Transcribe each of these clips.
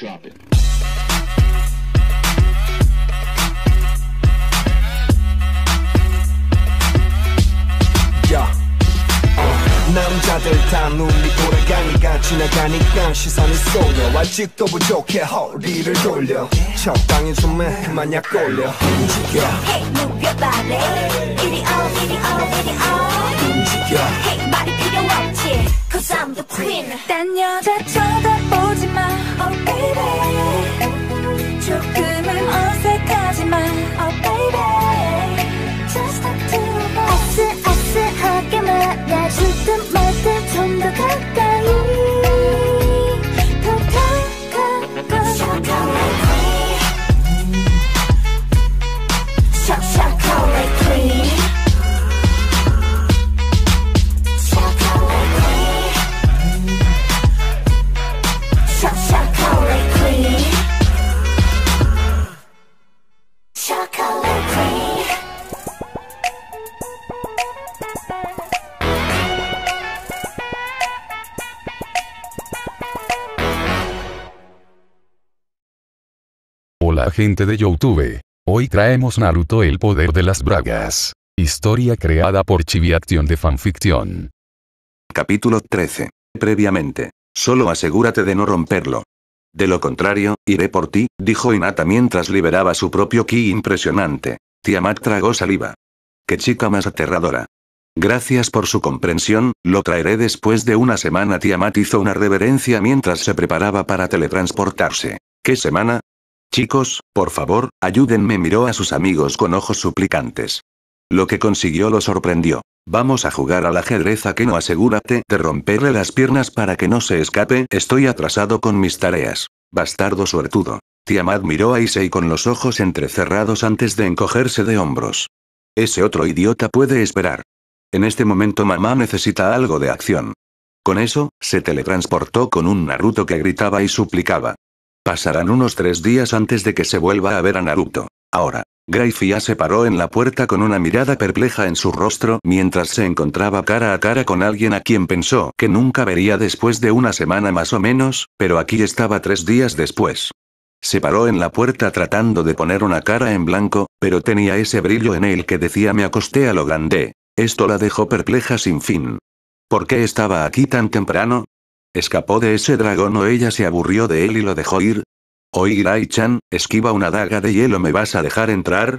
Drop it. 남자들 다 눈이 돌아가니까 지나가니까 시선이 쏠려 아직도 부족해 허리를 돌려 적당히 좀해 만약 꼴려 움직여 Hey move your body It on it on it on 움직여 Hey 말이 필요 없 Cause I'm the queen 딴 여자 쳐다보지 마 Oh baby 조금은 어색하지만 Oh baby Just talk to me 아슬아슬하게 말아줄 듯말듯 좀더 가까이 gente de Youtube. Hoy traemos Naruto el poder de las bragas. Historia creada por Acción de fanficción. Capítulo 13. Previamente. Solo asegúrate de no romperlo. De lo contrario, iré por ti, dijo Inata mientras liberaba su propio ki impresionante. Tiamat tragó saliva. Qué chica más aterradora. Gracias por su comprensión, lo traeré después de una semana. Tiamat hizo una reverencia mientras se preparaba para teletransportarse. ¿Qué semana? Chicos, por favor, ayúdenme miró a sus amigos con ojos suplicantes. Lo que consiguió lo sorprendió. Vamos a jugar al ajedrez a que no asegúrate de romperle las piernas para que no se escape, estoy atrasado con mis tareas. Bastardo suertudo. Tiamat miró a Issei con los ojos entrecerrados antes de encogerse de hombros. Ese otro idiota puede esperar. En este momento mamá necesita algo de acción. Con eso, se teletransportó con un Naruto que gritaba y suplicaba. Pasarán unos tres días antes de que se vuelva a ver a Naruto. Ahora. Gracia se paró en la puerta con una mirada perpleja en su rostro mientras se encontraba cara a cara con alguien a quien pensó que nunca vería después de una semana más o menos, pero aquí estaba tres días después. Se paró en la puerta tratando de poner una cara en blanco, pero tenía ese brillo en él que decía me acosté a lo grande. Esto la dejó perpleja sin fin. ¿Por qué estaba aquí tan temprano? escapó de ese dragón o ella se aburrió de él y lo dejó ir? Oirai-chan, esquiva una daga de hielo ¿me vas a dejar entrar?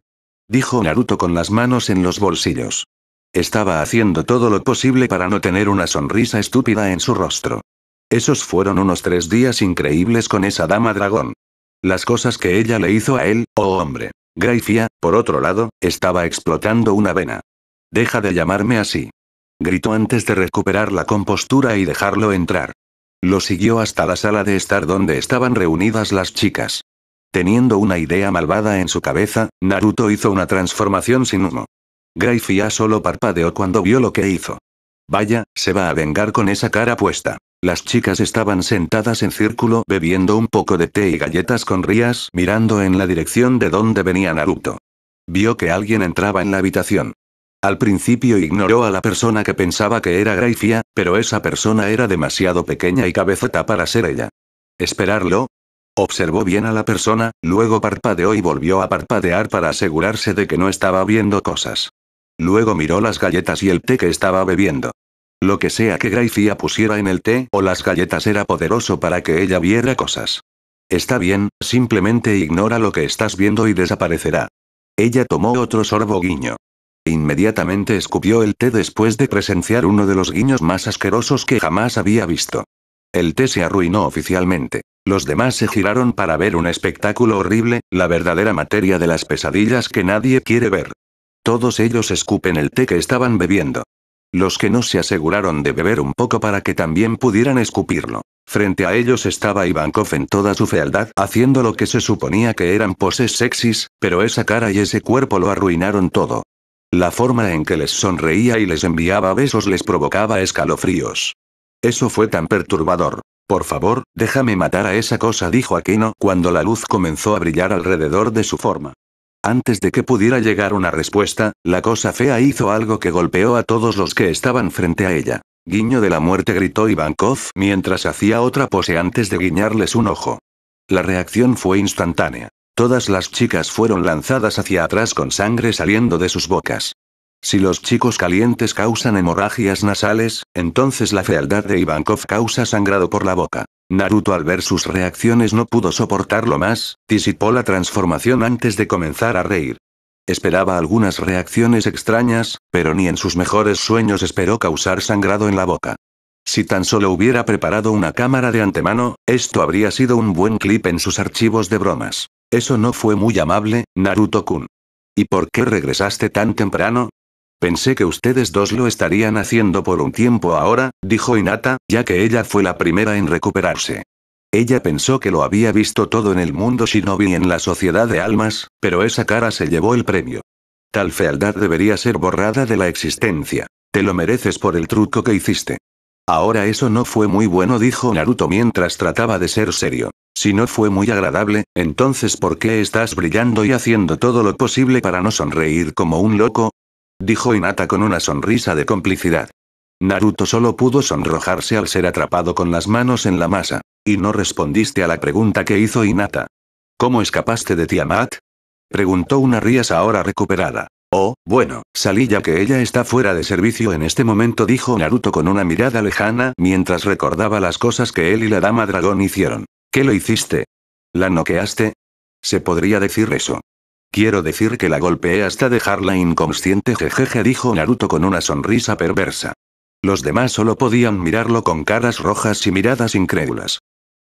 Dijo Naruto con las manos en los bolsillos. Estaba haciendo todo lo posible para no tener una sonrisa estúpida en su rostro. Esos fueron unos tres días increíbles con esa dama dragón. Las cosas que ella le hizo a él, oh hombre. Graifia, por otro lado, estaba explotando una vena. Deja de llamarme así. Gritó antes de recuperar la compostura y dejarlo entrar. Lo siguió hasta la sala de estar donde estaban reunidas las chicas. Teniendo una idea malvada en su cabeza, Naruto hizo una transformación sin humo. ya solo parpadeó cuando vio lo que hizo. Vaya, se va a vengar con esa cara puesta. Las chicas estaban sentadas en círculo bebiendo un poco de té y galletas con rías mirando en la dirección de donde venía Naruto. Vio que alguien entraba en la habitación. Al principio ignoró a la persona que pensaba que era Gracia, pero esa persona era demasiado pequeña y cabezota para ser ella. ¿Esperarlo? Observó bien a la persona, luego parpadeó y volvió a parpadear para asegurarse de que no estaba viendo cosas. Luego miró las galletas y el té que estaba bebiendo. Lo que sea que Gracia pusiera en el té o las galletas era poderoso para que ella viera cosas. Está bien, simplemente ignora lo que estás viendo y desaparecerá. Ella tomó otro sorbo guiño inmediatamente escupió el té después de presenciar uno de los guiños más asquerosos que jamás había visto. El té se arruinó oficialmente. Los demás se giraron para ver un espectáculo horrible, la verdadera materia de las pesadillas que nadie quiere ver. Todos ellos escupen el té que estaban bebiendo. Los que no se aseguraron de beber un poco para que también pudieran escupirlo. Frente a ellos estaba Ivankov en toda su fealdad, haciendo lo que se suponía que eran poses sexys, pero esa cara y ese cuerpo lo arruinaron todo. La forma en que les sonreía y les enviaba besos les provocaba escalofríos. Eso fue tan perturbador. Por favor, déjame matar a esa cosa, dijo Aquino cuando la luz comenzó a brillar alrededor de su forma. Antes de que pudiera llegar una respuesta, la cosa fea hizo algo que golpeó a todos los que estaban frente a ella. Guiño de la muerte gritó Ivankov mientras hacía otra pose antes de guiñarles un ojo. La reacción fue instantánea. Todas las chicas fueron lanzadas hacia atrás con sangre saliendo de sus bocas. Si los chicos calientes causan hemorragias nasales, entonces la fealdad de Ivankov causa sangrado por la boca. Naruto al ver sus reacciones no pudo soportarlo más, disipó la transformación antes de comenzar a reír. Esperaba algunas reacciones extrañas, pero ni en sus mejores sueños esperó causar sangrado en la boca. Si tan solo hubiera preparado una cámara de antemano, esto habría sido un buen clip en sus archivos de bromas. Eso no fue muy amable, Naruto-kun. ¿Y por qué regresaste tan temprano? Pensé que ustedes dos lo estarían haciendo por un tiempo ahora, dijo Inata, ya que ella fue la primera en recuperarse. Ella pensó que lo había visto todo en el mundo shinobi y en la sociedad de almas, pero esa cara se llevó el premio. Tal fealdad debería ser borrada de la existencia. Te lo mereces por el truco que hiciste. Ahora eso no fue muy bueno, dijo Naruto mientras trataba de ser serio. Si no fue muy agradable, entonces ¿por qué estás brillando y haciendo todo lo posible para no sonreír como un loco? Dijo Inata con una sonrisa de complicidad. Naruto solo pudo sonrojarse al ser atrapado con las manos en la masa. Y no respondiste a la pregunta que hizo Inata. ¿Cómo escapaste de Tiamat? Preguntó una Rías ahora recuperada. Oh, bueno, salí ya que ella está fuera de servicio en este momento dijo Naruto con una mirada lejana mientras recordaba las cosas que él y la dama dragón hicieron. ¿Qué lo hiciste? ¿La noqueaste? Se podría decir eso. Quiero decir que la golpeé hasta dejarla inconsciente jejeje dijo Naruto con una sonrisa perversa. Los demás solo podían mirarlo con caras rojas y miradas incrédulas.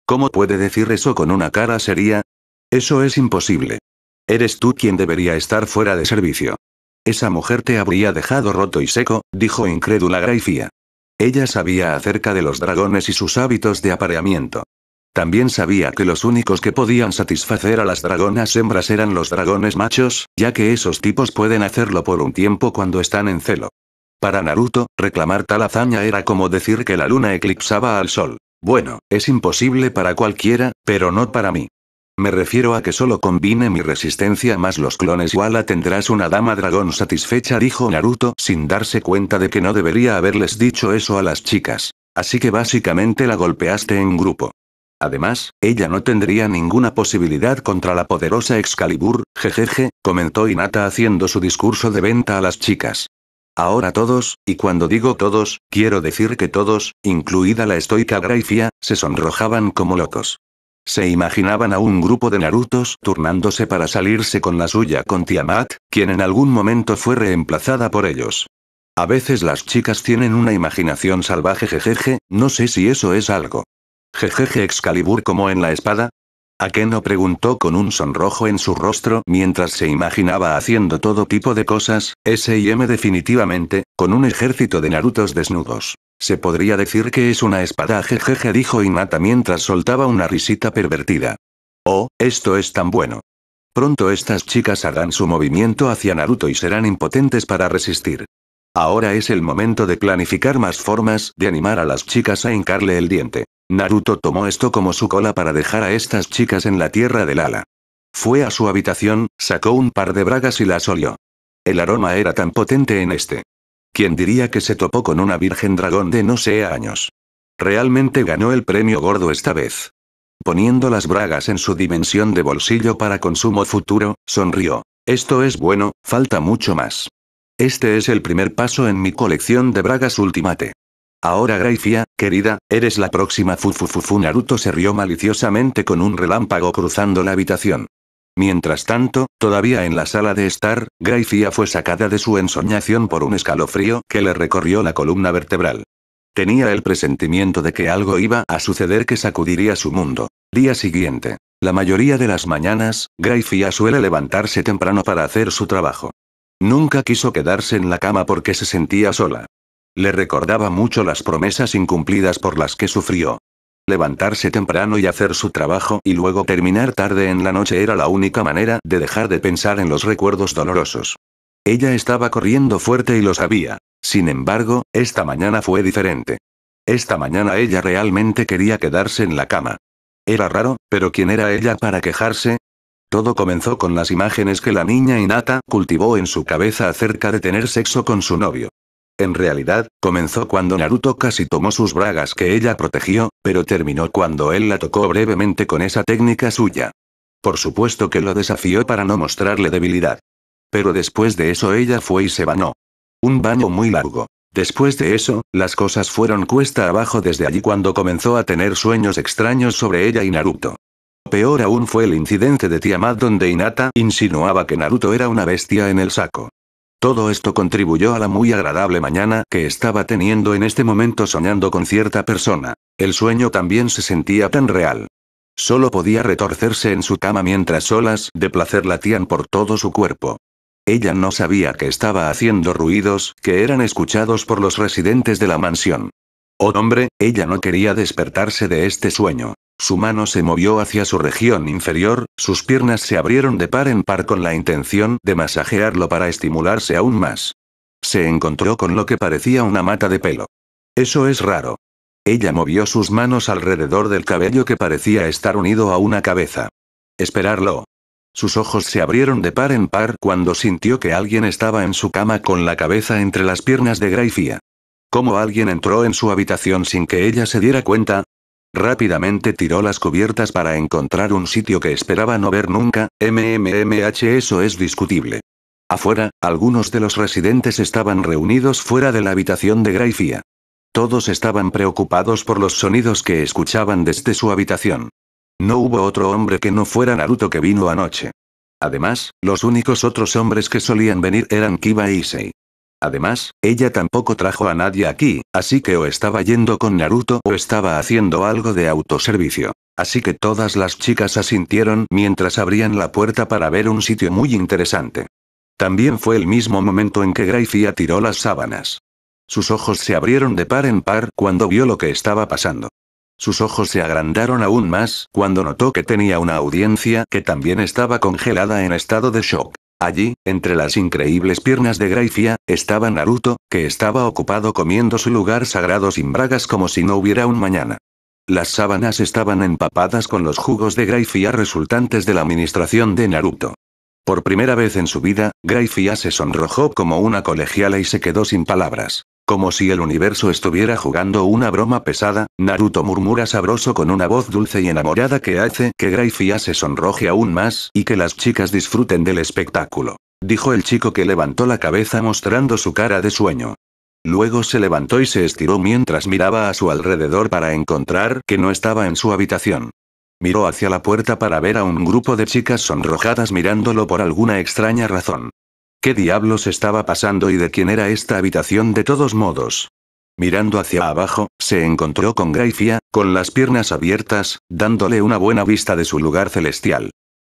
¿Cómo puede decir eso con una cara seria? Eso es imposible. Eres tú quien debería estar fuera de servicio. Esa mujer te habría dejado roto y seco, dijo incrédula Gracia. Ella sabía acerca de los dragones y sus hábitos de apareamiento. También sabía que los únicos que podían satisfacer a las dragonas hembras eran los dragones machos, ya que esos tipos pueden hacerlo por un tiempo cuando están en celo. Para Naruto, reclamar tal hazaña era como decir que la luna eclipsaba al sol. Bueno, es imposible para cualquiera, pero no para mí. Me refiero a que solo combine mi resistencia más los clones Wala tendrás una dama dragón satisfecha dijo Naruto sin darse cuenta de que no debería haberles dicho eso a las chicas. Así que básicamente la golpeaste en grupo. Además, ella no tendría ninguna posibilidad contra la poderosa Excalibur, jejeje, comentó Inata haciendo su discurso de venta a las chicas. Ahora todos, y cuando digo todos, quiero decir que todos, incluida la estoica Graifia, se sonrojaban como locos. Se imaginaban a un grupo de Narutos turnándose para salirse con la suya con Tiamat, quien en algún momento fue reemplazada por ellos. A veces las chicas tienen una imaginación salvaje jejeje, no sé si eso es algo. Jejeje Excalibur como en la espada, Akeno preguntó con un sonrojo en su rostro mientras se imaginaba haciendo todo tipo de cosas, y M definitivamente, con un ejército de Narutos desnudos. Se podría decir que es una espada jejeje dijo Inata mientras soltaba una risita pervertida. Oh, esto es tan bueno. Pronto estas chicas harán su movimiento hacia Naruto y serán impotentes para resistir. Ahora es el momento de planificar más formas de animar a las chicas a e hincarle el diente. Naruto tomó esto como su cola para dejar a estas chicas en la tierra del ala. Fue a su habitación, sacó un par de bragas y las olió. El aroma era tan potente en este. ¿Quién diría que se topó con una virgen dragón de no sé años? Realmente ganó el premio gordo esta vez. Poniendo las bragas en su dimensión de bolsillo para consumo futuro, sonrió. Esto es bueno, falta mucho más. Este es el primer paso en mi colección de bragas Ultimate. Ahora Gracia, querida, eres la próxima fufufufu Naruto se rió maliciosamente con un relámpago cruzando la habitación. Mientras tanto, todavía en la sala de estar, Gracia fue sacada de su ensoñación por un escalofrío que le recorrió la columna vertebral. Tenía el presentimiento de que algo iba a suceder que sacudiría su mundo. Día siguiente. La mayoría de las mañanas, Gracia suele levantarse temprano para hacer su trabajo. Nunca quiso quedarse en la cama porque se sentía sola. Le recordaba mucho las promesas incumplidas por las que sufrió. Levantarse temprano y hacer su trabajo y luego terminar tarde en la noche era la única manera de dejar de pensar en los recuerdos dolorosos. Ella estaba corriendo fuerte y lo sabía. Sin embargo, esta mañana fue diferente. Esta mañana ella realmente quería quedarse en la cama. Era raro, pero ¿quién era ella para quejarse? Todo comenzó con las imágenes que la niña inata cultivó en su cabeza acerca de tener sexo con su novio. En realidad, comenzó cuando Naruto casi tomó sus bragas que ella protegió, pero terminó cuando él la tocó brevemente con esa técnica suya. Por supuesto que lo desafió para no mostrarle debilidad. Pero después de eso ella fue y se banó. Un baño muy largo. Después de eso, las cosas fueron cuesta abajo desde allí cuando comenzó a tener sueños extraños sobre ella y Naruto. Peor aún fue el incidente de Tiamat donde Inata insinuaba que Naruto era una bestia en el saco. Todo esto contribuyó a la muy agradable mañana que estaba teniendo en este momento soñando con cierta persona. El sueño también se sentía tan real. Solo podía retorcerse en su cama mientras olas de placer latían por todo su cuerpo. Ella no sabía que estaba haciendo ruidos que eran escuchados por los residentes de la mansión. Oh hombre, ella no quería despertarse de este sueño. Su mano se movió hacia su región inferior, sus piernas se abrieron de par en par con la intención de masajearlo para estimularse aún más. Se encontró con lo que parecía una mata de pelo. Eso es raro. Ella movió sus manos alrededor del cabello que parecía estar unido a una cabeza. Esperarlo. Sus ojos se abrieron de par en par cuando sintió que alguien estaba en su cama con la cabeza entre las piernas de Graifía. ¿Cómo alguien entró en su habitación sin que ella se diera cuenta? Rápidamente tiró las cubiertas para encontrar un sitio que esperaba no ver nunca, MMMH eso es discutible. Afuera, algunos de los residentes estaban reunidos fuera de la habitación de Graifía. Todos estaban preocupados por los sonidos que escuchaban desde su habitación. No hubo otro hombre que no fuera Naruto que vino anoche. Además, los únicos otros hombres que solían venir eran Kiba y Issei. Además, ella tampoco trajo a nadie aquí, así que o estaba yendo con Naruto o estaba haciendo algo de autoservicio. Así que todas las chicas asintieron mientras abrían la puerta para ver un sitio muy interesante. También fue el mismo momento en que Gracie tiró las sábanas. Sus ojos se abrieron de par en par cuando vio lo que estaba pasando. Sus ojos se agrandaron aún más cuando notó que tenía una audiencia que también estaba congelada en estado de shock. Allí, entre las increíbles piernas de Greifia, estaba Naruto, que estaba ocupado comiendo su lugar sagrado sin bragas como si no hubiera un mañana. Las sábanas estaban empapadas con los jugos de Greifia resultantes de la administración de Naruto. Por primera vez en su vida, Greifia se sonrojó como una colegiala y se quedó sin palabras. Como si el universo estuviera jugando una broma pesada, Naruto murmura sabroso con una voz dulce y enamorada que hace que Graifia se sonroje aún más y que las chicas disfruten del espectáculo. Dijo el chico que levantó la cabeza mostrando su cara de sueño. Luego se levantó y se estiró mientras miraba a su alrededor para encontrar que no estaba en su habitación. Miró hacia la puerta para ver a un grupo de chicas sonrojadas mirándolo por alguna extraña razón. ¿Qué diablos estaba pasando y de quién era esta habitación de todos modos? Mirando hacia abajo, se encontró con Gracia, con las piernas abiertas, dándole una buena vista de su lugar celestial.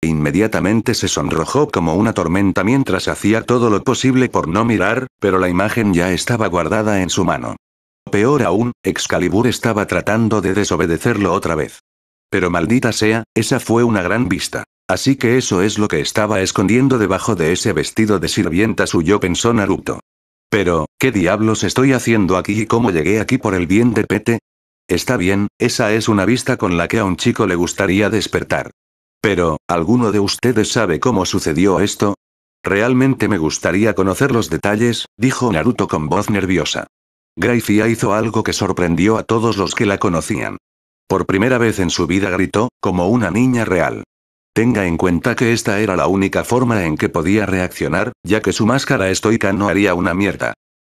Inmediatamente se sonrojó como una tormenta mientras hacía todo lo posible por no mirar, pero la imagen ya estaba guardada en su mano. Peor aún, Excalibur estaba tratando de desobedecerlo otra vez. Pero maldita sea, esa fue una gran vista. Así que eso es lo que estaba escondiendo debajo de ese vestido de sirvienta suyo, pensó Naruto. Pero, ¿qué diablos estoy haciendo aquí y cómo llegué aquí por el bien de Pete? Está bien, esa es una vista con la que a un chico le gustaría despertar. Pero, ¿alguno de ustedes sabe cómo sucedió esto? Realmente me gustaría conocer los detalles, dijo Naruto con voz nerviosa. Gracia hizo algo que sorprendió a todos los que la conocían. Por primera vez en su vida gritó, como una niña real. Tenga en cuenta que esta era la única forma en que podía reaccionar, ya que su máscara estoica no haría una mierda.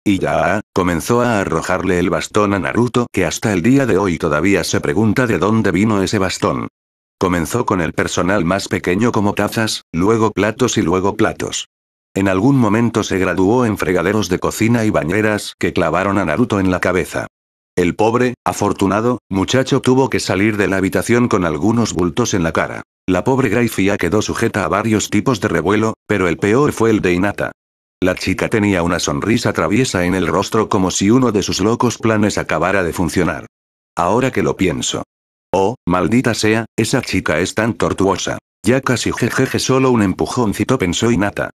Y ya, comenzó a arrojarle el bastón a Naruto, que hasta el día de hoy todavía se pregunta de dónde vino ese bastón. Comenzó con el personal más pequeño como tazas, luego platos y luego platos. En algún momento se graduó en fregaderos de cocina y bañeras que clavaron a Naruto en la cabeza. El pobre, afortunado, muchacho tuvo que salir de la habitación con algunos bultos en la cara. La pobre Grayfia quedó sujeta a varios tipos de revuelo, pero el peor fue el de Inata. La chica tenía una sonrisa traviesa en el rostro como si uno de sus locos planes acabara de funcionar. Ahora que lo pienso. Oh, maldita sea, esa chica es tan tortuosa. Ya casi jejeje solo un empujoncito pensó Inata.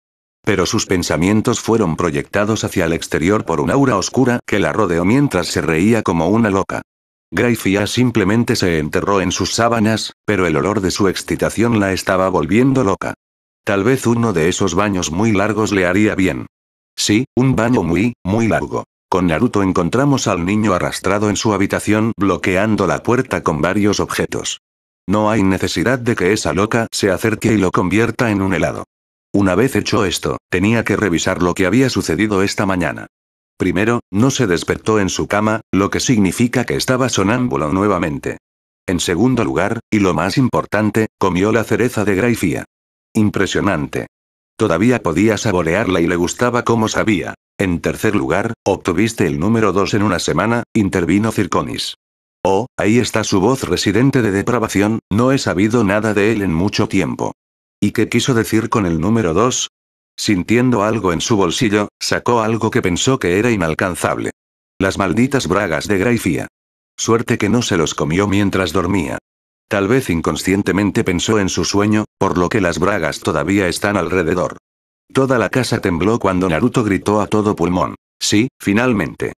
Pero sus pensamientos fueron proyectados hacia el exterior por un aura oscura que la rodeó mientras se reía como una loca gracia simplemente se enterró en sus sábanas, pero el olor de su excitación la estaba volviendo loca. Tal vez uno de esos baños muy largos le haría bien. Sí, un baño muy, muy largo. Con Naruto encontramos al niño arrastrado en su habitación bloqueando la puerta con varios objetos. No hay necesidad de que esa loca se acerque y lo convierta en un helado. Una vez hecho esto, tenía que revisar lo que había sucedido esta mañana. Primero, no se despertó en su cama, lo que significa que estaba sonámbulo nuevamente. En segundo lugar, y lo más importante, comió la cereza de Graifía. Impresionante. Todavía podía saborearla y le gustaba como sabía. En tercer lugar, obtuviste el número 2 en una semana, intervino Circonis. Oh, ahí está su voz residente de depravación, no he sabido nada de él en mucho tiempo. ¿Y qué quiso decir con el número 2? Sintiendo algo en su bolsillo, sacó algo que pensó que era inalcanzable. Las malditas bragas de Graifía. Suerte que no se los comió mientras dormía. Tal vez inconscientemente pensó en su sueño, por lo que las bragas todavía están alrededor. Toda la casa tembló cuando Naruto gritó a todo pulmón. Sí, finalmente.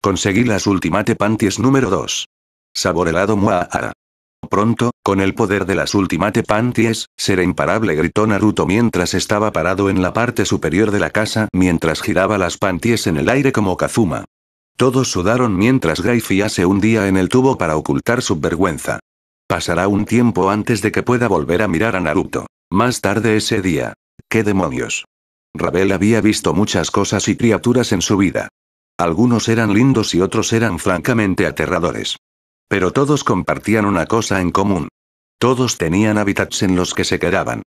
Conseguí las Ultimate Panties número 2. Sabor helado Pronto, con el poder de las Ultimate Panties, será imparable, gritó Naruto mientras estaba parado en la parte superior de la casa mientras giraba las panties en el aire como Kazuma. Todos sudaron mientras fiase un día en el tubo para ocultar su vergüenza. Pasará un tiempo antes de que pueda volver a mirar a Naruto. Más tarde ese día. ¡Qué demonios! Rabel había visto muchas cosas y criaturas en su vida. Algunos eran lindos y otros eran francamente aterradores. Pero todos compartían una cosa en común. Todos tenían hábitats en los que se quedaban.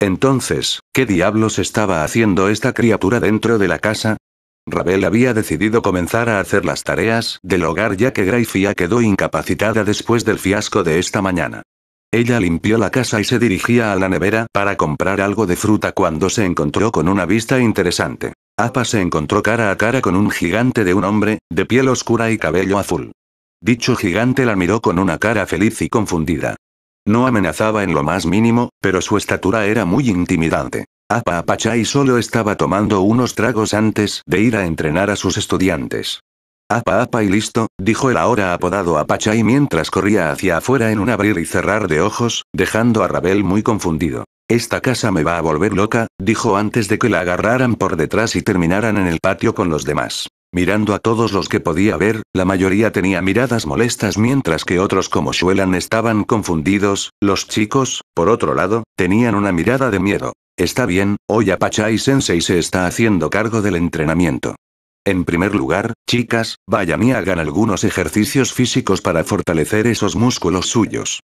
Entonces, ¿qué diablos estaba haciendo esta criatura dentro de la casa? Rabel había decidido comenzar a hacer las tareas del hogar ya que Grafia quedó incapacitada después del fiasco de esta mañana. Ella limpió la casa y se dirigía a la nevera para comprar algo de fruta cuando se encontró con una vista interesante. Apa se encontró cara a cara con un gigante de un hombre, de piel oscura y cabello azul. Dicho gigante la miró con una cara feliz y confundida. No amenazaba en lo más mínimo, pero su estatura era muy intimidante. Apa Apachai solo estaba tomando unos tragos antes de ir a entrenar a sus estudiantes. Apa apa y listo, dijo el ahora apodado Apachai mientras corría hacia afuera en un abrir y cerrar de ojos, dejando a Rabel muy confundido. Esta casa me va a volver loca, dijo antes de que la agarraran por detrás y terminaran en el patio con los demás. Mirando a todos los que podía ver, la mayoría tenía miradas molestas mientras que otros como Shuelan estaban confundidos, los chicos, por otro lado, tenían una mirada de miedo. Está bien, hoy Apachai Sensei se está haciendo cargo del entrenamiento. En primer lugar, chicas, vayan y hagan algunos ejercicios físicos para fortalecer esos músculos suyos.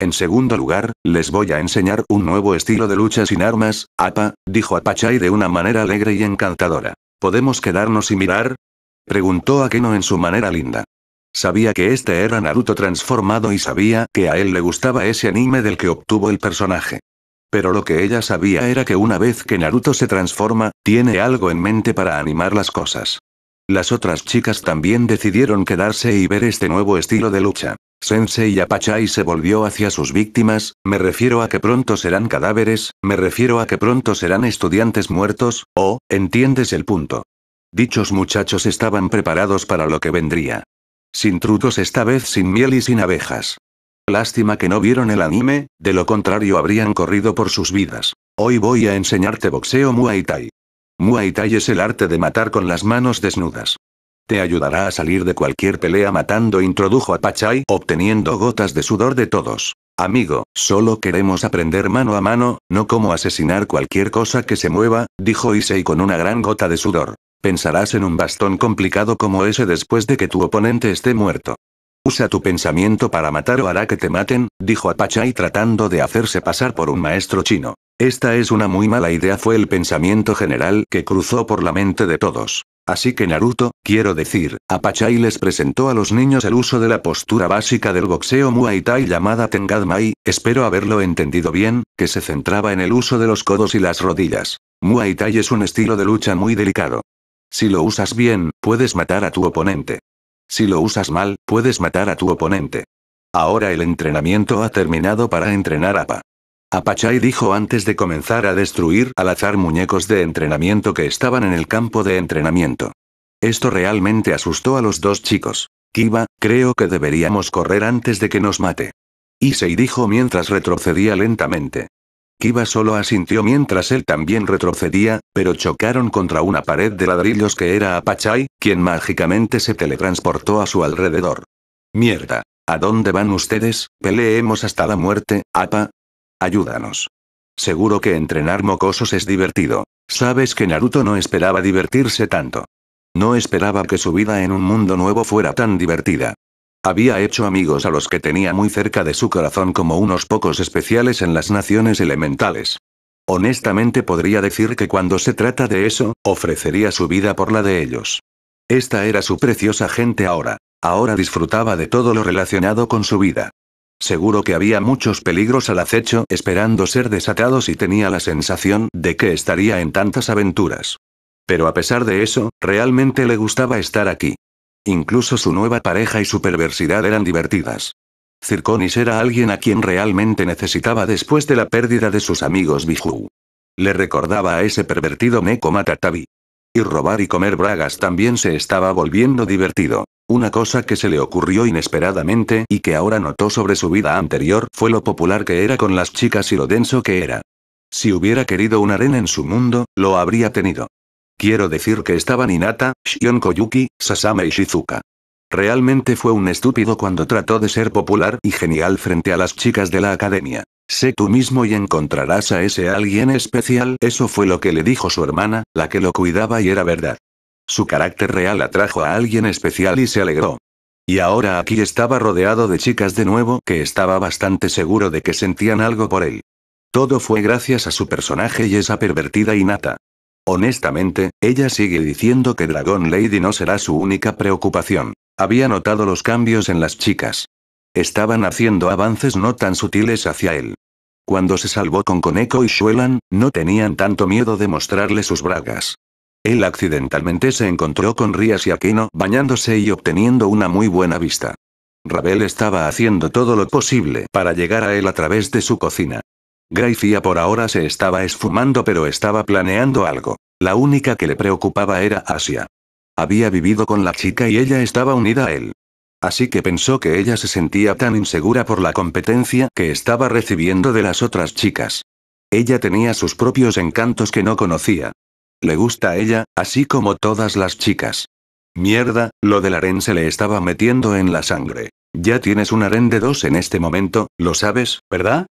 En segundo lugar, les voy a enseñar un nuevo estilo de lucha sin armas, APA, dijo Apachai de una manera alegre y encantadora. ¿Podemos quedarnos y mirar? Preguntó a Keno en su manera linda. Sabía que este era Naruto transformado y sabía que a él le gustaba ese anime del que obtuvo el personaje. Pero lo que ella sabía era que una vez que Naruto se transforma, tiene algo en mente para animar las cosas. Las otras chicas también decidieron quedarse y ver este nuevo estilo de lucha. Sensei Apachai se volvió hacia sus víctimas, me refiero a que pronto serán cadáveres, me refiero a que pronto serán estudiantes muertos, o, entiendes el punto. Dichos muchachos estaban preparados para lo que vendría. Sin trucos esta vez sin miel y sin abejas. Lástima que no vieron el anime, de lo contrario habrían corrido por sus vidas. Hoy voy a enseñarte boxeo Muay Thai. Muay Thai es el arte de matar con las manos desnudas. Te ayudará a salir de cualquier pelea matando, introdujo a Pachai, obteniendo gotas de sudor de todos. Amigo, solo queremos aprender mano a mano, no como asesinar cualquier cosa que se mueva, dijo Issei con una gran gota de sudor. Pensarás en un bastón complicado como ese después de que tu oponente esté muerto. Usa tu pensamiento para matar o hará que te maten, dijo Apachai tratando de hacerse pasar por un maestro chino. Esta es una muy mala idea fue el pensamiento general que cruzó por la mente de todos. Así que Naruto, quiero decir, Apachai les presentó a los niños el uso de la postura básica del boxeo Muay Thai llamada mai espero haberlo entendido bien, que se centraba en el uso de los codos y las rodillas. Muay Thai es un estilo de lucha muy delicado. Si lo usas bien, puedes matar a tu oponente. Si lo usas mal, puedes matar a tu oponente. Ahora el entrenamiento ha terminado para entrenar a Pa. Apachai dijo antes de comenzar a destruir al azar muñecos de entrenamiento que estaban en el campo de entrenamiento. Esto realmente asustó a los dos chicos. Kiba, creo que deberíamos correr antes de que nos mate. Issei dijo mientras retrocedía lentamente. Kiba solo asintió mientras él también retrocedía, pero chocaron contra una pared de ladrillos que era Apachai, quien mágicamente se teletransportó a su alrededor. Mierda. ¿A dónde van ustedes? Peleemos hasta la muerte, Apa. Ayúdanos. Seguro que entrenar mocosos es divertido. Sabes que Naruto no esperaba divertirse tanto. No esperaba que su vida en un mundo nuevo fuera tan divertida. Había hecho amigos a los que tenía muy cerca de su corazón como unos pocos especiales en las naciones elementales. Honestamente podría decir que cuando se trata de eso, ofrecería su vida por la de ellos. Esta era su preciosa gente ahora. Ahora disfrutaba de todo lo relacionado con su vida. Seguro que había muchos peligros al acecho esperando ser desatados y tenía la sensación de que estaría en tantas aventuras. Pero a pesar de eso, realmente le gustaba estar aquí. Incluso su nueva pareja y su perversidad eran divertidas. Circonis era alguien a quien realmente necesitaba después de la pérdida de sus amigos Biju. Le recordaba a ese pervertido Neko Matatabi. Y robar y comer bragas también se estaba volviendo divertido. Una cosa que se le ocurrió inesperadamente y que ahora notó sobre su vida anterior fue lo popular que era con las chicas y lo denso que era. Si hubiera querido un arena en su mundo, lo habría tenido. Quiero decir que estaban Inata, Shion Koyuki, Sasame y Shizuka. Realmente fue un estúpido cuando trató de ser popular y genial frente a las chicas de la academia. Sé tú mismo y encontrarás a ese alguien especial. Eso fue lo que le dijo su hermana, la que lo cuidaba y era verdad. Su carácter real atrajo a alguien especial y se alegró. Y ahora aquí estaba rodeado de chicas de nuevo que estaba bastante seguro de que sentían algo por él. Todo fue gracias a su personaje y esa pervertida Inata. Honestamente, ella sigue diciendo que Dragon Lady no será su única preocupación. Había notado los cambios en las chicas. Estaban haciendo avances no tan sutiles hacia él. Cuando se salvó con Koneko y Shuelan, no tenían tanto miedo de mostrarle sus bragas. Él accidentalmente se encontró con Rías y Aquino bañándose y obteniendo una muy buena vista. Rabel estaba haciendo todo lo posible para llegar a él a través de su cocina. Gracia por ahora se estaba esfumando pero estaba planeando algo. La única que le preocupaba era Asia. Había vivido con la chica y ella estaba unida a él. Así que pensó que ella se sentía tan insegura por la competencia que estaba recibiendo de las otras chicas. Ella tenía sus propios encantos que no conocía. Le gusta a ella, así como todas las chicas. Mierda, lo del harén se le estaba metiendo en la sangre. Ya tienes un harén de dos en este momento, lo sabes, ¿verdad?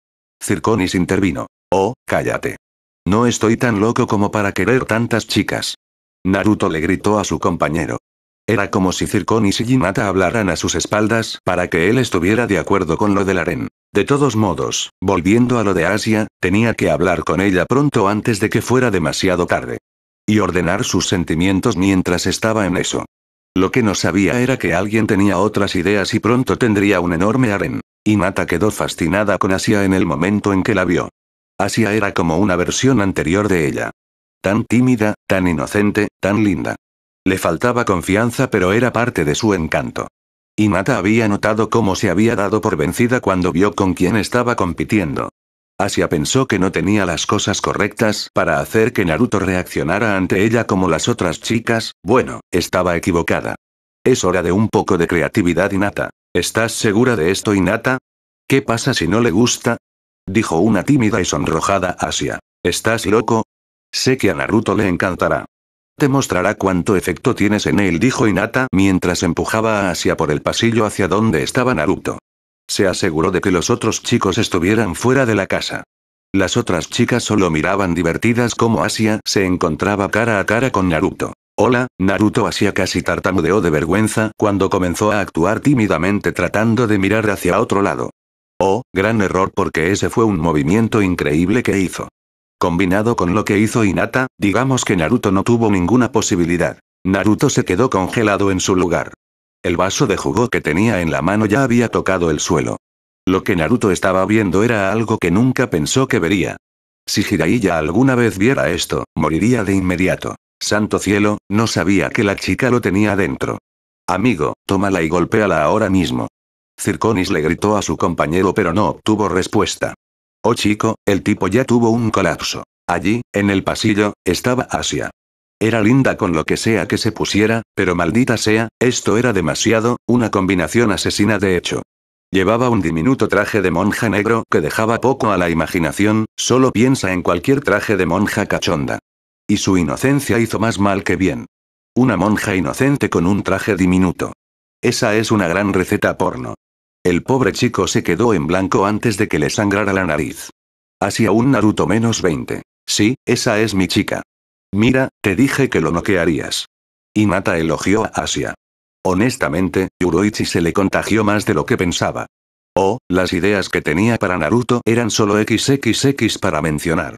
Circonis intervino. Oh, cállate. No estoy tan loco como para querer tantas chicas. Naruto le gritó a su compañero. Era como si Circonis y Jinata hablaran a sus espaldas para que él estuviera de acuerdo con lo del harén. De todos modos, volviendo a lo de Asia, tenía que hablar con ella pronto antes de que fuera demasiado tarde. Y ordenar sus sentimientos mientras estaba en eso. Lo que no sabía era que alguien tenía otras ideas y pronto tendría un enorme harén. Y Mata quedó fascinada con Asia en el momento en que la vio. Asia era como una versión anterior de ella. Tan tímida, tan inocente, tan linda. Le faltaba confianza pero era parte de su encanto. Y Mata había notado cómo se había dado por vencida cuando vio con quién estaba compitiendo. Asia pensó que no tenía las cosas correctas para hacer que Naruto reaccionara ante ella como las otras chicas, bueno, estaba equivocada. Es hora de un poco de creatividad Inata. ¿Estás segura de esto, Inata? ¿Qué pasa si no le gusta? Dijo una tímida y sonrojada Asia. ¿Estás loco? Sé que a Naruto le encantará. Te mostrará cuánto efecto tienes en él, dijo Inata mientras empujaba a Asia por el pasillo hacia donde estaba Naruto. Se aseguró de que los otros chicos estuvieran fuera de la casa. Las otras chicas solo miraban divertidas como Asia se encontraba cara a cara con Naruto. Hola, Naruto hacía casi tartamudeo de vergüenza cuando comenzó a actuar tímidamente tratando de mirar hacia otro lado. Oh, gran error porque ese fue un movimiento increíble que hizo. Combinado con lo que hizo Hinata, digamos que Naruto no tuvo ninguna posibilidad. Naruto se quedó congelado en su lugar. El vaso de jugo que tenía en la mano ya había tocado el suelo. Lo que Naruto estaba viendo era algo que nunca pensó que vería. Si Jiraiya alguna vez viera esto, moriría de inmediato. Santo cielo, no sabía que la chica lo tenía adentro. Amigo, tómala y golpéala ahora mismo. Circonis le gritó a su compañero pero no obtuvo respuesta. Oh chico, el tipo ya tuvo un colapso. Allí, en el pasillo, estaba Asia. Era linda con lo que sea que se pusiera, pero maldita sea, esto era demasiado, una combinación asesina de hecho. Llevaba un diminuto traje de monja negro que dejaba poco a la imaginación, solo piensa en cualquier traje de monja cachonda. Y su inocencia hizo más mal que bien. Una monja inocente con un traje diminuto. Esa es una gran receta porno. El pobre chico se quedó en blanco antes de que le sangrara la nariz. Hacia un Naruto menos 20. Sí, esa es mi chica. Mira, te dije que lo noquearías. Mata elogió a Asia. Honestamente, Yuroichi se le contagió más de lo que pensaba. Oh, las ideas que tenía para Naruto eran solo XXX para mencionar.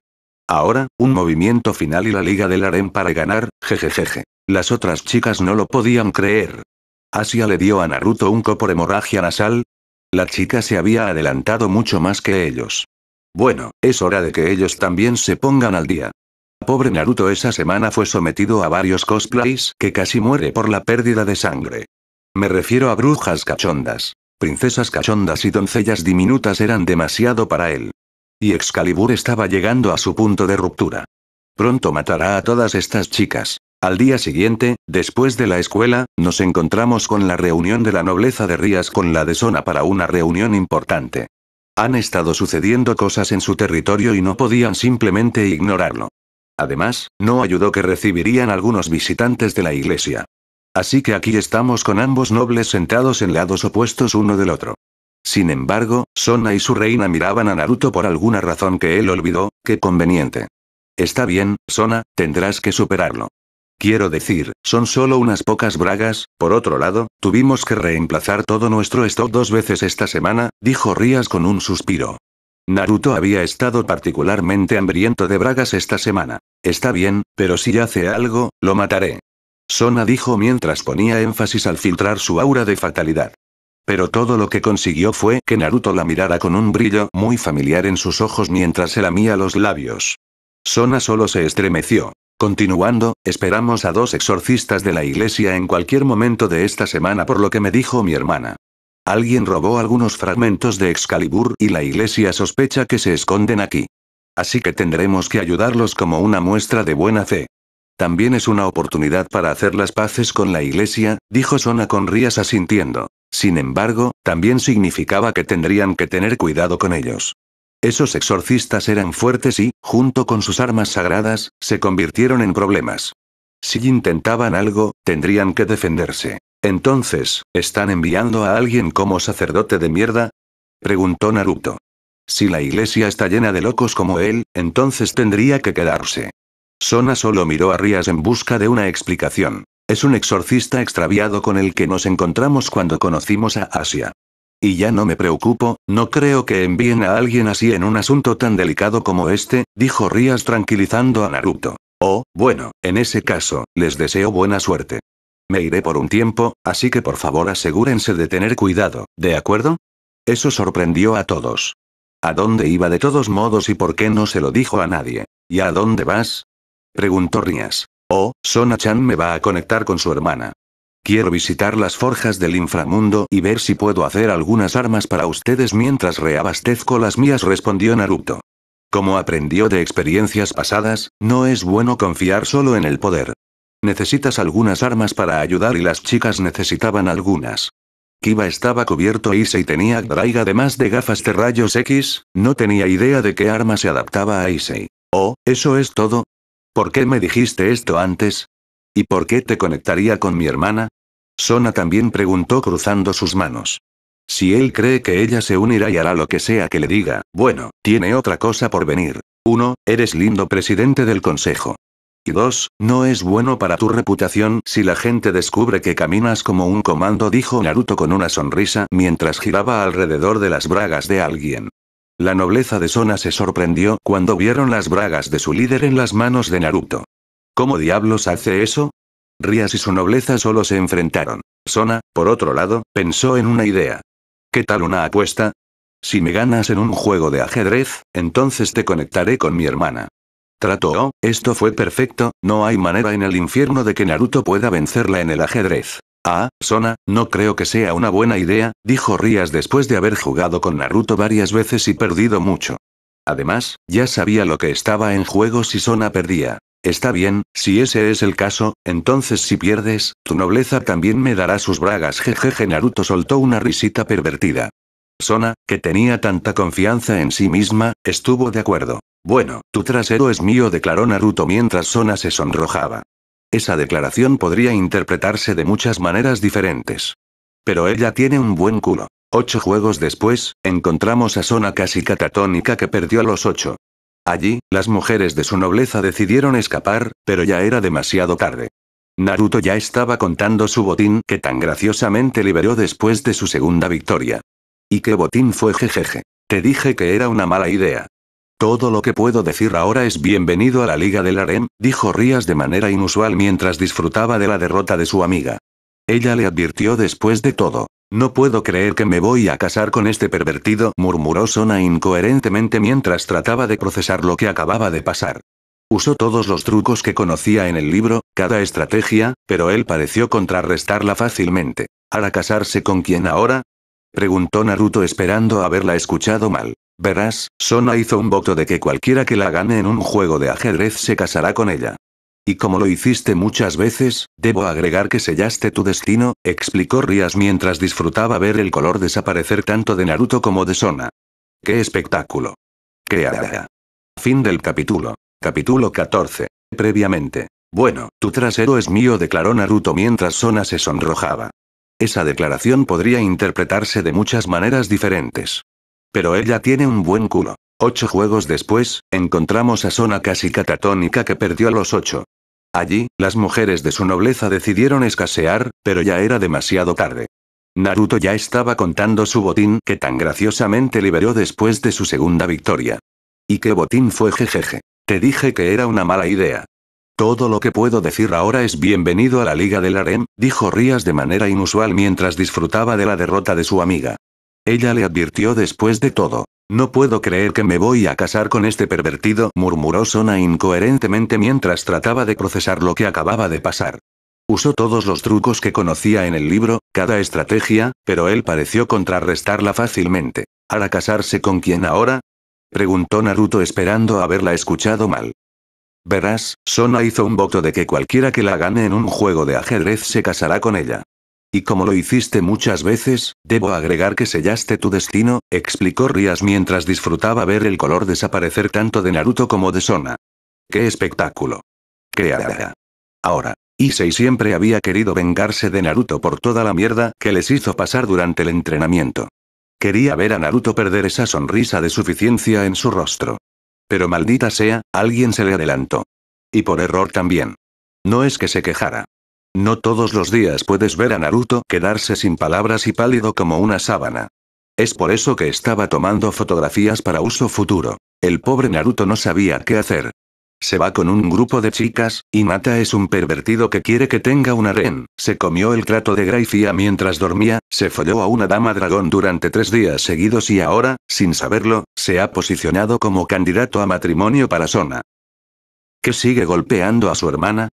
Ahora, un movimiento final y la liga del harem para ganar, jejejeje. Las otras chicas no lo podían creer. Asia le dio a Naruto un copo hemorragia nasal. La chica se había adelantado mucho más que ellos. Bueno, es hora de que ellos también se pongan al día. Pobre Naruto esa semana fue sometido a varios cosplays que casi muere por la pérdida de sangre. Me refiero a brujas cachondas. Princesas cachondas y doncellas diminutas eran demasiado para él. Y Excalibur estaba llegando a su punto de ruptura. Pronto matará a todas estas chicas. Al día siguiente, después de la escuela, nos encontramos con la reunión de la nobleza de Rías con la de Sona para una reunión importante. Han estado sucediendo cosas en su territorio y no podían simplemente ignorarlo. Además, no ayudó que recibirían algunos visitantes de la iglesia. Así que aquí estamos con ambos nobles sentados en lados opuestos uno del otro. Sin embargo, Sona y su reina miraban a Naruto por alguna razón que él olvidó, qué conveniente. Está bien, Sona, tendrás que superarlo. Quiero decir, son solo unas pocas bragas, por otro lado, tuvimos que reemplazar todo nuestro stock dos veces esta semana, dijo Rías con un suspiro. Naruto había estado particularmente hambriento de bragas esta semana. Está bien, pero si hace algo, lo mataré. Sona dijo mientras ponía énfasis al filtrar su aura de fatalidad. Pero todo lo que consiguió fue que Naruto la mirara con un brillo muy familiar en sus ojos mientras se lamía los labios. Sona solo se estremeció. Continuando, esperamos a dos exorcistas de la iglesia en cualquier momento de esta semana por lo que me dijo mi hermana. Alguien robó algunos fragmentos de Excalibur y la iglesia sospecha que se esconden aquí. Así que tendremos que ayudarlos como una muestra de buena fe. También es una oportunidad para hacer las paces con la iglesia, dijo Sona con rías asintiendo. Sin embargo, también significaba que tendrían que tener cuidado con ellos. Esos exorcistas eran fuertes y, junto con sus armas sagradas, se convirtieron en problemas. Si intentaban algo, tendrían que defenderse. Entonces, ¿están enviando a alguien como sacerdote de mierda? preguntó Naruto. Si la iglesia está llena de locos como él, entonces tendría que quedarse. Sona solo miró a Rías en busca de una explicación. Es un exorcista extraviado con el que nos encontramos cuando conocimos a Asia. Y ya no me preocupo, no creo que envíen a alguien así en un asunto tan delicado como este, dijo Rías tranquilizando a Naruto. Oh, bueno, en ese caso, les deseo buena suerte. Me iré por un tiempo, así que por favor asegúrense de tener cuidado, ¿de acuerdo? Eso sorprendió a todos. ¿A dónde iba de todos modos y por qué no se lo dijo a nadie? ¿Y a dónde vas? Preguntó Rías. Oh, Sona-chan me va a conectar con su hermana. Quiero visitar las forjas del inframundo y ver si puedo hacer algunas armas para ustedes mientras reabastezco las mías, respondió Naruto. Como aprendió de experiencias pasadas, no es bueno confiar solo en el poder. Necesitas algunas armas para ayudar y las chicas necesitaban algunas. Kiba estaba cubierto y tenía Draiga además de gafas de rayos X, no tenía idea de qué arma se adaptaba a Issei. Oh, eso es todo, ¿Por qué me dijiste esto antes? ¿Y por qué te conectaría con mi hermana? Sona también preguntó cruzando sus manos. Si él cree que ella se unirá y hará lo que sea que le diga, bueno, tiene otra cosa por venir. Uno, Eres lindo presidente del consejo. Y dos, No es bueno para tu reputación si la gente descubre que caminas como un comando, dijo Naruto con una sonrisa mientras giraba alrededor de las bragas de alguien. La nobleza de Sona se sorprendió cuando vieron las bragas de su líder en las manos de Naruto. ¿Cómo diablos hace eso? Rías y su nobleza solo se enfrentaron. Sona, por otro lado, pensó en una idea. ¿Qué tal una apuesta? Si me ganas en un juego de ajedrez, entonces te conectaré con mi hermana. Trato, oh, esto fue perfecto, no hay manera en el infierno de que Naruto pueda vencerla en el ajedrez. Ah, Sona, no creo que sea una buena idea, dijo Rías después de haber jugado con Naruto varias veces y perdido mucho. Además, ya sabía lo que estaba en juego si Sona perdía. Está bien, si ese es el caso, entonces si pierdes, tu nobleza también me dará sus bragas. Jejeje Naruto soltó una risita pervertida. Sona, que tenía tanta confianza en sí misma, estuvo de acuerdo. Bueno, tu trasero es mío, declaró Naruto mientras Sona se sonrojaba. Esa declaración podría interpretarse de muchas maneras diferentes. Pero ella tiene un buen culo. Ocho juegos después, encontramos a Sona casi catatónica que perdió a los ocho. Allí, las mujeres de su nobleza decidieron escapar, pero ya era demasiado tarde. Naruto ya estaba contando su botín que tan graciosamente liberó después de su segunda victoria. ¿Y qué botín fue jejeje? Te dije que era una mala idea. Todo lo que puedo decir ahora es bienvenido a la Liga del Harem, dijo Rías de manera inusual mientras disfrutaba de la derrota de su amiga. Ella le advirtió después de todo. No puedo creer que me voy a casar con este pervertido, murmuró Sona incoherentemente mientras trataba de procesar lo que acababa de pasar. Usó todos los trucos que conocía en el libro, cada estrategia, pero él pareció contrarrestarla fácilmente. ¿Hará casarse con quién ahora? Preguntó Naruto esperando haberla escuchado mal. Verás, Sona hizo un voto de que cualquiera que la gane en un juego de ajedrez se casará con ella. Y como lo hiciste muchas veces, debo agregar que sellaste tu destino, explicó Rías mientras disfrutaba ver el color desaparecer tanto de Naruto como de Sona. ¡Qué espectáculo! ¡Qué hará. Fin del capítulo. Capítulo 14. Previamente. Bueno, tu trasero es mío, declaró Naruto mientras Sona se sonrojaba. Esa declaración podría interpretarse de muchas maneras diferentes. Pero ella tiene un buen culo. Ocho juegos después, encontramos a Sona casi catatónica que perdió a los ocho. Allí, las mujeres de su nobleza decidieron escasear, pero ya era demasiado tarde. Naruto ya estaba contando su botín que tan graciosamente liberó después de su segunda victoria. ¿Y qué botín fue jejeje? Te dije que era una mala idea. Todo lo que puedo decir ahora es bienvenido a la Liga del Harem, dijo Rías de manera inusual mientras disfrutaba de la derrota de su amiga. Ella le advirtió después de todo. No puedo creer que me voy a casar con este pervertido, murmuró Sona incoherentemente mientras trataba de procesar lo que acababa de pasar. Usó todos los trucos que conocía en el libro, cada estrategia, pero él pareció contrarrestarla fácilmente. ¿Hará casarse con quién ahora? preguntó Naruto esperando haberla escuchado mal. Verás, Sona hizo un voto de que cualquiera que la gane en un juego de ajedrez se casará con ella. Y como lo hiciste muchas veces, debo agregar que sellaste tu destino, explicó Rías mientras disfrutaba ver el color desaparecer tanto de Naruto como de Sona. ¡Qué espectáculo! ¡Qué hará! Ahora, Issei siempre había querido vengarse de Naruto por toda la mierda que les hizo pasar durante el entrenamiento. Quería ver a Naruto perder esa sonrisa de suficiencia en su rostro. Pero maldita sea, alguien se le adelantó. Y por error también. No es que se quejara. No todos los días puedes ver a Naruto quedarse sin palabras y pálido como una sábana. Es por eso que estaba tomando fotografías para uso futuro. El pobre Naruto no sabía qué hacer. Se va con un grupo de chicas, y Mata es un pervertido que quiere que tenga una Ren. se comió el trato de Gracia mientras dormía, se folló a una dama dragón durante tres días seguidos y ahora, sin saberlo, se ha posicionado como candidato a matrimonio para Sona. Que sigue golpeando a su hermana?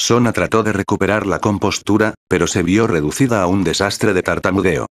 Sona trató de recuperar la compostura, pero se vio reducida a un desastre de tartamudeo.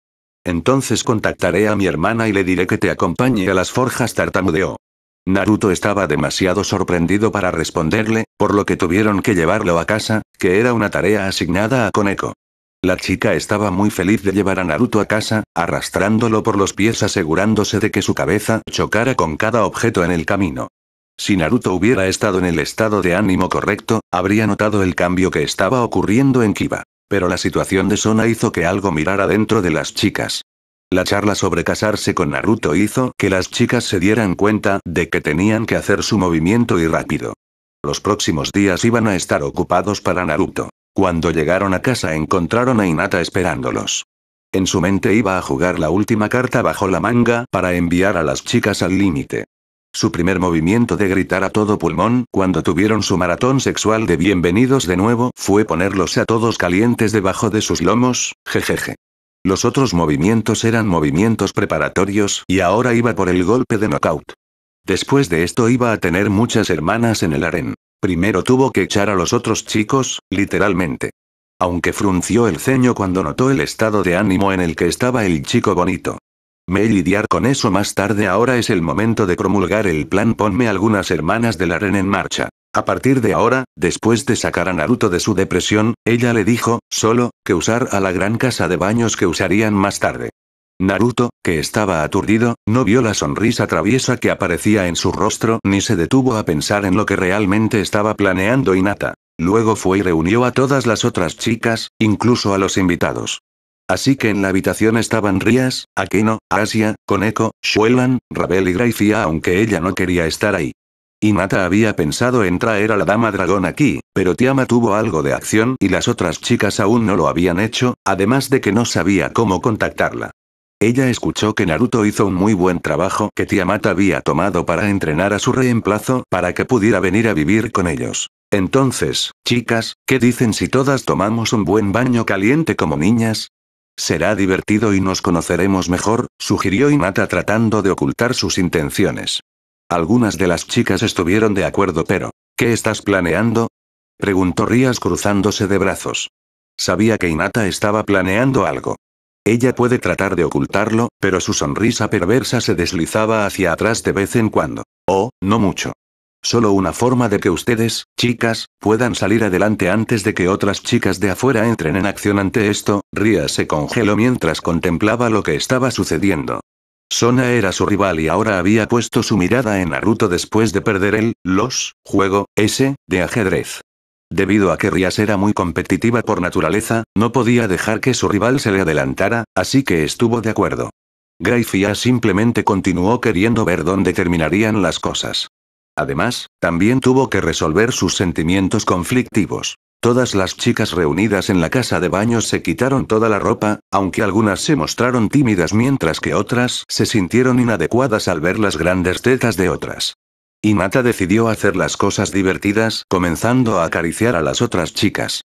Entonces contactaré a mi hermana y le diré que te acompañe a las forjas tartamudeo. Naruto estaba demasiado sorprendido para responderle, por lo que tuvieron que llevarlo a casa, que era una tarea asignada a Koneko. La chica estaba muy feliz de llevar a Naruto a casa, arrastrándolo por los pies asegurándose de que su cabeza chocara con cada objeto en el camino. Si Naruto hubiera estado en el estado de ánimo correcto, habría notado el cambio que estaba ocurriendo en Kiba. Pero la situación de Sona hizo que algo mirara dentro de las chicas. La charla sobre casarse con Naruto hizo que las chicas se dieran cuenta de que tenían que hacer su movimiento y rápido. Los próximos días iban a estar ocupados para Naruto. Cuando llegaron a casa encontraron a Inata esperándolos. En su mente iba a jugar la última carta bajo la manga para enviar a las chicas al límite. Su primer movimiento de gritar a todo pulmón, cuando tuvieron su maratón sexual de bienvenidos de nuevo, fue ponerlos a todos calientes debajo de sus lomos, jejeje. Los otros movimientos eran movimientos preparatorios, y ahora iba por el golpe de knockout. Después de esto iba a tener muchas hermanas en el aren. Primero tuvo que echar a los otros chicos, literalmente. Aunque frunció el ceño cuando notó el estado de ánimo en el que estaba el chico bonito. Me lidiar con eso más tarde ahora es el momento de promulgar el plan ponme algunas hermanas la aren en marcha. A partir de ahora, después de sacar a Naruto de su depresión, ella le dijo, solo, que usar a la gran casa de baños que usarían más tarde. Naruto, que estaba aturdido, no vio la sonrisa traviesa que aparecía en su rostro ni se detuvo a pensar en lo que realmente estaba planeando inata Luego fue y reunió a todas las otras chicas, incluso a los invitados. Así que en la habitación estaban Rías, Aquino, Asia, Koneko, Shuelan, Rabel y Gracia aunque ella no quería estar ahí. Y Mata había pensado en traer a la dama dragón aquí, pero Tiama tuvo algo de acción y las otras chicas aún no lo habían hecho, además de que no sabía cómo contactarla. Ella escuchó que Naruto hizo un muy buen trabajo que Tiamat había tomado para entrenar a su reemplazo para que pudiera venir a vivir con ellos. Entonces, chicas, ¿qué dicen si todas tomamos un buen baño caliente como niñas? Será divertido y nos conoceremos mejor, sugirió Inata tratando de ocultar sus intenciones. Algunas de las chicas estuvieron de acuerdo, pero ¿qué estás planeando? preguntó Rías cruzándose de brazos. Sabía que Inata estaba planeando algo. Ella puede tratar de ocultarlo, pero su sonrisa perversa se deslizaba hacia atrás de vez en cuando. Oh, no mucho. Solo una forma de que ustedes, chicas, puedan salir adelante antes de que otras chicas de afuera entren en acción ante esto, Ria se congeló mientras contemplaba lo que estaba sucediendo. Sona era su rival y ahora había puesto su mirada en Naruto después de perder el, los, juego, ese, de ajedrez. Debido a que Rias era muy competitiva por naturaleza, no podía dejar que su rival se le adelantara, así que estuvo de acuerdo. Grayfia simplemente continuó queriendo ver dónde terminarían las cosas. Además, también tuvo que resolver sus sentimientos conflictivos. Todas las chicas reunidas en la casa de baños se quitaron toda la ropa, aunque algunas se mostraron tímidas mientras que otras se sintieron inadecuadas al ver las grandes tetas de otras. Inata decidió hacer las cosas divertidas, comenzando a acariciar a las otras chicas.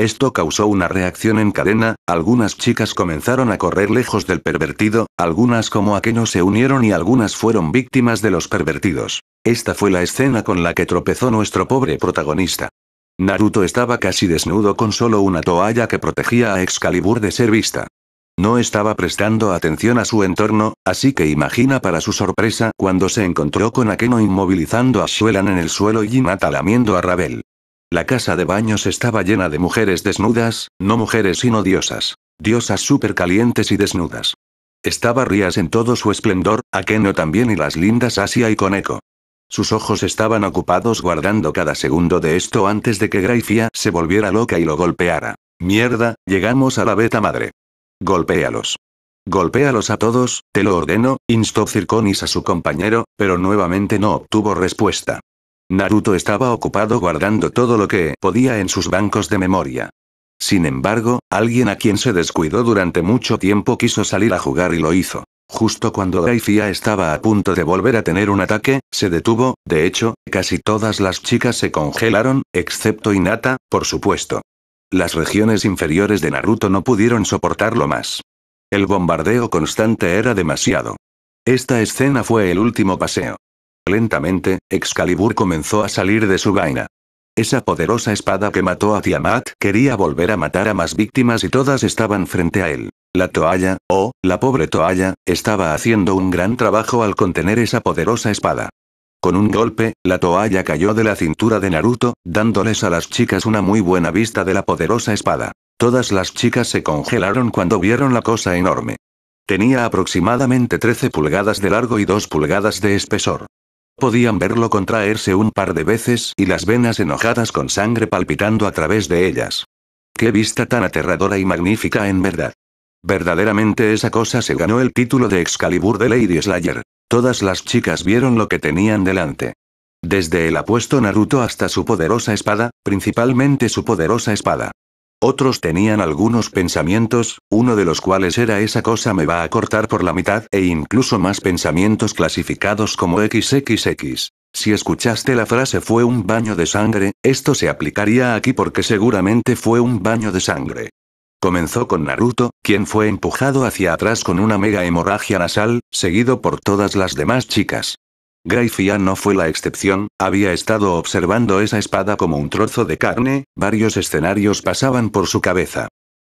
Esto causó una reacción en cadena, algunas chicas comenzaron a correr lejos del pervertido, algunas como Akeno se unieron y algunas fueron víctimas de los pervertidos. Esta fue la escena con la que tropezó nuestro pobre protagonista. Naruto estaba casi desnudo con solo una toalla que protegía a Excalibur de ser vista. No estaba prestando atención a su entorno, así que imagina para su sorpresa cuando se encontró con Akeno inmovilizando a Shuelan en el suelo y Hinata lamiendo a Rabel. La casa de baños estaba llena de mujeres desnudas, no mujeres sino diosas. Diosas calientes y desnudas. Estaba Rías en todo su esplendor, Akeno también y las lindas Asia y Koneko. Sus ojos estaban ocupados guardando cada segundo de esto antes de que Gracia se volviera loca y lo golpeara. Mierda, llegamos a la beta madre. Golpéalos. Golpéalos a todos, te lo ordeno, instó Circonis a su compañero, pero nuevamente no obtuvo respuesta. Naruto estaba ocupado guardando todo lo que podía en sus bancos de memoria. Sin embargo, alguien a quien se descuidó durante mucho tiempo quiso salir a jugar y lo hizo. Justo cuando Raifia estaba a punto de volver a tener un ataque, se detuvo, de hecho, casi todas las chicas se congelaron, excepto Inata, por supuesto. Las regiones inferiores de Naruto no pudieron soportarlo más. El bombardeo constante era demasiado. Esta escena fue el último paseo. Lentamente, Excalibur comenzó a salir de su vaina. Esa poderosa espada que mató a Tiamat quería volver a matar a más víctimas y todas estaban frente a él. La toalla, o la pobre toalla, estaba haciendo un gran trabajo al contener esa poderosa espada. Con un golpe, la toalla cayó de la cintura de Naruto, dándoles a las chicas una muy buena vista de la poderosa espada. Todas las chicas se congelaron cuando vieron la cosa enorme. Tenía aproximadamente 13 pulgadas de largo y 2 pulgadas de espesor. Podían verlo contraerse un par de veces y las venas enojadas con sangre palpitando a través de ellas. Qué vista tan aterradora y magnífica en verdad. Verdaderamente esa cosa se ganó el título de Excalibur de Lady Slayer. Todas las chicas vieron lo que tenían delante. Desde el apuesto Naruto hasta su poderosa espada, principalmente su poderosa espada. Otros tenían algunos pensamientos, uno de los cuales era esa cosa me va a cortar por la mitad e incluso más pensamientos clasificados como XXX. Si escuchaste la frase fue un baño de sangre, esto se aplicaría aquí porque seguramente fue un baño de sangre. Comenzó con Naruto, quien fue empujado hacia atrás con una mega hemorragia nasal, seguido por todas las demás chicas. Grayfian no fue la excepción, había estado observando esa espada como un trozo de carne, varios escenarios pasaban por su cabeza.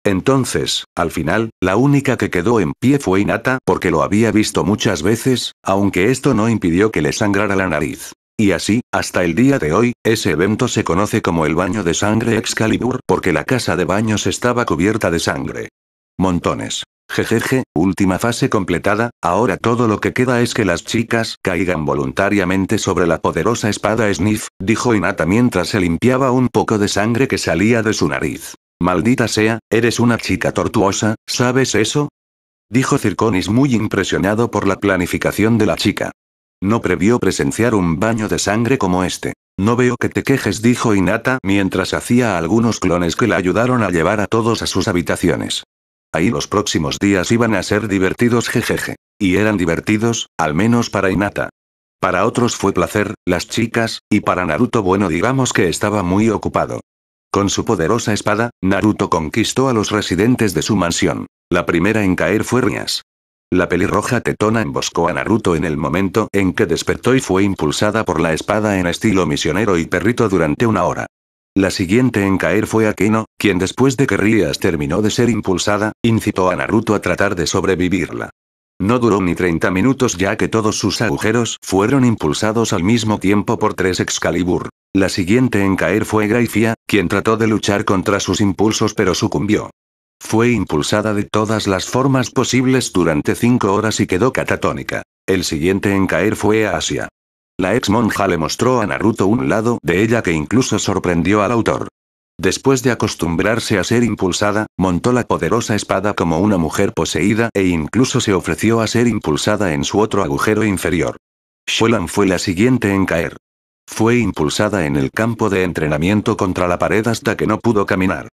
Entonces, al final, la única que quedó en pie fue Inata porque lo había visto muchas veces, aunque esto no impidió que le sangrara la nariz. Y así, hasta el día de hoy, ese evento se conoce como el baño de sangre Excalibur porque la casa de baños estaba cubierta de sangre. Montones. Jejeje, última fase completada, ahora todo lo que queda es que las chicas caigan voluntariamente sobre la poderosa espada Sniff, dijo Inata mientras se limpiaba un poco de sangre que salía de su nariz. Maldita sea, eres una chica tortuosa, ¿sabes eso? Dijo Circonis muy impresionado por la planificación de la chica. No previó presenciar un baño de sangre como este. No veo que te quejes, dijo Inata mientras hacía algunos clones que la ayudaron a llevar a todos a sus habitaciones. Ahí los próximos días iban a ser divertidos jejeje. Y eran divertidos, al menos para Inata. Para otros fue placer, las chicas, y para Naruto bueno digamos que estaba muy ocupado. Con su poderosa espada, Naruto conquistó a los residentes de su mansión. La primera en caer fue Rias. La pelirroja tetona emboscó a Naruto en el momento en que despertó y fue impulsada por la espada en estilo misionero y perrito durante una hora. La siguiente en caer fue Akino, quien después de que Rías terminó de ser impulsada, incitó a Naruto a tratar de sobrevivirla. No duró ni 30 minutos ya que todos sus agujeros fueron impulsados al mismo tiempo por tres Excalibur. La siguiente en caer fue Graifia, quien trató de luchar contra sus impulsos pero sucumbió. Fue impulsada de todas las formas posibles durante 5 horas y quedó catatónica. El siguiente en caer fue Asia. La ex monja le mostró a Naruto un lado de ella que incluso sorprendió al autor. Después de acostumbrarse a ser impulsada, montó la poderosa espada como una mujer poseída e incluso se ofreció a ser impulsada en su otro agujero inferior. Shuelan fue la siguiente en caer. Fue impulsada en el campo de entrenamiento contra la pared hasta que no pudo caminar.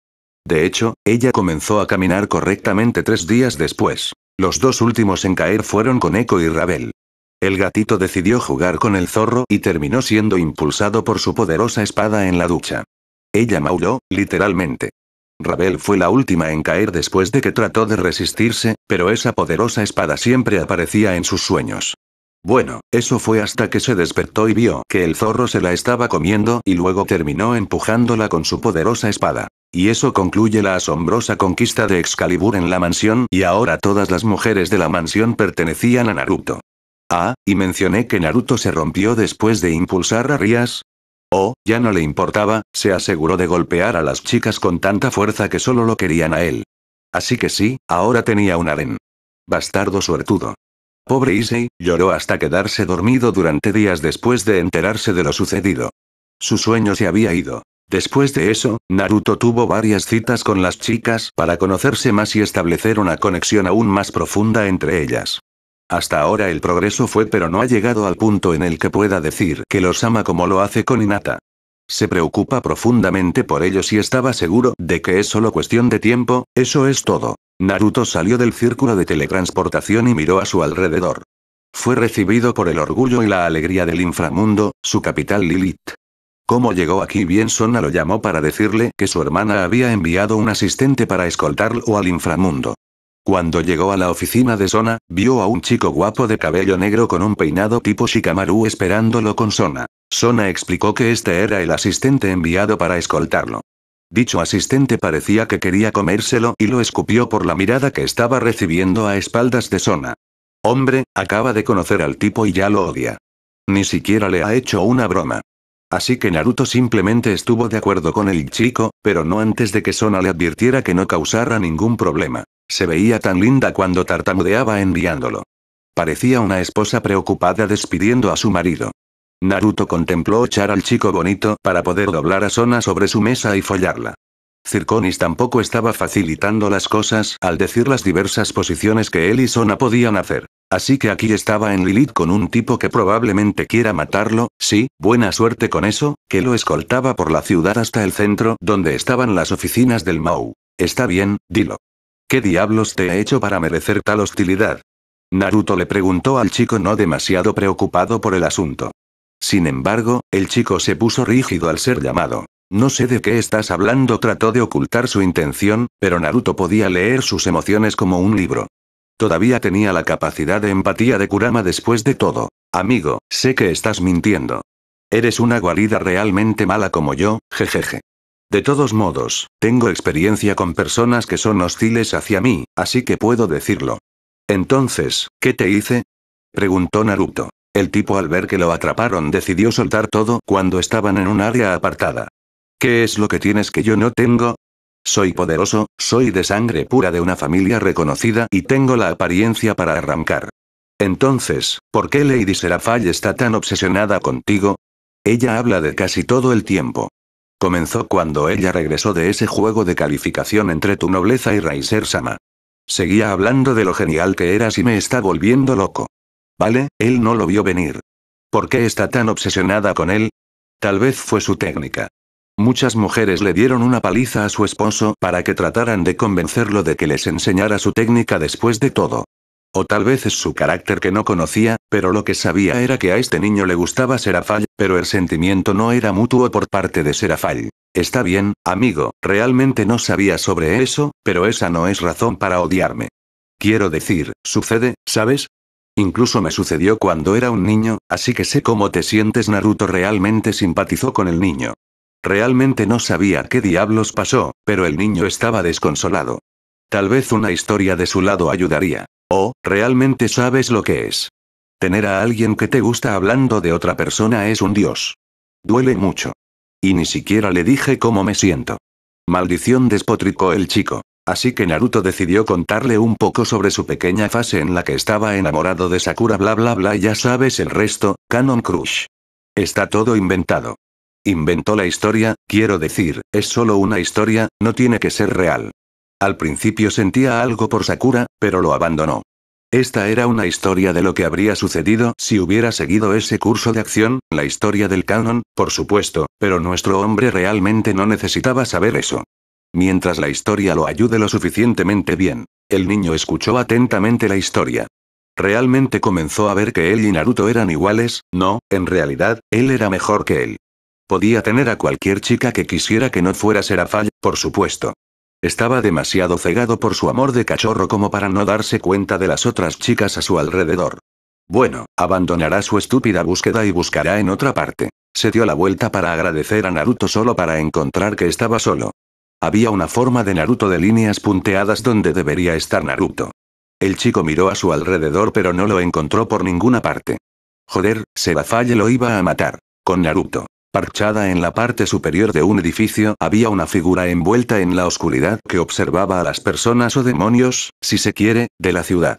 De hecho, ella comenzó a caminar correctamente tres días después. Los dos últimos en caer fueron con Koneko y Rabel. El gatito decidió jugar con el zorro y terminó siendo impulsado por su poderosa espada en la ducha. Ella maulló, literalmente. Rabel fue la última en caer después de que trató de resistirse, pero esa poderosa espada siempre aparecía en sus sueños. Bueno, eso fue hasta que se despertó y vio que el zorro se la estaba comiendo y luego terminó empujándola con su poderosa espada. Y eso concluye la asombrosa conquista de Excalibur en la mansión y ahora todas las mujeres de la mansión pertenecían a Naruto. Ah, y mencioné que Naruto se rompió después de impulsar a Rías. Oh, ya no le importaba, se aseguró de golpear a las chicas con tanta fuerza que solo lo querían a él. Así que sí, ahora tenía un aren. Bastardo suertudo. Pobre Issei, lloró hasta quedarse dormido durante días después de enterarse de lo sucedido. Su sueño se había ido. Después de eso, Naruto tuvo varias citas con las chicas para conocerse más y establecer una conexión aún más profunda entre ellas. Hasta ahora el progreso fue pero no ha llegado al punto en el que pueda decir que los ama como lo hace con Inata. Se preocupa profundamente por ellos y estaba seguro de que es solo cuestión de tiempo, eso es todo. Naruto salió del círculo de teletransportación y miró a su alrededor. Fue recibido por el orgullo y la alegría del inframundo, su capital Lilith. Como llegó aquí bien Sona lo llamó para decirle que su hermana había enviado un asistente para escoltarlo al inframundo. Cuando llegó a la oficina de Sona, vio a un chico guapo de cabello negro con un peinado tipo Shikamaru esperándolo con Sona. Sona explicó que este era el asistente enviado para escoltarlo. Dicho asistente parecía que quería comérselo y lo escupió por la mirada que estaba recibiendo a espaldas de Sona. Hombre, acaba de conocer al tipo y ya lo odia. Ni siquiera le ha hecho una broma. Así que Naruto simplemente estuvo de acuerdo con el chico, pero no antes de que Sona le advirtiera que no causara ningún problema. Se veía tan linda cuando tartamudeaba enviándolo. Parecía una esposa preocupada despidiendo a su marido. Naruto contempló echar al chico bonito para poder doblar a Sona sobre su mesa y follarla. Circonis tampoco estaba facilitando las cosas al decir las diversas posiciones que él y Sona podían hacer. Así que aquí estaba en Lilith con un tipo que probablemente quiera matarlo, sí, buena suerte con eso, que lo escoltaba por la ciudad hasta el centro donde estaban las oficinas del Mau. Está bien, dilo. ¿Qué diablos te he hecho para merecer tal hostilidad? Naruto le preguntó al chico no demasiado preocupado por el asunto. Sin embargo, el chico se puso rígido al ser llamado. No sé de qué estás hablando, trató de ocultar su intención, pero Naruto podía leer sus emociones como un libro. Todavía tenía la capacidad de empatía de Kurama después de todo. Amigo, sé que estás mintiendo. Eres una guarida realmente mala como yo, jejeje. De todos modos, tengo experiencia con personas que son hostiles hacia mí, así que puedo decirlo. Entonces, ¿qué te hice? preguntó Naruto. El tipo al ver que lo atraparon decidió soltar todo cuando estaban en un área apartada. ¿Qué es lo que tienes que yo no tengo? Soy poderoso, soy de sangre pura de una familia reconocida y tengo la apariencia para arrancar. Entonces, ¿por qué Lady Serafall está tan obsesionada contigo? Ella habla de casi todo el tiempo. Comenzó cuando ella regresó de ese juego de calificación entre tu nobleza y Raizer Sama. Seguía hablando de lo genial que eras y me está volviendo loco. Vale, él no lo vio venir. ¿Por qué está tan obsesionada con él? Tal vez fue su técnica. Muchas mujeres le dieron una paliza a su esposo para que trataran de convencerlo de que les enseñara su técnica después de todo. O tal vez es su carácter que no conocía, pero lo que sabía era que a este niño le gustaba Serafal, pero el sentimiento no era mutuo por parte de Serafal. Está bien, amigo, realmente no sabía sobre eso, pero esa no es razón para odiarme. Quiero decir, sucede, ¿sabes? Incluso me sucedió cuando era un niño, así que sé cómo te sientes Naruto realmente simpatizó con el niño. Realmente no sabía qué diablos pasó, pero el niño estaba desconsolado. Tal vez una historia de su lado ayudaría. Oh, realmente sabes lo que es. Tener a alguien que te gusta hablando de otra persona es un dios. Duele mucho. Y ni siquiera le dije cómo me siento. Maldición despotricó el chico. Así que Naruto decidió contarle un poco sobre su pequeña fase en la que estaba enamorado de Sakura bla bla bla ya sabes el resto, Canon Crush. Está todo inventado. Inventó la historia, quiero decir, es solo una historia, no tiene que ser real. Al principio sentía algo por Sakura, pero lo abandonó. Esta era una historia de lo que habría sucedido si hubiera seguido ese curso de acción, la historia del canon, por supuesto, pero nuestro hombre realmente no necesitaba saber eso. Mientras la historia lo ayude lo suficientemente bien. El niño escuchó atentamente la historia. Realmente comenzó a ver que él y Naruto eran iguales, no, en realidad, él era mejor que él. Podía tener a cualquier chica que quisiera que no fuera Serafal, por supuesto. Estaba demasiado cegado por su amor de cachorro como para no darse cuenta de las otras chicas a su alrededor. Bueno, abandonará su estúpida búsqueda y buscará en otra parte. Se dio la vuelta para agradecer a Naruto solo para encontrar que estaba solo. Había una forma de Naruto de líneas punteadas donde debería estar Naruto. El chico miró a su alrededor pero no lo encontró por ninguna parte. Joder, Sebafalle lo iba a matar. Con Naruto. Parchada en la parte superior de un edificio había una figura envuelta en la oscuridad que observaba a las personas o demonios, si se quiere, de la ciudad.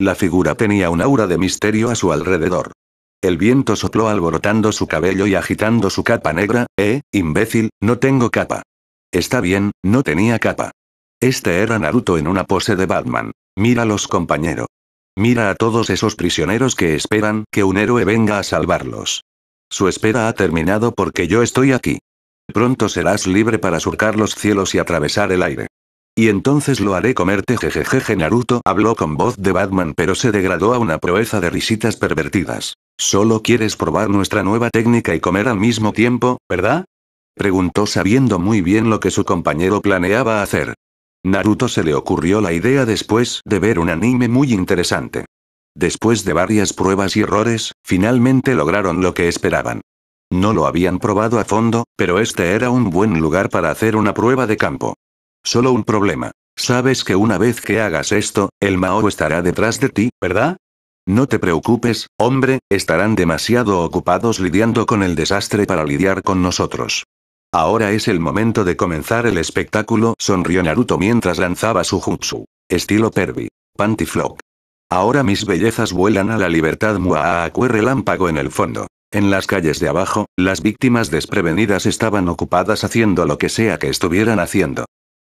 La figura tenía un aura de misterio a su alrededor. El viento sopló alborotando su cabello y agitando su capa negra, eh, imbécil, no tengo capa. Está bien, no tenía capa. Este era Naruto en una pose de Batman. Míralos compañero. Mira a todos esos prisioneros que esperan que un héroe venga a salvarlos. Su espera ha terminado porque yo estoy aquí. Pronto serás libre para surcar los cielos y atravesar el aire. Y entonces lo haré comerte jejejeje Naruto habló con voz de Batman pero se degradó a una proeza de risitas pervertidas. Solo quieres probar nuestra nueva técnica y comer al mismo tiempo, ¿verdad? Preguntó sabiendo muy bien lo que su compañero planeaba hacer. Naruto se le ocurrió la idea después de ver un anime muy interesante. Después de varias pruebas y errores, finalmente lograron lo que esperaban. No lo habían probado a fondo, pero este era un buen lugar para hacer una prueba de campo. Solo un problema. Sabes que una vez que hagas esto, el Mao estará detrás de ti, ¿verdad? No te preocupes, hombre, estarán demasiado ocupados lidiando con el desastre para lidiar con nosotros. Ahora es el momento de comenzar el espectáculo, sonrió Naruto mientras lanzaba su jutsu. Estilo pervy. Panty Ahora mis bellezas vuelan a la libertad el relámpago en el fondo. En las calles de abajo, las víctimas desprevenidas estaban ocupadas haciendo lo que sea que estuvieran haciendo.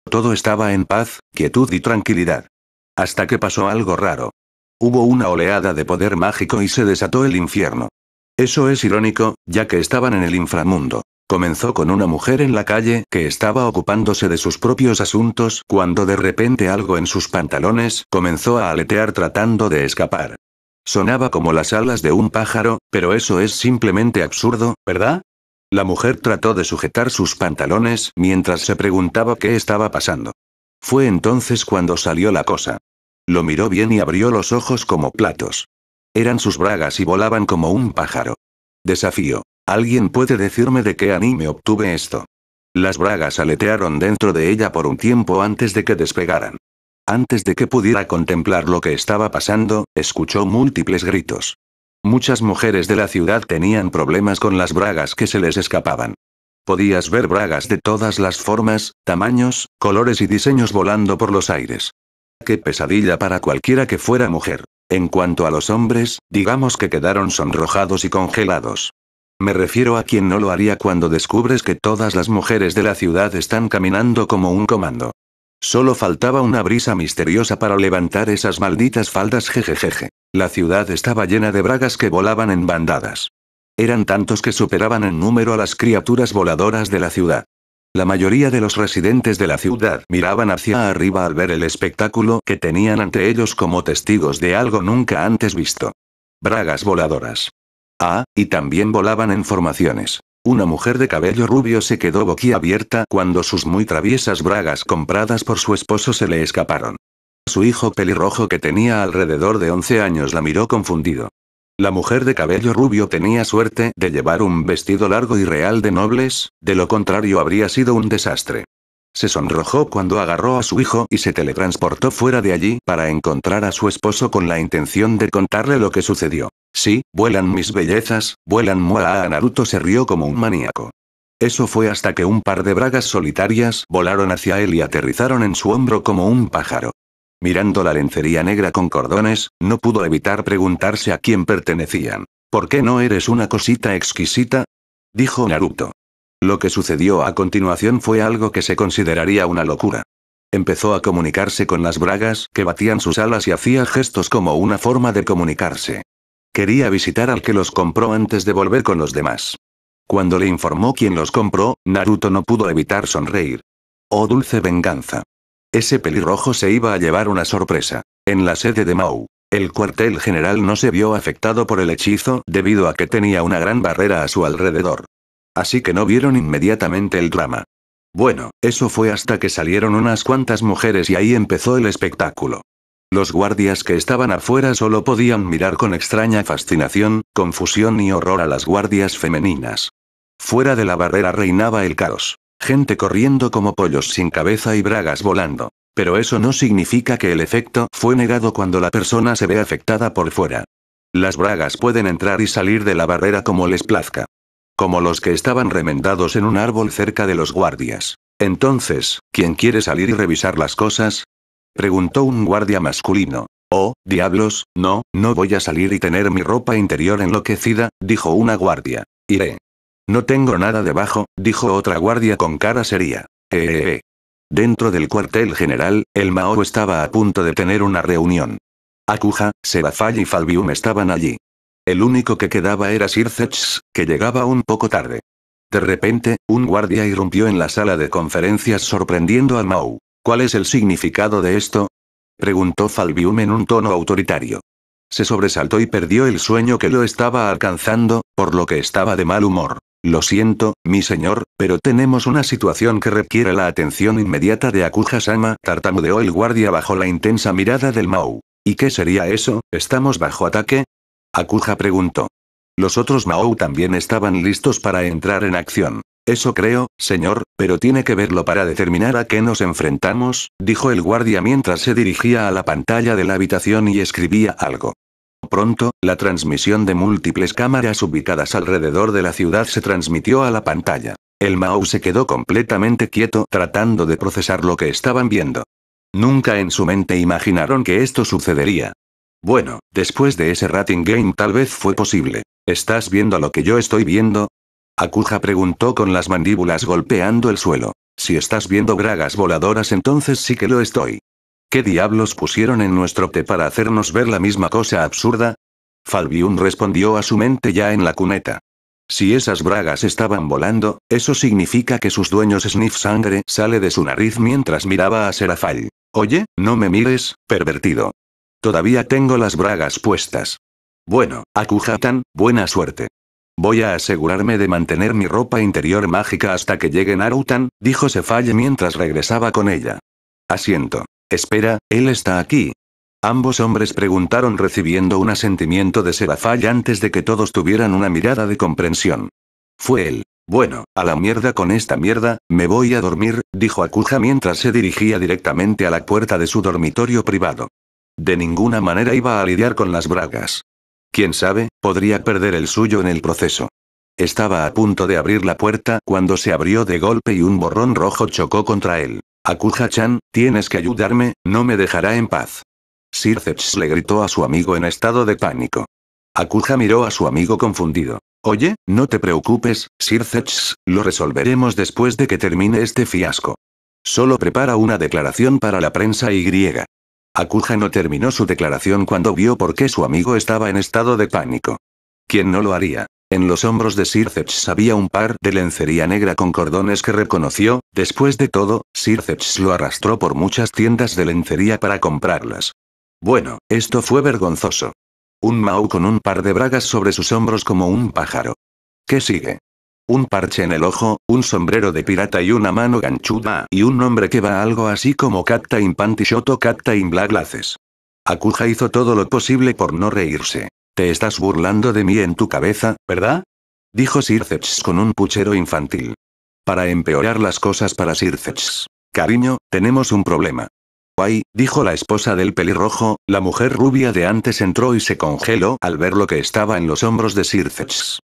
Todo estaba en paz, quietud y tranquilidad. Hasta que pasó algo raro. Hubo una oleada de poder mágico y se desató el infierno. Eso es irónico, ya que estaban en el inframundo. Comenzó con una mujer en la calle que estaba ocupándose de sus propios asuntos cuando de repente algo en sus pantalones comenzó a aletear tratando de escapar. Sonaba como las alas de un pájaro, pero eso es simplemente absurdo, ¿verdad? La mujer trató de sujetar sus pantalones mientras se preguntaba qué estaba pasando. Fue entonces cuando salió la cosa. Lo miró bien y abrió los ojos como platos. Eran sus bragas y volaban como un pájaro. Desafío. ¿Alguien puede decirme de qué anime obtuve esto? Las bragas aletearon dentro de ella por un tiempo antes de que despegaran. Antes de que pudiera contemplar lo que estaba pasando, escuchó múltiples gritos. Muchas mujeres de la ciudad tenían problemas con las bragas que se les escapaban. Podías ver bragas de todas las formas, tamaños, colores y diseños volando por los aires. Qué pesadilla para cualquiera que fuera mujer. En cuanto a los hombres, digamos que quedaron sonrojados y congelados. Me refiero a quien no lo haría cuando descubres que todas las mujeres de la ciudad están caminando como un comando. Solo faltaba una brisa misteriosa para levantar esas malditas faldas jejejeje. La ciudad estaba llena de bragas que volaban en bandadas. Eran tantos que superaban en número a las criaturas voladoras de la ciudad. La mayoría de los residentes de la ciudad miraban hacia arriba al ver el espectáculo que tenían ante ellos como testigos de algo nunca antes visto. Bragas voladoras. Ah, y también volaban en formaciones. Una mujer de cabello rubio se quedó boquiabierta cuando sus muy traviesas bragas compradas por su esposo se le escaparon. Su hijo pelirrojo que tenía alrededor de 11 años la miró confundido. La mujer de cabello rubio tenía suerte de llevar un vestido largo y real de nobles, de lo contrario habría sido un desastre. Se sonrojó cuando agarró a su hijo y se teletransportó fuera de allí para encontrar a su esposo con la intención de contarle lo que sucedió. Sí, vuelan mis bellezas, vuelan A Naruto se rió como un maníaco. Eso fue hasta que un par de bragas solitarias volaron hacia él y aterrizaron en su hombro como un pájaro. Mirando la lencería negra con cordones, no pudo evitar preguntarse a quién pertenecían. ¿Por qué no eres una cosita exquisita? dijo Naruto. Lo que sucedió a continuación fue algo que se consideraría una locura. Empezó a comunicarse con las bragas que batían sus alas y hacía gestos como una forma de comunicarse. Quería visitar al que los compró antes de volver con los demás. Cuando le informó quién los compró, Naruto no pudo evitar sonreír. Oh dulce venganza. Ese pelirrojo se iba a llevar una sorpresa. En la sede de Mau, el cuartel general no se vio afectado por el hechizo debido a que tenía una gran barrera a su alrededor así que no vieron inmediatamente el drama. Bueno, eso fue hasta que salieron unas cuantas mujeres y ahí empezó el espectáculo. Los guardias que estaban afuera solo podían mirar con extraña fascinación, confusión y horror a las guardias femeninas. Fuera de la barrera reinaba el caos. Gente corriendo como pollos sin cabeza y bragas volando. Pero eso no significa que el efecto fue negado cuando la persona se ve afectada por fuera. Las bragas pueden entrar y salir de la barrera como les plazca como los que estaban remendados en un árbol cerca de los guardias. Entonces, ¿quién quiere salir y revisar las cosas? preguntó un guardia masculino. Oh, diablos, no, no voy a salir y tener mi ropa interior enloquecida, dijo una guardia. Iré. No tengo nada debajo, dijo otra guardia con cara seria. Eh, eh, eh. Dentro del cuartel general, el Mao estaba a punto de tener una reunión. Akuja, Serafal y Falbium estaban allí. El único que quedaba era Sircech, que llegaba un poco tarde. De repente, un guardia irrumpió en la sala de conferencias sorprendiendo a Mao. ¿Cuál es el significado de esto? preguntó Falbium en un tono autoritario. Se sobresaltó y perdió el sueño que lo estaba alcanzando, por lo que estaba de mal humor. Lo siento, mi señor, pero tenemos una situación que requiere la atención inmediata de Akuja-sama, tartamudeó el guardia bajo la intensa mirada del MAU. ¿Y qué sería eso? ¿Estamos bajo ataque? Akuja preguntó. Los otros Mao también estaban listos para entrar en acción. Eso creo, señor, pero tiene que verlo para determinar a qué nos enfrentamos, dijo el guardia mientras se dirigía a la pantalla de la habitación y escribía algo. Pronto, la transmisión de múltiples cámaras ubicadas alrededor de la ciudad se transmitió a la pantalla. El Mao se quedó completamente quieto tratando de procesar lo que estaban viendo. Nunca en su mente imaginaron que esto sucedería. Bueno, después de ese rating game tal vez fue posible. ¿Estás viendo lo que yo estoy viendo? Akuja preguntó con las mandíbulas golpeando el suelo. Si estás viendo bragas voladoras entonces sí que lo estoy. ¿Qué diablos pusieron en nuestro té para hacernos ver la misma cosa absurda? Falbiun respondió a su mente ya en la cuneta. Si esas bragas estaban volando, eso significa que sus dueños sniff sangre sale de su nariz mientras miraba a Serafal. Oye, no me mires, pervertido. Todavía tengo las bragas puestas. Bueno, Akuja-tan, buena suerte. Voy a asegurarme de mantener mi ropa interior mágica hasta que llegue Narutan, dijo Sefalle mientras regresaba con ella. Asiento. Espera, él está aquí. Ambos hombres preguntaron recibiendo un asentimiento de Serafay antes de que todos tuvieran una mirada de comprensión. Fue él. Bueno, a la mierda con esta mierda, me voy a dormir, dijo Akuja mientras se dirigía directamente a la puerta de su dormitorio privado. De ninguna manera iba a lidiar con las bragas. Quién sabe, podría perder el suyo en el proceso. Estaba a punto de abrir la puerta cuando se abrió de golpe y un borrón rojo chocó contra él. Akuja-chan, tienes que ayudarme, no me dejará en paz. Sircech le gritó a su amigo en estado de pánico. Akuja miró a su amigo confundido. Oye, no te preocupes, Zets, lo resolveremos después de que termine este fiasco. Solo prepara una declaración para la prensa y griega. Akuja no terminó su declaración cuando vio por qué su amigo estaba en estado de pánico. ¿Quién no lo haría? En los hombros de Sircech había un par de lencería negra con cordones que reconoció, después de todo, Sircech lo arrastró por muchas tiendas de lencería para comprarlas. Bueno, esto fue vergonzoso. Un Mau con un par de bragas sobre sus hombros como un pájaro. ¿Qué sigue? Un parche en el ojo, un sombrero de pirata y una mano ganchuda y un nombre que va algo así como Captain Pantishoto Captain Blacklaces. Akuja hizo todo lo posible por no reírse. Te estás burlando de mí en tu cabeza, ¿verdad? Dijo Sirceps con un puchero infantil. Para empeorar las cosas para Sirceps. Cariño, tenemos un problema. Guay, dijo la esposa del pelirrojo, la mujer rubia de antes entró y se congeló al ver lo que estaba en los hombros de Sirceps.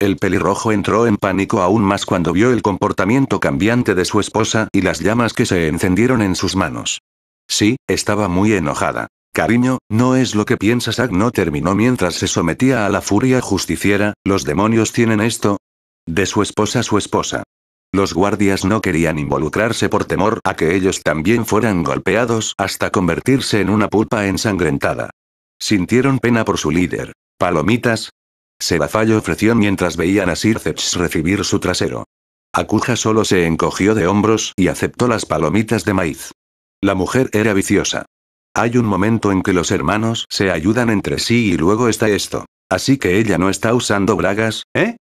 El pelirrojo entró en pánico aún más cuando vio el comportamiento cambiante de su esposa y las llamas que se encendieron en sus manos. Sí, estaba muy enojada. Cariño, no es lo que piensas. Agno terminó mientras se sometía a la furia justiciera, los demonios tienen esto. De su esposa su esposa. Los guardias no querían involucrarse por temor a que ellos también fueran golpeados hasta convertirse en una pulpa ensangrentada. Sintieron pena por su líder. Palomitas, Sebafay ofreció mientras veían a Sirceps recibir su trasero. Akuja solo se encogió de hombros y aceptó las palomitas de maíz. La mujer era viciosa. Hay un momento en que los hermanos se ayudan entre sí y luego está esto. Así que ella no está usando bragas, ¿eh?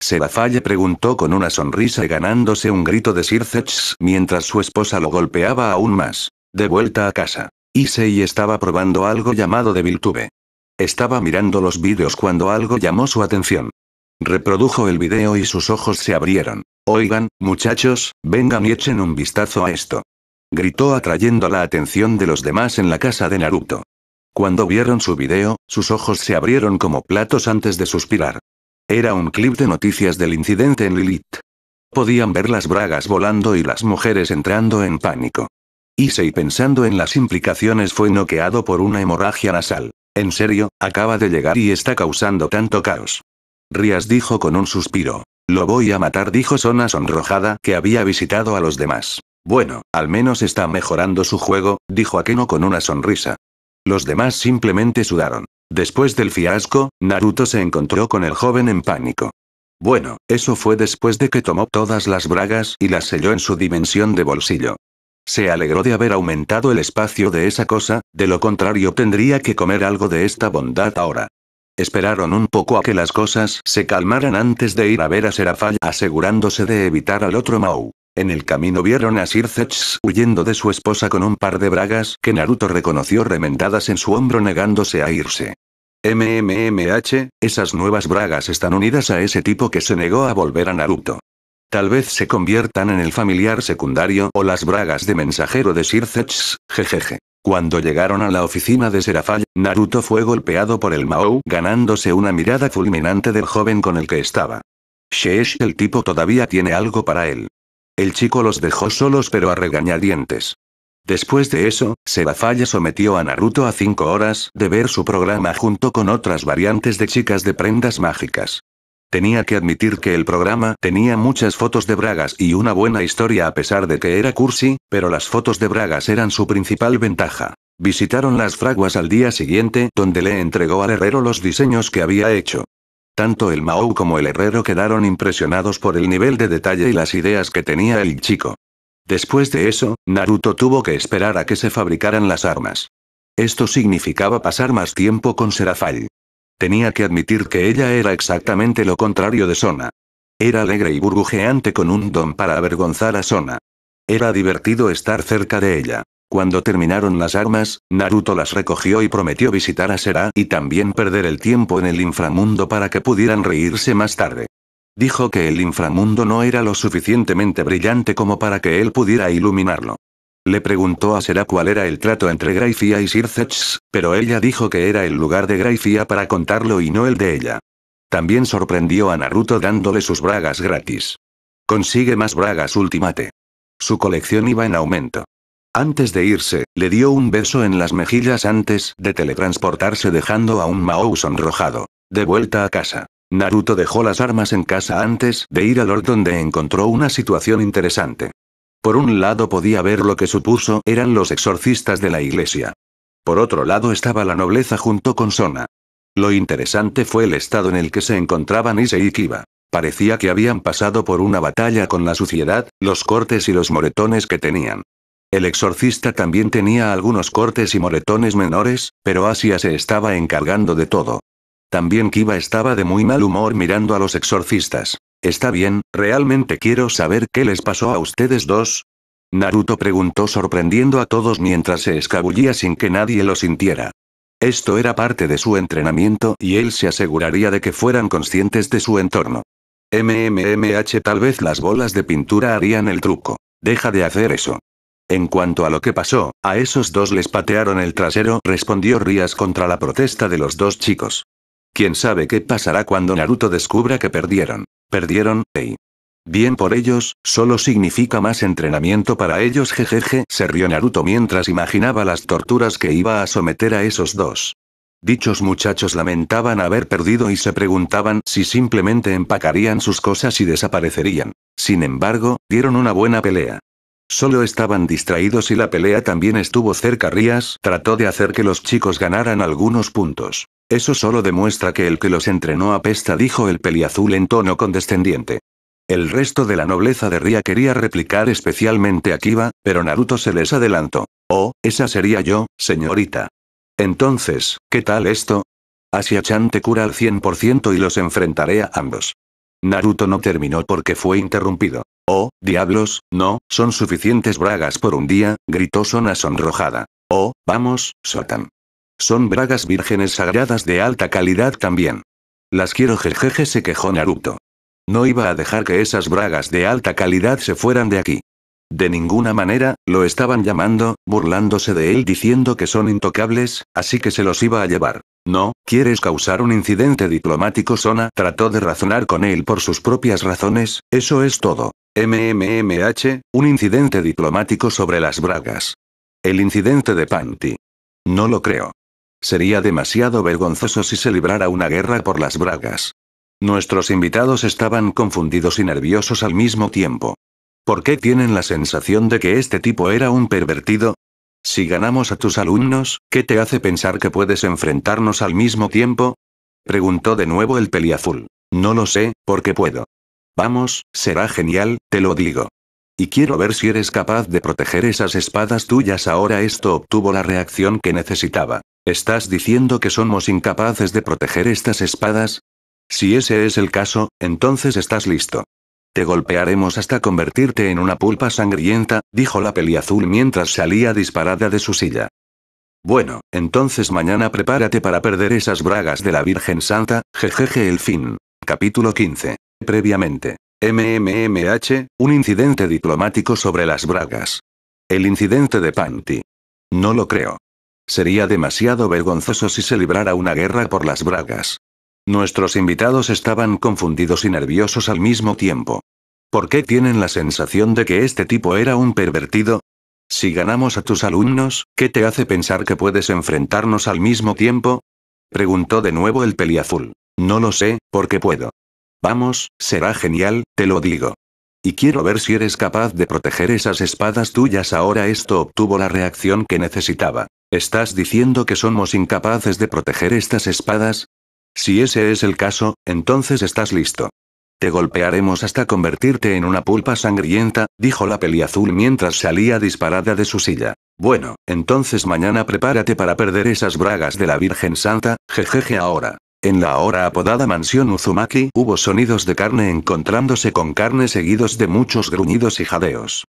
Sebafalle preguntó con una sonrisa y ganándose un grito de Sirceps mientras su esposa lo golpeaba aún más. De vuelta a casa. Issei estaba probando algo llamado de estaba mirando los vídeos cuando algo llamó su atención. Reprodujo el video y sus ojos se abrieron. Oigan, muchachos, vengan y echen un vistazo a esto. Gritó atrayendo la atención de los demás en la casa de Naruto. Cuando vieron su video, sus ojos se abrieron como platos antes de suspirar. Era un clip de noticias del incidente en Lilith. Podían ver las bragas volando y las mujeres entrando en pánico. Issei pensando en las implicaciones fue noqueado por una hemorragia nasal. En serio, acaba de llegar y está causando tanto caos. Rías dijo con un suspiro. Lo voy a matar, dijo Sona sonrojada, que había visitado a los demás. Bueno, al menos está mejorando su juego, dijo Akeno con una sonrisa. Los demás simplemente sudaron. Después del fiasco, Naruto se encontró con el joven en pánico. Bueno, eso fue después de que tomó todas las bragas y las selló en su dimensión de bolsillo. Se alegró de haber aumentado el espacio de esa cosa, de lo contrario tendría que comer algo de esta bondad ahora. Esperaron un poco a que las cosas se calmaran antes de ir a ver a Serafal asegurándose de evitar al otro Mau. En el camino vieron a Sir huyendo de su esposa con un par de bragas que Naruto reconoció remendadas en su hombro negándose a irse. MMMH, esas nuevas bragas están unidas a ese tipo que se negó a volver a Naruto. Tal vez se conviertan en el familiar secundario o las bragas de mensajero de Sircex, jejeje. Cuando llegaron a la oficina de Serafaya, Naruto fue golpeado por el Mao, ganándose una mirada fulminante del joven con el que estaba. Sheesh el tipo todavía tiene algo para él. El chico los dejó solos pero a regañadientes. Después de eso, Serafalla sometió a Naruto a cinco horas de ver su programa junto con otras variantes de chicas de prendas mágicas. Tenía que admitir que el programa tenía muchas fotos de bragas y una buena historia a pesar de que era cursi, pero las fotos de bragas eran su principal ventaja. Visitaron las fraguas al día siguiente, donde le entregó al herrero los diseños que había hecho. Tanto el Mao como el herrero quedaron impresionados por el nivel de detalle y las ideas que tenía el chico. Después de eso, Naruto tuvo que esperar a que se fabricaran las armas. Esto significaba pasar más tiempo con Serafal. Tenía que admitir que ella era exactamente lo contrario de Sona. Era alegre y burbujeante con un don para avergonzar a Sona. Era divertido estar cerca de ella. Cuando terminaron las armas, Naruto las recogió y prometió visitar a Sera y también perder el tiempo en el inframundo para que pudieran reírse más tarde. Dijo que el inframundo no era lo suficientemente brillante como para que él pudiera iluminarlo. Le preguntó a Sera cuál era el trato entre Gracia y Sir pero ella dijo que era el lugar de Gracia para contarlo y no el de ella. También sorprendió a Naruto dándole sus bragas gratis. Consigue más bragas Ultimate. Su colección iba en aumento. Antes de irse, le dio un beso en las mejillas antes de teletransportarse dejando a un Mao sonrojado. De vuelta a casa. Naruto dejó las armas en casa antes de ir al Lord donde encontró una situación interesante. Por un lado podía ver lo que supuso eran los exorcistas de la iglesia. Por otro lado estaba la nobleza junto con Sona. Lo interesante fue el estado en el que se encontraban Ise y Kiba. Parecía que habían pasado por una batalla con la suciedad, los cortes y los moretones que tenían. El exorcista también tenía algunos cortes y moretones menores, pero Asia se estaba encargando de todo. También Kiba estaba de muy mal humor mirando a los exorcistas. Está bien, realmente quiero saber qué les pasó a ustedes dos. Naruto preguntó sorprendiendo a todos mientras se escabullía sin que nadie lo sintiera. Esto era parte de su entrenamiento y él se aseguraría de que fueran conscientes de su entorno. MMMH tal vez las bolas de pintura harían el truco. Deja de hacer eso. En cuanto a lo que pasó, a esos dos les patearon el trasero, respondió Rías contra la protesta de los dos chicos. ¿Quién sabe qué pasará cuando Naruto descubra que perdieron? Perdieron, hey. Bien por ellos, solo significa más entrenamiento para ellos jejeje, se rió Naruto mientras imaginaba las torturas que iba a someter a esos dos. Dichos muchachos lamentaban haber perdido y se preguntaban si simplemente empacarían sus cosas y desaparecerían. Sin embargo, dieron una buena pelea. Solo estaban distraídos y la pelea también estuvo cerca. Rías trató de hacer que los chicos ganaran algunos puntos. Eso solo demuestra que el que los entrenó apesta, dijo el peliazul en tono condescendiente. El resto de la nobleza de Ria quería replicar especialmente a Kiba, pero Naruto se les adelantó. Oh, esa sería yo, señorita. Entonces, ¿qué tal esto? Asia-chan te cura al 100% y los enfrentaré a ambos. Naruto no terminó porque fue interrumpido. Oh, diablos, no, son suficientes bragas por un día, gritó Sona sonrojada. Oh, vamos, Sotan. Son bragas vírgenes sagradas de alta calidad también. Las quiero jejeje se quejó Naruto. No iba a dejar que esas bragas de alta calidad se fueran de aquí. De ninguna manera, lo estaban llamando, burlándose de él diciendo que son intocables, así que se los iba a llevar. No, ¿quieres causar un incidente diplomático? Sona trató de razonar con él por sus propias razones, eso es todo. MMMH, un incidente diplomático sobre las bragas. El incidente de Panty. No lo creo. Sería demasiado vergonzoso si se librara una guerra por las bragas. Nuestros invitados estaban confundidos y nerviosos al mismo tiempo. ¿Por qué tienen la sensación de que este tipo era un pervertido? Si ganamos a tus alumnos, ¿qué te hace pensar que puedes enfrentarnos al mismo tiempo? Preguntó de nuevo el peliazul. No lo sé, porque puedo. Vamos, será genial, te lo digo. Y quiero ver si eres capaz de proteger esas espadas tuyas ahora. Esto obtuvo la reacción que necesitaba. ¿Estás diciendo que somos incapaces de proteger estas espadas? Si ese es el caso, entonces estás listo. Te golpearemos hasta convertirte en una pulpa sangrienta, dijo la azul mientras salía disparada de su silla. Bueno, entonces mañana prepárate para perder esas bragas de la Virgen Santa, jejeje el fin. Capítulo 15. Previamente. MMMH, un incidente diplomático sobre las bragas. El incidente de panty. No lo creo. Sería demasiado vergonzoso si se librara una guerra por las bragas. Nuestros invitados estaban confundidos y nerviosos al mismo tiempo. ¿Por qué tienen la sensación de que este tipo era un pervertido? Si ganamos a tus alumnos, ¿qué te hace pensar que puedes enfrentarnos al mismo tiempo? Preguntó de nuevo el peliazul. No lo sé, porque puedo. Vamos, será genial, te lo digo. Y quiero ver si eres capaz de proteger esas espadas tuyas ahora. Esto obtuvo la reacción que necesitaba. ¿Estás diciendo que somos incapaces de proteger estas espadas? Si ese es el caso, entonces estás listo. Te golpearemos hasta convertirte en una pulpa sangrienta, dijo la azul mientras salía disparada de su silla. Bueno, entonces mañana prepárate para perder esas bragas de la Virgen Santa, jejeje ahora. En la ahora apodada mansión Uzumaki hubo sonidos de carne encontrándose con carne seguidos de muchos gruñidos y jadeos.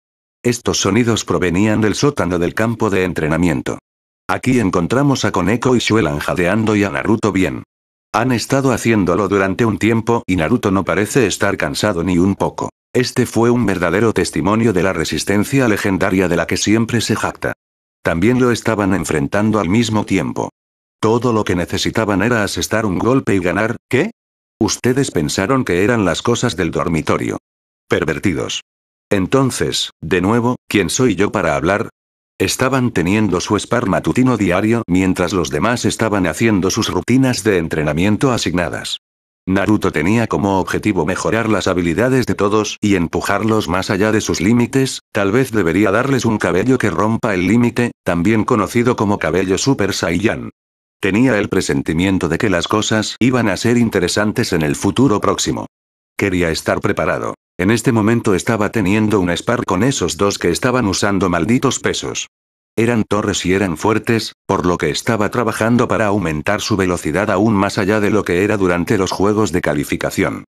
Estos sonidos provenían del sótano del campo de entrenamiento. Aquí encontramos a Koneko y Shuelan jadeando y a Naruto bien. Han estado haciéndolo durante un tiempo y Naruto no parece estar cansado ni un poco. Este fue un verdadero testimonio de la resistencia legendaria de la que siempre se jacta. También lo estaban enfrentando al mismo tiempo. Todo lo que necesitaban era asestar un golpe y ganar, ¿qué? Ustedes pensaron que eran las cosas del dormitorio. Pervertidos. Entonces, de nuevo, ¿quién soy yo para hablar? Estaban teniendo su spar matutino diario mientras los demás estaban haciendo sus rutinas de entrenamiento asignadas. Naruto tenía como objetivo mejorar las habilidades de todos y empujarlos más allá de sus límites, tal vez debería darles un cabello que rompa el límite, también conocido como cabello Super Saiyan. Tenía el presentimiento de que las cosas iban a ser interesantes en el futuro próximo. Quería estar preparado. En este momento estaba teniendo un spar con esos dos que estaban usando malditos pesos. Eran torres y eran fuertes, por lo que estaba trabajando para aumentar su velocidad aún más allá de lo que era durante los juegos de calificación.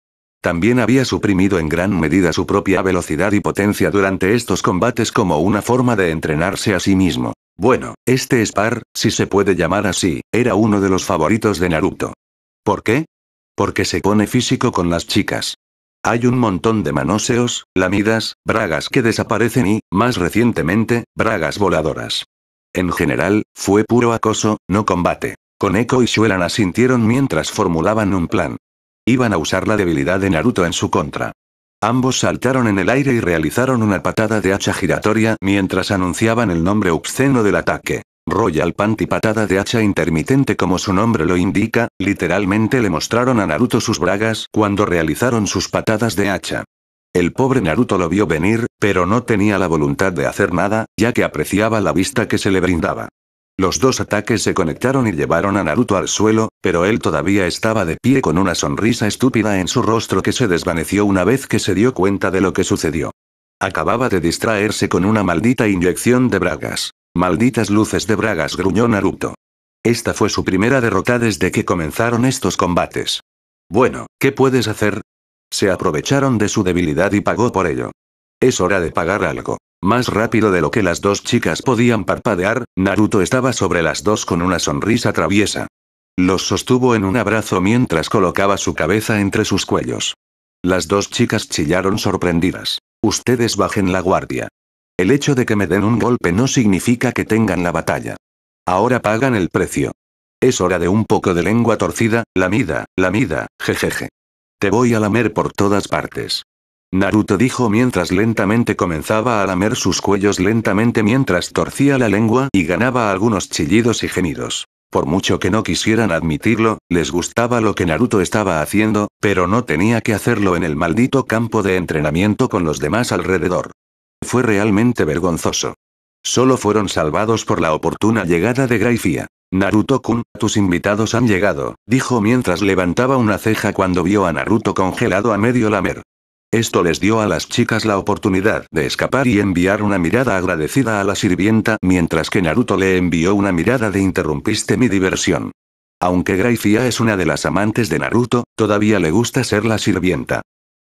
También había suprimido en gran medida su propia velocidad y potencia durante estos combates como una forma de entrenarse a sí mismo. Bueno, este Spar, si se puede llamar así, era uno de los favoritos de Naruto. ¿Por qué? Porque se pone físico con las chicas. Hay un montón de manoseos, lamidas, bragas que desaparecen y, más recientemente, bragas voladoras. En general, fue puro acoso, no combate. Con eco y Shuelan asintieron mientras formulaban un plan. Iban a usar la debilidad de Naruto en su contra. Ambos saltaron en el aire y realizaron una patada de hacha giratoria mientras anunciaban el nombre obsceno del ataque. Royal Panty patada de hacha intermitente como su nombre lo indica, literalmente le mostraron a Naruto sus bragas cuando realizaron sus patadas de hacha. El pobre Naruto lo vio venir, pero no tenía la voluntad de hacer nada, ya que apreciaba la vista que se le brindaba. Los dos ataques se conectaron y llevaron a Naruto al suelo, pero él todavía estaba de pie con una sonrisa estúpida en su rostro que se desvaneció una vez que se dio cuenta de lo que sucedió. Acababa de distraerse con una maldita inyección de bragas. Malditas luces de bragas gruñó Naruto. Esta fue su primera derrota desde que comenzaron estos combates. Bueno, ¿qué puedes hacer? Se aprovecharon de su debilidad y pagó por ello. Es hora de pagar algo. Más rápido de lo que las dos chicas podían parpadear, Naruto estaba sobre las dos con una sonrisa traviesa. Los sostuvo en un abrazo mientras colocaba su cabeza entre sus cuellos. Las dos chicas chillaron sorprendidas. Ustedes bajen la guardia. El hecho de que me den un golpe no significa que tengan la batalla. Ahora pagan el precio. Es hora de un poco de lengua torcida, lamida, lamida, jejeje. Te voy a lamer por todas partes. Naruto dijo mientras lentamente comenzaba a lamer sus cuellos lentamente mientras torcía la lengua y ganaba algunos chillidos y gemidos. Por mucho que no quisieran admitirlo, les gustaba lo que Naruto estaba haciendo, pero no tenía que hacerlo en el maldito campo de entrenamiento con los demás alrededor fue realmente vergonzoso. Solo fueron salvados por la oportuna llegada de Graifia. Naruto-kun, tus invitados han llegado, dijo mientras levantaba una ceja cuando vio a Naruto congelado a medio lamer. Esto les dio a las chicas la oportunidad de escapar y enviar una mirada agradecida a la sirvienta mientras que Naruto le envió una mirada de interrumpiste mi diversión. Aunque Graifia es una de las amantes de Naruto, todavía le gusta ser la sirvienta.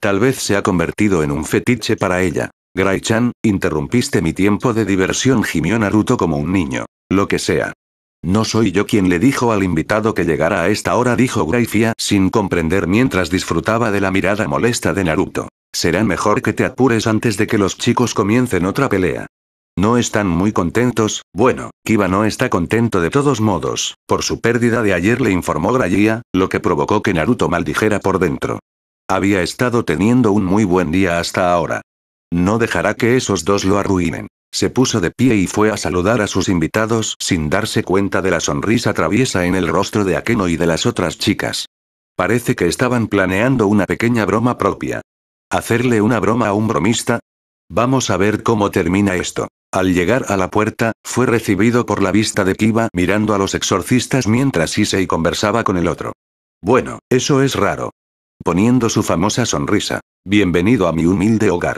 Tal vez se ha convertido en un fetiche para ella. Gray-chan, interrumpiste mi tiempo de diversión, gimió Naruto como un niño. Lo que sea. No soy yo quien le dijo al invitado que llegara a esta hora, dijo Graifia sin comprender mientras disfrutaba de la mirada molesta de Naruto. Será mejor que te apures antes de que los chicos comiencen otra pelea. No están muy contentos, bueno, Kiba no está contento de todos modos, por su pérdida de ayer le informó Grayia, lo que provocó que Naruto maldijera por dentro. Había estado teniendo un muy buen día hasta ahora. No dejará que esos dos lo arruinen. Se puso de pie y fue a saludar a sus invitados sin darse cuenta de la sonrisa traviesa en el rostro de Akeno y de las otras chicas. Parece que estaban planeando una pequeña broma propia. ¿Hacerle una broma a un bromista? Vamos a ver cómo termina esto. Al llegar a la puerta, fue recibido por la vista de Kiba mirando a los exorcistas mientras Issei conversaba con el otro. Bueno, eso es raro. Poniendo su famosa sonrisa. Bienvenido a mi humilde hogar.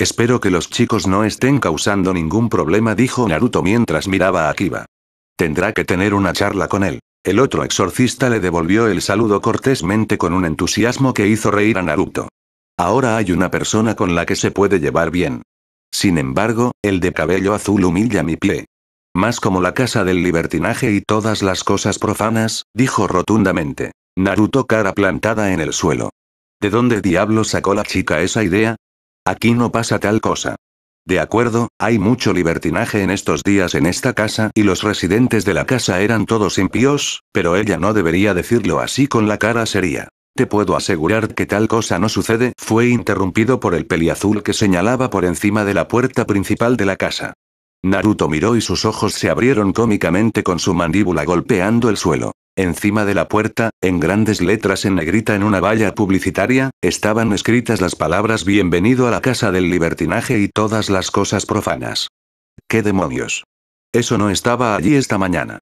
Espero que los chicos no estén causando ningún problema, dijo Naruto mientras miraba a Kiba. Tendrá que tener una charla con él. El otro exorcista le devolvió el saludo cortésmente con un entusiasmo que hizo reír a Naruto. Ahora hay una persona con la que se puede llevar bien. Sin embargo, el de cabello azul humilla mi pie. Más como la casa del libertinaje y todas las cosas profanas, dijo rotundamente. Naruto cara plantada en el suelo. ¿De dónde diablo sacó la chica esa idea? Aquí no pasa tal cosa. De acuerdo, hay mucho libertinaje en estos días en esta casa y los residentes de la casa eran todos impíos, pero ella no debería decirlo así con la cara seria. Te puedo asegurar que tal cosa no sucede, fue interrumpido por el peliazul que señalaba por encima de la puerta principal de la casa. Naruto miró y sus ojos se abrieron cómicamente con su mandíbula golpeando el suelo. Encima de la puerta, en grandes letras en negrita en una valla publicitaria, estaban escritas las palabras Bienvenido a la casa del libertinaje y todas las cosas profanas. ¡Qué demonios! Eso no estaba allí esta mañana.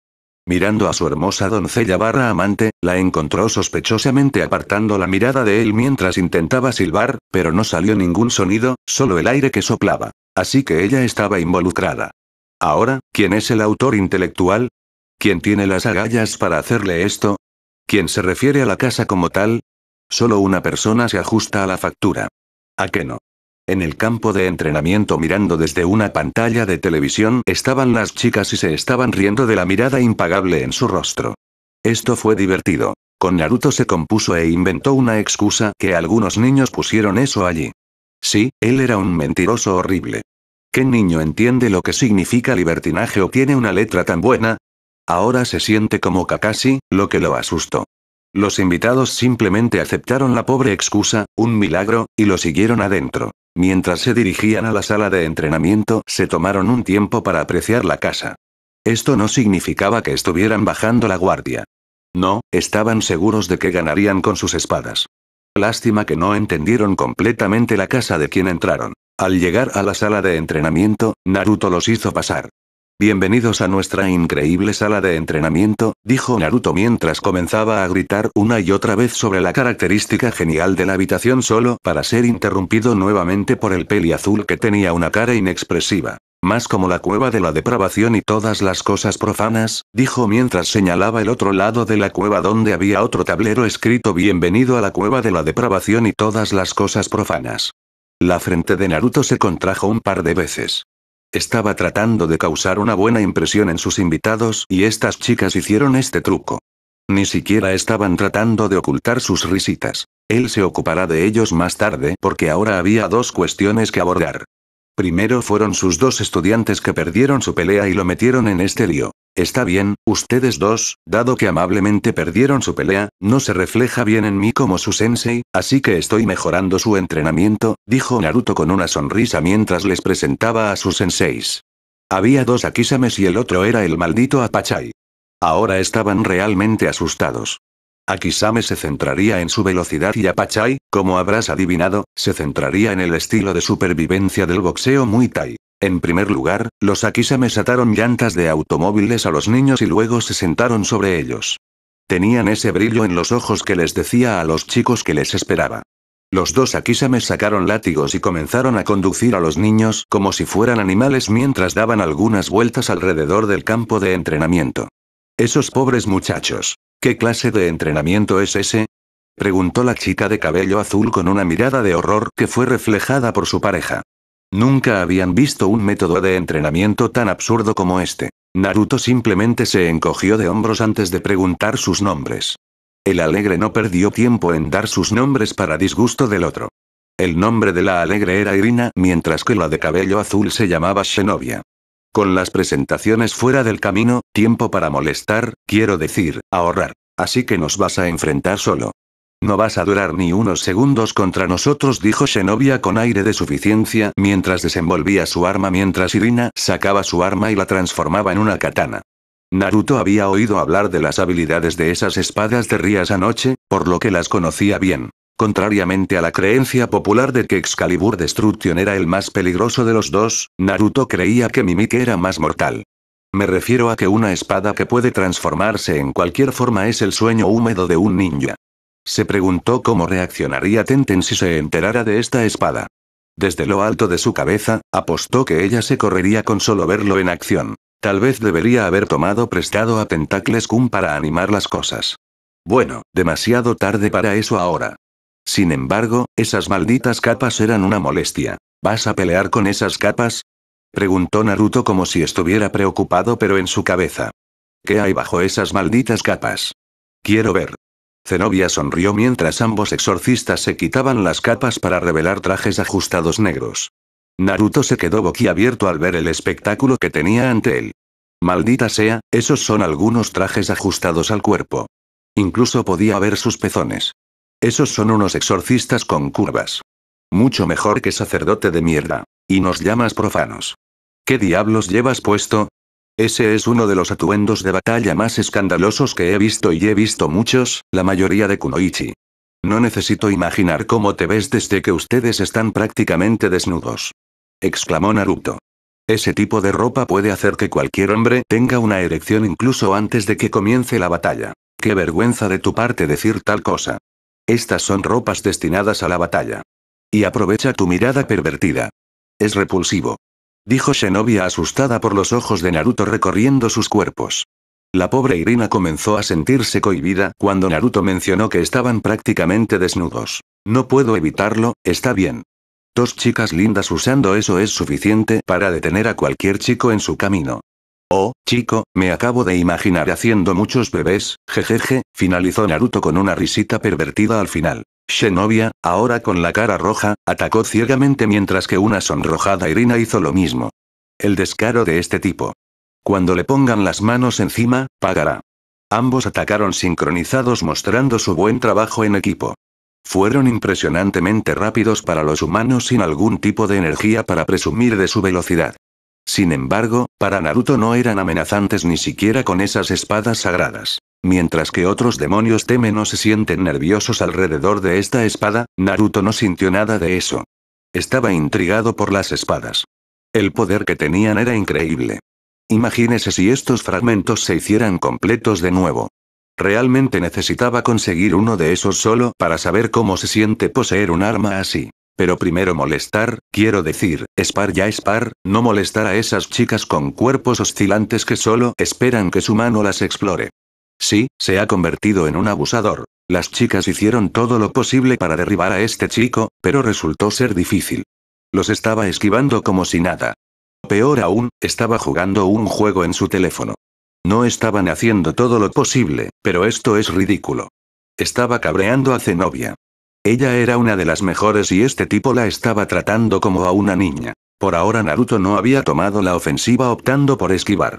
Mirando a su hermosa doncella barra amante, la encontró sospechosamente apartando la mirada de él mientras intentaba silbar, pero no salió ningún sonido, solo el aire que soplaba. Así que ella estaba involucrada. Ahora, ¿quién es el autor intelectual? ¿Quién tiene las agallas para hacerle esto? ¿Quién se refiere a la casa como tal? Solo una persona se ajusta a la factura. ¿A qué no? En el campo de entrenamiento mirando desde una pantalla de televisión estaban las chicas y se estaban riendo de la mirada impagable en su rostro. Esto fue divertido. Con Naruto se compuso e inventó una excusa que algunos niños pusieron eso allí. Sí, él era un mentiroso horrible. ¿Qué niño entiende lo que significa libertinaje o tiene una letra tan buena? Ahora se siente como Kakashi, lo que lo asustó. Los invitados simplemente aceptaron la pobre excusa, un milagro, y lo siguieron adentro. Mientras se dirigían a la sala de entrenamiento, se tomaron un tiempo para apreciar la casa. Esto no significaba que estuvieran bajando la guardia. No, estaban seguros de que ganarían con sus espadas. Lástima que no entendieron completamente la casa de quien entraron. Al llegar a la sala de entrenamiento, Naruto los hizo pasar. Bienvenidos a nuestra increíble sala de entrenamiento, dijo Naruto mientras comenzaba a gritar una y otra vez sobre la característica genial de la habitación solo para ser interrumpido nuevamente por el peli azul que tenía una cara inexpresiva. Más como la cueva de la depravación y todas las cosas profanas, dijo mientras señalaba el otro lado de la cueva donde había otro tablero escrito Bienvenido a la cueva de la depravación y todas las cosas profanas. La frente de Naruto se contrajo un par de veces. Estaba tratando de causar una buena impresión en sus invitados y estas chicas hicieron este truco. Ni siquiera estaban tratando de ocultar sus risitas. Él se ocupará de ellos más tarde porque ahora había dos cuestiones que abordar. Primero fueron sus dos estudiantes que perdieron su pelea y lo metieron en este lío. Está bien, ustedes dos, dado que amablemente perdieron su pelea, no se refleja bien en mí como su sensei, así que estoy mejorando su entrenamiento, dijo Naruto con una sonrisa mientras les presentaba a sus senseis. Había dos Akisames y el otro era el maldito Apachai. Ahora estaban realmente asustados. Akisame se centraría en su velocidad y Apachai, como habrás adivinado, se centraría en el estilo de supervivencia del boxeo Muay Thai. En primer lugar, los Akisames ataron llantas de automóviles a los niños y luego se sentaron sobre ellos. Tenían ese brillo en los ojos que les decía a los chicos que les esperaba. Los dos Akisames sacaron látigos y comenzaron a conducir a los niños como si fueran animales mientras daban algunas vueltas alrededor del campo de entrenamiento. Esos pobres muchachos. ¿Qué clase de entrenamiento es ese? preguntó la chica de cabello azul con una mirada de horror que fue reflejada por su pareja. Nunca habían visto un método de entrenamiento tan absurdo como este. Naruto simplemente se encogió de hombros antes de preguntar sus nombres. El alegre no perdió tiempo en dar sus nombres para disgusto del otro. El nombre de la alegre era Irina, mientras que la de cabello azul se llamaba Xenobia. Con las presentaciones fuera del camino, tiempo para molestar, quiero decir, ahorrar. Así que nos vas a enfrentar solo. No vas a durar ni unos segundos contra nosotros, dijo Xenobia con aire de suficiencia mientras desenvolvía su arma mientras Irina sacaba su arma y la transformaba en una katana. Naruto había oído hablar de las habilidades de esas espadas de Rías anoche, por lo que las conocía bien. Contrariamente a la creencia popular de que Excalibur Destruction era el más peligroso de los dos, Naruto creía que Mimik era más mortal. Me refiero a que una espada que puede transformarse en cualquier forma es el sueño húmedo de un ninja. Se preguntó cómo reaccionaría Tenten si se enterara de esta espada. Desde lo alto de su cabeza, apostó que ella se correría con solo verlo en acción. Tal vez debería haber tomado prestado a Tentacles Kun para animar las cosas. Bueno, demasiado tarde para eso ahora. Sin embargo, esas malditas capas eran una molestia. ¿Vas a pelear con esas capas? Preguntó Naruto como si estuviera preocupado pero en su cabeza. ¿Qué hay bajo esas malditas capas? Quiero ver. Zenobia sonrió mientras ambos exorcistas se quitaban las capas para revelar trajes ajustados negros. Naruto se quedó boquiabierto al ver el espectáculo que tenía ante él. Maldita sea, esos son algunos trajes ajustados al cuerpo. Incluso podía ver sus pezones. Esos son unos exorcistas con curvas. Mucho mejor que sacerdote de mierda. Y nos llamas profanos. ¿Qué diablos llevas puesto? Ese es uno de los atuendos de batalla más escandalosos que he visto y he visto muchos, la mayoría de Kunoichi. No necesito imaginar cómo te ves desde que ustedes están prácticamente desnudos. Exclamó Naruto. Ese tipo de ropa puede hacer que cualquier hombre tenga una erección incluso antes de que comience la batalla. Qué vergüenza de tu parte decir tal cosa. Estas son ropas destinadas a la batalla. Y aprovecha tu mirada pervertida. Es repulsivo. Dijo Shenobia asustada por los ojos de Naruto recorriendo sus cuerpos. La pobre Irina comenzó a sentirse cohibida cuando Naruto mencionó que estaban prácticamente desnudos. No puedo evitarlo, está bien. Dos chicas lindas usando eso es suficiente para detener a cualquier chico en su camino. Oh, chico, me acabo de imaginar haciendo muchos bebés, jejeje, finalizó Naruto con una risita pervertida al final. Shenobia, ahora con la cara roja, atacó ciegamente mientras que una sonrojada Irina hizo lo mismo. El descaro de este tipo. Cuando le pongan las manos encima, pagará. Ambos atacaron sincronizados mostrando su buen trabajo en equipo. Fueron impresionantemente rápidos para los humanos sin algún tipo de energía para presumir de su velocidad. Sin embargo, para Naruto no eran amenazantes ni siquiera con esas espadas sagradas. Mientras que otros demonios temen o se sienten nerviosos alrededor de esta espada, Naruto no sintió nada de eso. Estaba intrigado por las espadas. El poder que tenían era increíble. Imagínese si estos fragmentos se hicieran completos de nuevo. Realmente necesitaba conseguir uno de esos solo para saber cómo se siente poseer un arma así. Pero primero molestar, quiero decir, Spar ya Spar, no molestar a esas chicas con cuerpos oscilantes que solo esperan que su mano las explore. Sí, se ha convertido en un abusador. Las chicas hicieron todo lo posible para derribar a este chico, pero resultó ser difícil. Los estaba esquivando como si nada. Peor aún, estaba jugando un juego en su teléfono. No estaban haciendo todo lo posible, pero esto es ridículo. Estaba cabreando a Zenobia. Ella era una de las mejores y este tipo la estaba tratando como a una niña. Por ahora Naruto no había tomado la ofensiva optando por esquivar.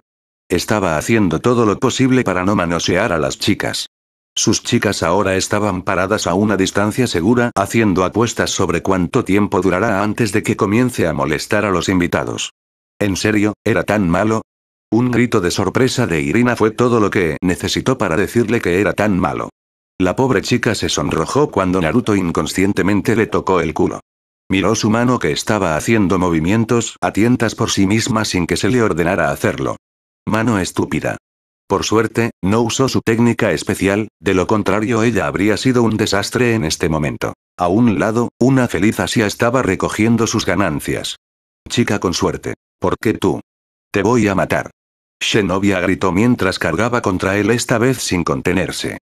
Estaba haciendo todo lo posible para no manosear a las chicas. Sus chicas ahora estaban paradas a una distancia segura, haciendo apuestas sobre cuánto tiempo durará antes de que comience a molestar a los invitados. ¿En serio, era tan malo? Un grito de sorpresa de Irina fue todo lo que necesitó para decirle que era tan malo. La pobre chica se sonrojó cuando Naruto inconscientemente le tocó el culo. Miró su mano que estaba haciendo movimientos a tientas por sí misma sin que se le ordenara hacerlo. Mano estúpida. Por suerte, no usó su técnica especial, de lo contrario ella habría sido un desastre en este momento. A un lado, una feliz Asia estaba recogiendo sus ganancias. Chica con suerte. ¿Por qué tú? Te voy a matar. Xenobia gritó mientras cargaba contra él esta vez sin contenerse.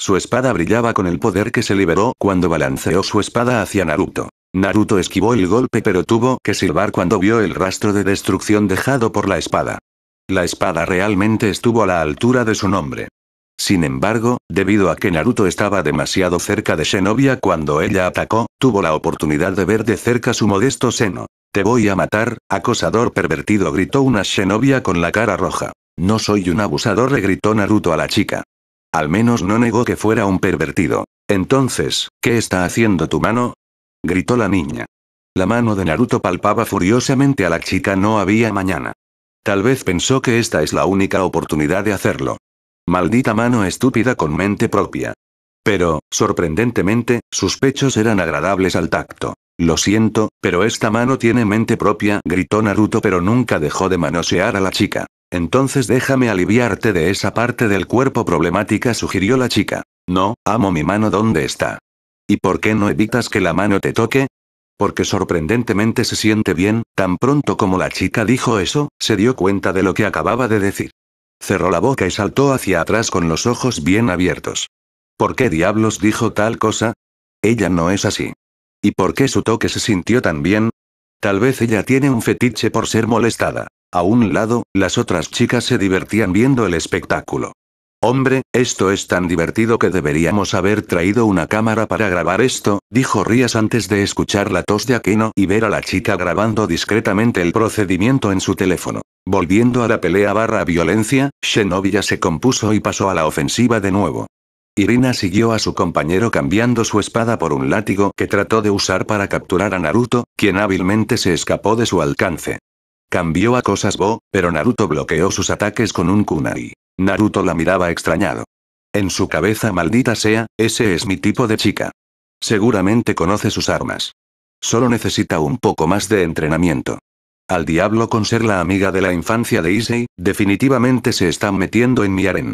Su espada brillaba con el poder que se liberó cuando balanceó su espada hacia Naruto. Naruto esquivó el golpe pero tuvo que silbar cuando vio el rastro de destrucción dejado por la espada. La espada realmente estuvo a la altura de su nombre. Sin embargo, debido a que Naruto estaba demasiado cerca de Shenobia cuando ella atacó, tuvo la oportunidad de ver de cerca su modesto seno. Te voy a matar, acosador pervertido, gritó una Shenobia con la cara roja. No soy un abusador, gritó Naruto a la chica. Al menos no negó que fuera un pervertido. Entonces, ¿qué está haciendo tu mano? gritó la niña. La mano de Naruto palpaba furiosamente a la chica no había mañana. Tal vez pensó que esta es la única oportunidad de hacerlo. Maldita mano estúpida con mente propia. Pero, sorprendentemente, sus pechos eran agradables al tacto. Lo siento, pero esta mano tiene mente propia, gritó Naruto pero nunca dejó de manosear a la chica. Entonces déjame aliviarte de esa parte del cuerpo problemática, sugirió la chica. No, amo mi mano donde está. ¿Y por qué no evitas que la mano te toque? Porque sorprendentemente se siente bien, tan pronto como la chica dijo eso, se dio cuenta de lo que acababa de decir. Cerró la boca y saltó hacia atrás con los ojos bien abiertos. ¿Por qué diablos dijo tal cosa? Ella no es así. ¿Y por qué su toque se sintió tan bien? Tal vez ella tiene un fetiche por ser molestada. A un lado, las otras chicas se divertían viendo el espectáculo. Hombre, esto es tan divertido que deberíamos haber traído una cámara para grabar esto, dijo Rías antes de escuchar la tos de Aquino y ver a la chica grabando discretamente el procedimiento en su teléfono. Volviendo a la pelea barra violencia, Shenobi se compuso y pasó a la ofensiva de nuevo. Irina siguió a su compañero cambiando su espada por un látigo que trató de usar para capturar a Naruto, quien hábilmente se escapó de su alcance. Cambió a cosas Bo, pero Naruto bloqueó sus ataques con un kunai. Naruto la miraba extrañado. En su cabeza maldita sea, ese es mi tipo de chica. Seguramente conoce sus armas. Solo necesita un poco más de entrenamiento. Al diablo con ser la amiga de la infancia de Issei, definitivamente se están metiendo en mi aren.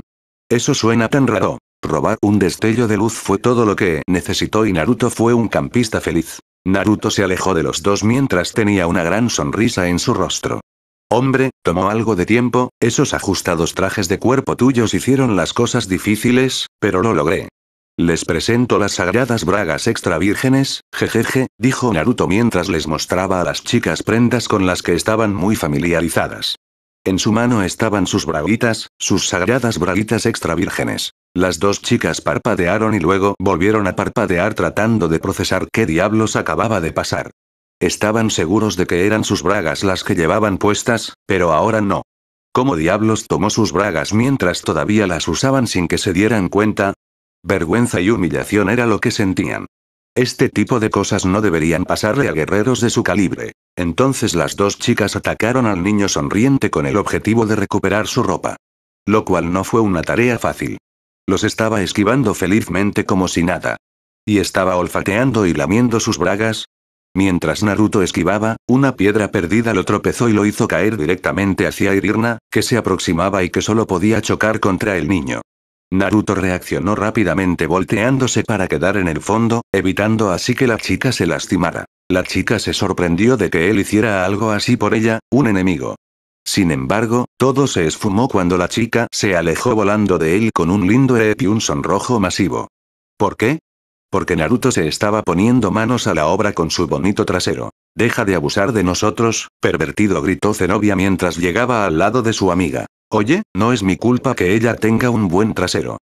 Eso suena tan raro. Robar un destello de luz fue todo lo que necesitó y Naruto fue un campista feliz. Naruto se alejó de los dos mientras tenía una gran sonrisa en su rostro. Hombre, tomó algo de tiempo, esos ajustados trajes de cuerpo tuyos hicieron las cosas difíciles, pero lo logré. Les presento las sagradas bragas extra vírgenes, jejeje, dijo Naruto mientras les mostraba a las chicas prendas con las que estaban muy familiarizadas. En su mano estaban sus braguitas, sus sagradas braguitas extra vírgenes. Las dos chicas parpadearon y luego volvieron a parpadear tratando de procesar qué diablos acababa de pasar. Estaban seguros de que eran sus bragas las que llevaban puestas, pero ahora no. ¿Cómo diablos tomó sus bragas mientras todavía las usaban sin que se dieran cuenta? Vergüenza y humillación era lo que sentían. Este tipo de cosas no deberían pasarle a guerreros de su calibre. Entonces las dos chicas atacaron al niño sonriente con el objetivo de recuperar su ropa. Lo cual no fue una tarea fácil. Los estaba esquivando felizmente como si nada. Y estaba olfateando y lamiendo sus bragas. Mientras Naruto esquivaba, una piedra perdida lo tropezó y lo hizo caer directamente hacia Irina, que se aproximaba y que solo podía chocar contra el niño. Naruto reaccionó rápidamente volteándose para quedar en el fondo, evitando así que la chica se lastimara. La chica se sorprendió de que él hiciera algo así por ella, un enemigo. Sin embargo, todo se esfumó cuando la chica se alejó volando de él con un lindo eep y un sonrojo masivo. ¿Por qué? Porque Naruto se estaba poniendo manos a la obra con su bonito trasero. Deja de abusar de nosotros, pervertido gritó Zenobia mientras llegaba al lado de su amiga. Oye, no es mi culpa que ella tenga un buen trasero.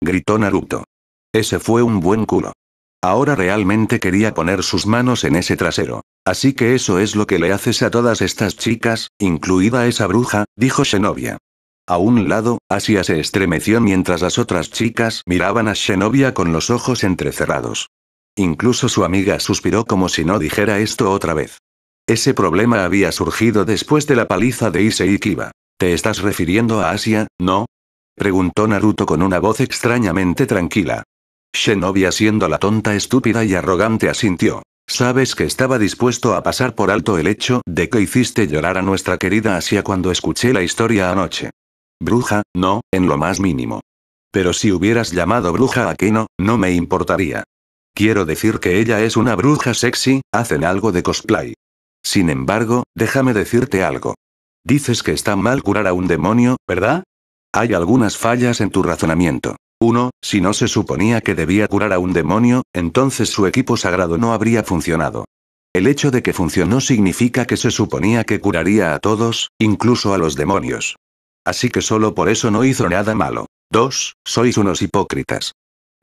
Gritó Naruto. Ese fue un buen culo. Ahora realmente quería poner sus manos en ese trasero. Así que eso es lo que le haces a todas estas chicas, incluida esa bruja, dijo Xenobia. A un lado, Asia se estremeció mientras las otras chicas miraban a Xenobia con los ojos entrecerrados. Incluso su amiga suspiró como si no dijera esto otra vez. Ese problema había surgido después de la paliza de Issei Kiba. ¿Te estás refiriendo a Asia, no? Preguntó Naruto con una voz extrañamente tranquila. Xenobia siendo la tonta estúpida y arrogante asintió. Sabes que estaba dispuesto a pasar por alto el hecho de que hiciste llorar a nuestra querida Asia cuando escuché la historia anoche. Bruja, no, en lo más mínimo. Pero si hubieras llamado bruja a Kino, no me importaría. Quiero decir que ella es una bruja sexy, hacen algo de cosplay. Sin embargo, déjame decirte algo. Dices que está mal curar a un demonio, ¿verdad? Hay algunas fallas en tu razonamiento. 1. Si no se suponía que debía curar a un demonio, entonces su equipo sagrado no habría funcionado. El hecho de que funcionó significa que se suponía que curaría a todos, incluso a los demonios. Así que solo por eso no hizo nada malo. 2. Sois unos hipócritas.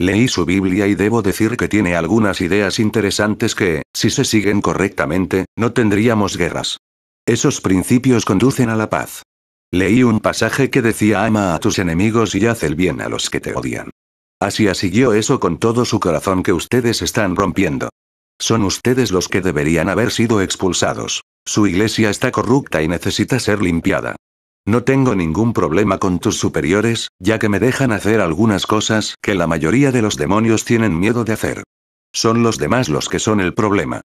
Leí su Biblia y debo decir que tiene algunas ideas interesantes que, si se siguen correctamente, no tendríamos guerras. Esos principios conducen a la paz. Leí un pasaje que decía ama a tus enemigos y haz el bien a los que te odian. Asia siguió eso con todo su corazón que ustedes están rompiendo. Son ustedes los que deberían haber sido expulsados. Su iglesia está corrupta y necesita ser limpiada. No tengo ningún problema con tus superiores, ya que me dejan hacer algunas cosas que la mayoría de los demonios tienen miedo de hacer. Son los demás los que son el problema.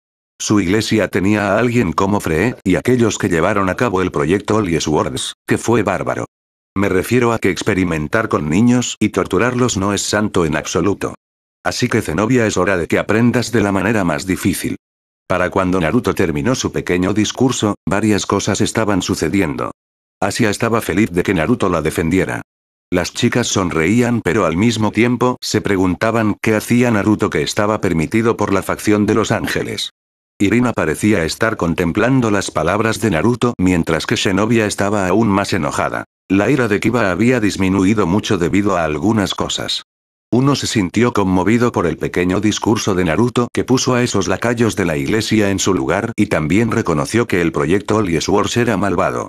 Su iglesia tenía a alguien como Fre y aquellos que llevaron a cabo el proyecto Oli's Words, que fue bárbaro. Me refiero a que experimentar con niños y torturarlos no es santo en absoluto. Así que Zenobia es hora de que aprendas de la manera más difícil. Para cuando Naruto terminó su pequeño discurso, varias cosas estaban sucediendo. Asia estaba feliz de que Naruto la defendiera. Las chicas sonreían pero al mismo tiempo se preguntaban qué hacía Naruto que estaba permitido por la facción de los ángeles. Irina parecía estar contemplando las palabras de Naruto mientras que Shenobia estaba aún más enojada. La ira de Kiba había disminuido mucho debido a algunas cosas. Uno se sintió conmovido por el pequeño discurso de Naruto que puso a esos lacayos de la iglesia en su lugar y también reconoció que el proyecto Holy Wars era malvado.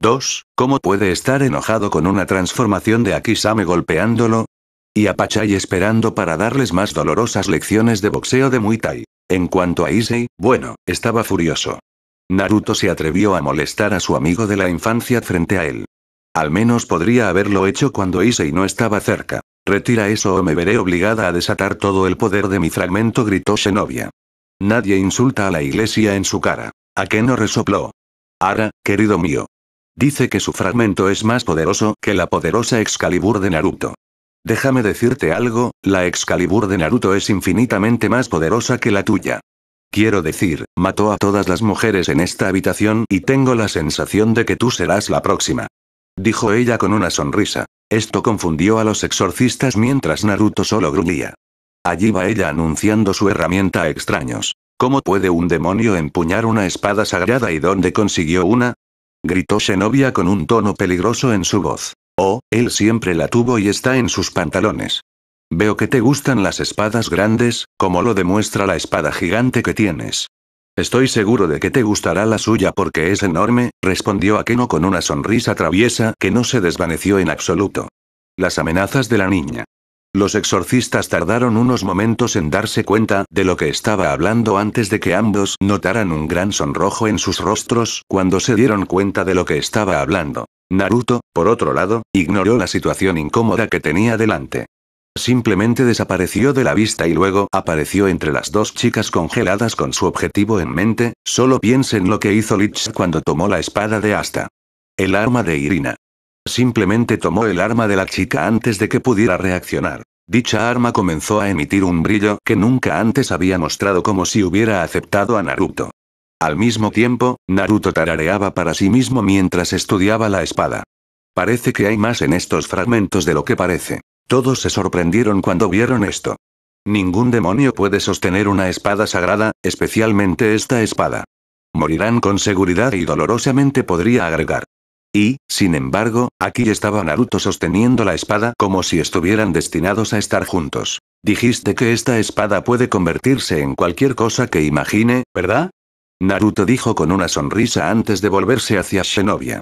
2. ¿Cómo puede estar enojado con una transformación de Akisame golpeándolo? Y a esperando para darles más dolorosas lecciones de boxeo de Muay Thai. En cuanto a Issei, bueno, estaba furioso. Naruto se atrevió a molestar a su amigo de la infancia frente a él. Al menos podría haberlo hecho cuando Issei no estaba cerca. Retira eso o me veré obligada a desatar todo el poder de mi fragmento, gritó xenovia Nadie insulta a la iglesia en su cara. ¿A qué no resopló. Ara, querido mío. Dice que su fragmento es más poderoso que la poderosa Excalibur de Naruto. Déjame decirte algo, la Excalibur de Naruto es infinitamente más poderosa que la tuya. Quiero decir, mató a todas las mujeres en esta habitación y tengo la sensación de que tú serás la próxima. Dijo ella con una sonrisa. Esto confundió a los exorcistas mientras Naruto solo gruñía. Allí va ella anunciando su herramienta a extraños. ¿Cómo puede un demonio empuñar una espada sagrada y dónde consiguió una? gritó Shenobia con un tono peligroso en su voz. Oh, él siempre la tuvo y está en sus pantalones. Veo que te gustan las espadas grandes, como lo demuestra la espada gigante que tienes. Estoy seguro de que te gustará la suya porque es enorme, respondió Akeno con una sonrisa traviesa que no se desvaneció en absoluto. Las amenazas de la niña. Los exorcistas tardaron unos momentos en darse cuenta de lo que estaba hablando antes de que ambos notaran un gran sonrojo en sus rostros cuando se dieron cuenta de lo que estaba hablando. Naruto, por otro lado, ignoró la situación incómoda que tenía delante. Simplemente desapareció de la vista y luego apareció entre las dos chicas congeladas con su objetivo en mente, solo piensen lo que hizo Lich cuando tomó la espada de Asta. El arma de Irina. Simplemente tomó el arma de la chica antes de que pudiera reaccionar. Dicha arma comenzó a emitir un brillo que nunca antes había mostrado como si hubiera aceptado a Naruto. Al mismo tiempo, Naruto tarareaba para sí mismo mientras estudiaba la espada. Parece que hay más en estos fragmentos de lo que parece. Todos se sorprendieron cuando vieron esto. Ningún demonio puede sostener una espada sagrada, especialmente esta espada. Morirán con seguridad y dolorosamente podría agregar. Y, sin embargo, aquí estaba Naruto sosteniendo la espada como si estuvieran destinados a estar juntos. Dijiste que esta espada puede convertirse en cualquier cosa que imagine, ¿verdad? Naruto dijo con una sonrisa antes de volverse hacia Xenobia.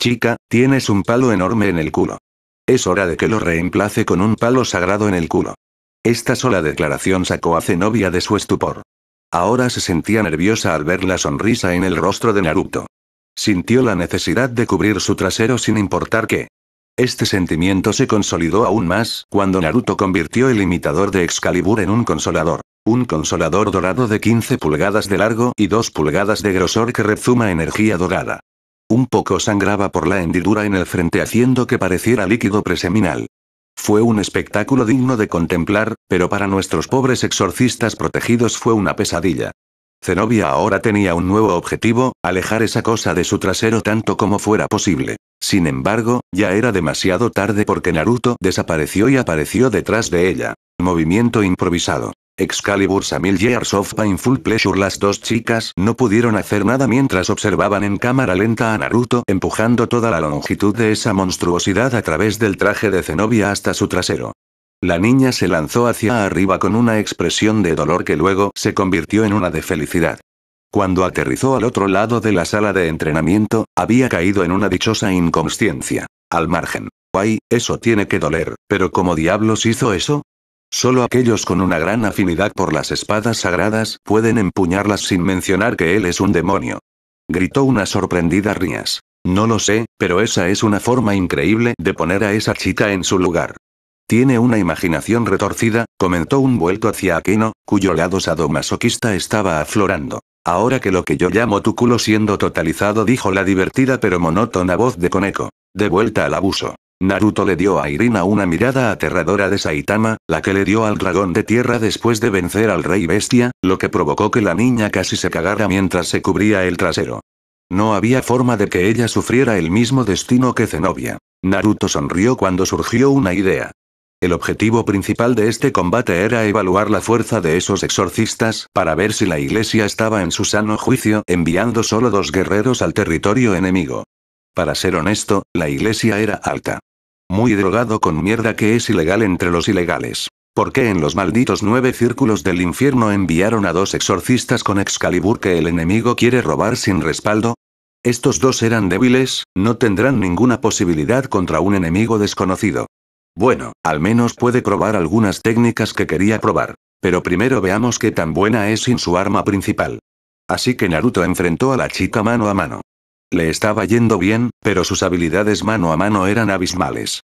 Chica, tienes un palo enorme en el culo. Es hora de que lo reemplace con un palo sagrado en el culo. Esta sola declaración sacó a Zenobia de su estupor. Ahora se sentía nerviosa al ver la sonrisa en el rostro de Naruto. Sintió la necesidad de cubrir su trasero sin importar qué. Este sentimiento se consolidó aún más cuando Naruto convirtió el imitador de Excalibur en un consolador. Un consolador dorado de 15 pulgadas de largo y 2 pulgadas de grosor que rezuma energía dorada. Un poco sangraba por la hendidura en el frente haciendo que pareciera líquido preseminal. Fue un espectáculo digno de contemplar, pero para nuestros pobres exorcistas protegidos fue una pesadilla. Zenobia ahora tenía un nuevo objetivo, alejar esa cosa de su trasero tanto como fuera posible. Sin embargo, ya era demasiado tarde porque Naruto desapareció y apareció detrás de ella. Movimiento improvisado. Excalibur Samil Years of Painful Pleasure Las dos chicas no pudieron hacer nada mientras observaban en cámara lenta a Naruto empujando toda la longitud de esa monstruosidad a través del traje de Zenobia hasta su trasero. La niña se lanzó hacia arriba con una expresión de dolor que luego se convirtió en una de felicidad. Cuando aterrizó al otro lado de la sala de entrenamiento, había caído en una dichosa inconsciencia. Al margen. Guay, eso tiene que doler, pero ¿cómo diablos hizo eso? Solo aquellos con una gran afinidad por las espadas sagradas pueden empuñarlas sin mencionar que él es un demonio. Gritó una sorprendida Rías. No lo sé, pero esa es una forma increíble de poner a esa chica en su lugar. Tiene una imaginación retorcida, comentó un vuelto hacia Aquino, cuyo lado sadomasoquista estaba aflorando. Ahora que lo que yo llamo tu culo siendo totalizado, dijo la divertida pero monótona voz de Coneco. De vuelta al abuso. Naruto le dio a Irina una mirada aterradora de Saitama, la que le dio al dragón de tierra después de vencer al rey bestia, lo que provocó que la niña casi se cagara mientras se cubría el trasero. No había forma de que ella sufriera el mismo destino que Zenobia. Naruto sonrió cuando surgió una idea. El objetivo principal de este combate era evaluar la fuerza de esos exorcistas para ver si la iglesia estaba en su sano juicio enviando solo dos guerreros al territorio enemigo. Para ser honesto, la iglesia era alta muy drogado con mierda que es ilegal entre los ilegales. ¿Por qué en los malditos nueve círculos del infierno enviaron a dos exorcistas con Excalibur que el enemigo quiere robar sin respaldo? Estos dos eran débiles, no tendrán ninguna posibilidad contra un enemigo desconocido. Bueno, al menos puede probar algunas técnicas que quería probar. Pero primero veamos qué tan buena es sin su arma principal. Así que Naruto enfrentó a la chica mano a mano. Le estaba yendo bien, pero sus habilidades mano a mano eran abismales.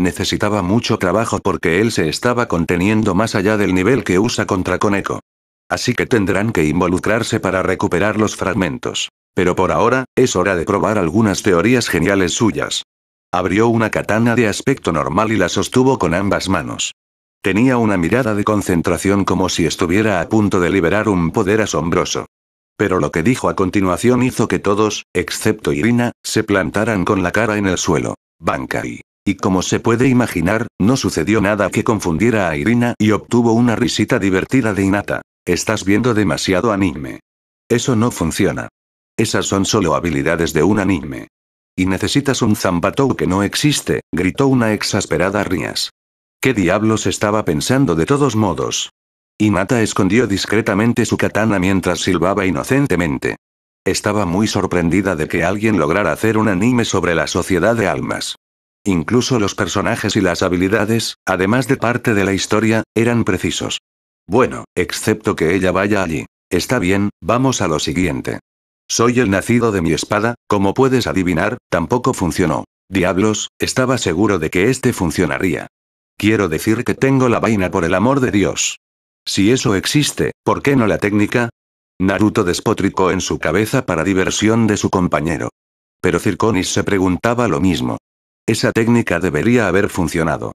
Necesitaba mucho trabajo porque él se estaba conteniendo más allá del nivel que usa contra Coneco. Así que tendrán que involucrarse para recuperar los fragmentos. Pero por ahora, es hora de probar algunas teorías geniales suyas. Abrió una katana de aspecto normal y la sostuvo con ambas manos. Tenía una mirada de concentración como si estuviera a punto de liberar un poder asombroso. Pero lo que dijo a continuación hizo que todos, excepto Irina, se plantaran con la cara en el suelo. Bankai y como se puede imaginar, no sucedió nada que confundiera a Irina y obtuvo una risita divertida de Inata. Estás viendo demasiado anime. Eso no funciona. Esas son solo habilidades de un anime. Y necesitas un Zambatou que no existe, gritó una exasperada Rías. ¿Qué diablos estaba pensando de todos modos? Inata escondió discretamente su katana mientras silbaba inocentemente. Estaba muy sorprendida de que alguien lograra hacer un anime sobre la sociedad de almas. Incluso los personajes y las habilidades, además de parte de la historia, eran precisos. Bueno, excepto que ella vaya allí. Está bien, vamos a lo siguiente. Soy el nacido de mi espada, como puedes adivinar, tampoco funcionó. Diablos, estaba seguro de que este funcionaría. Quiero decir que tengo la vaina por el amor de Dios. Si eso existe, ¿por qué no la técnica? Naruto despotricó en su cabeza para diversión de su compañero. Pero Circonis se preguntaba lo mismo. Esa técnica debería haber funcionado.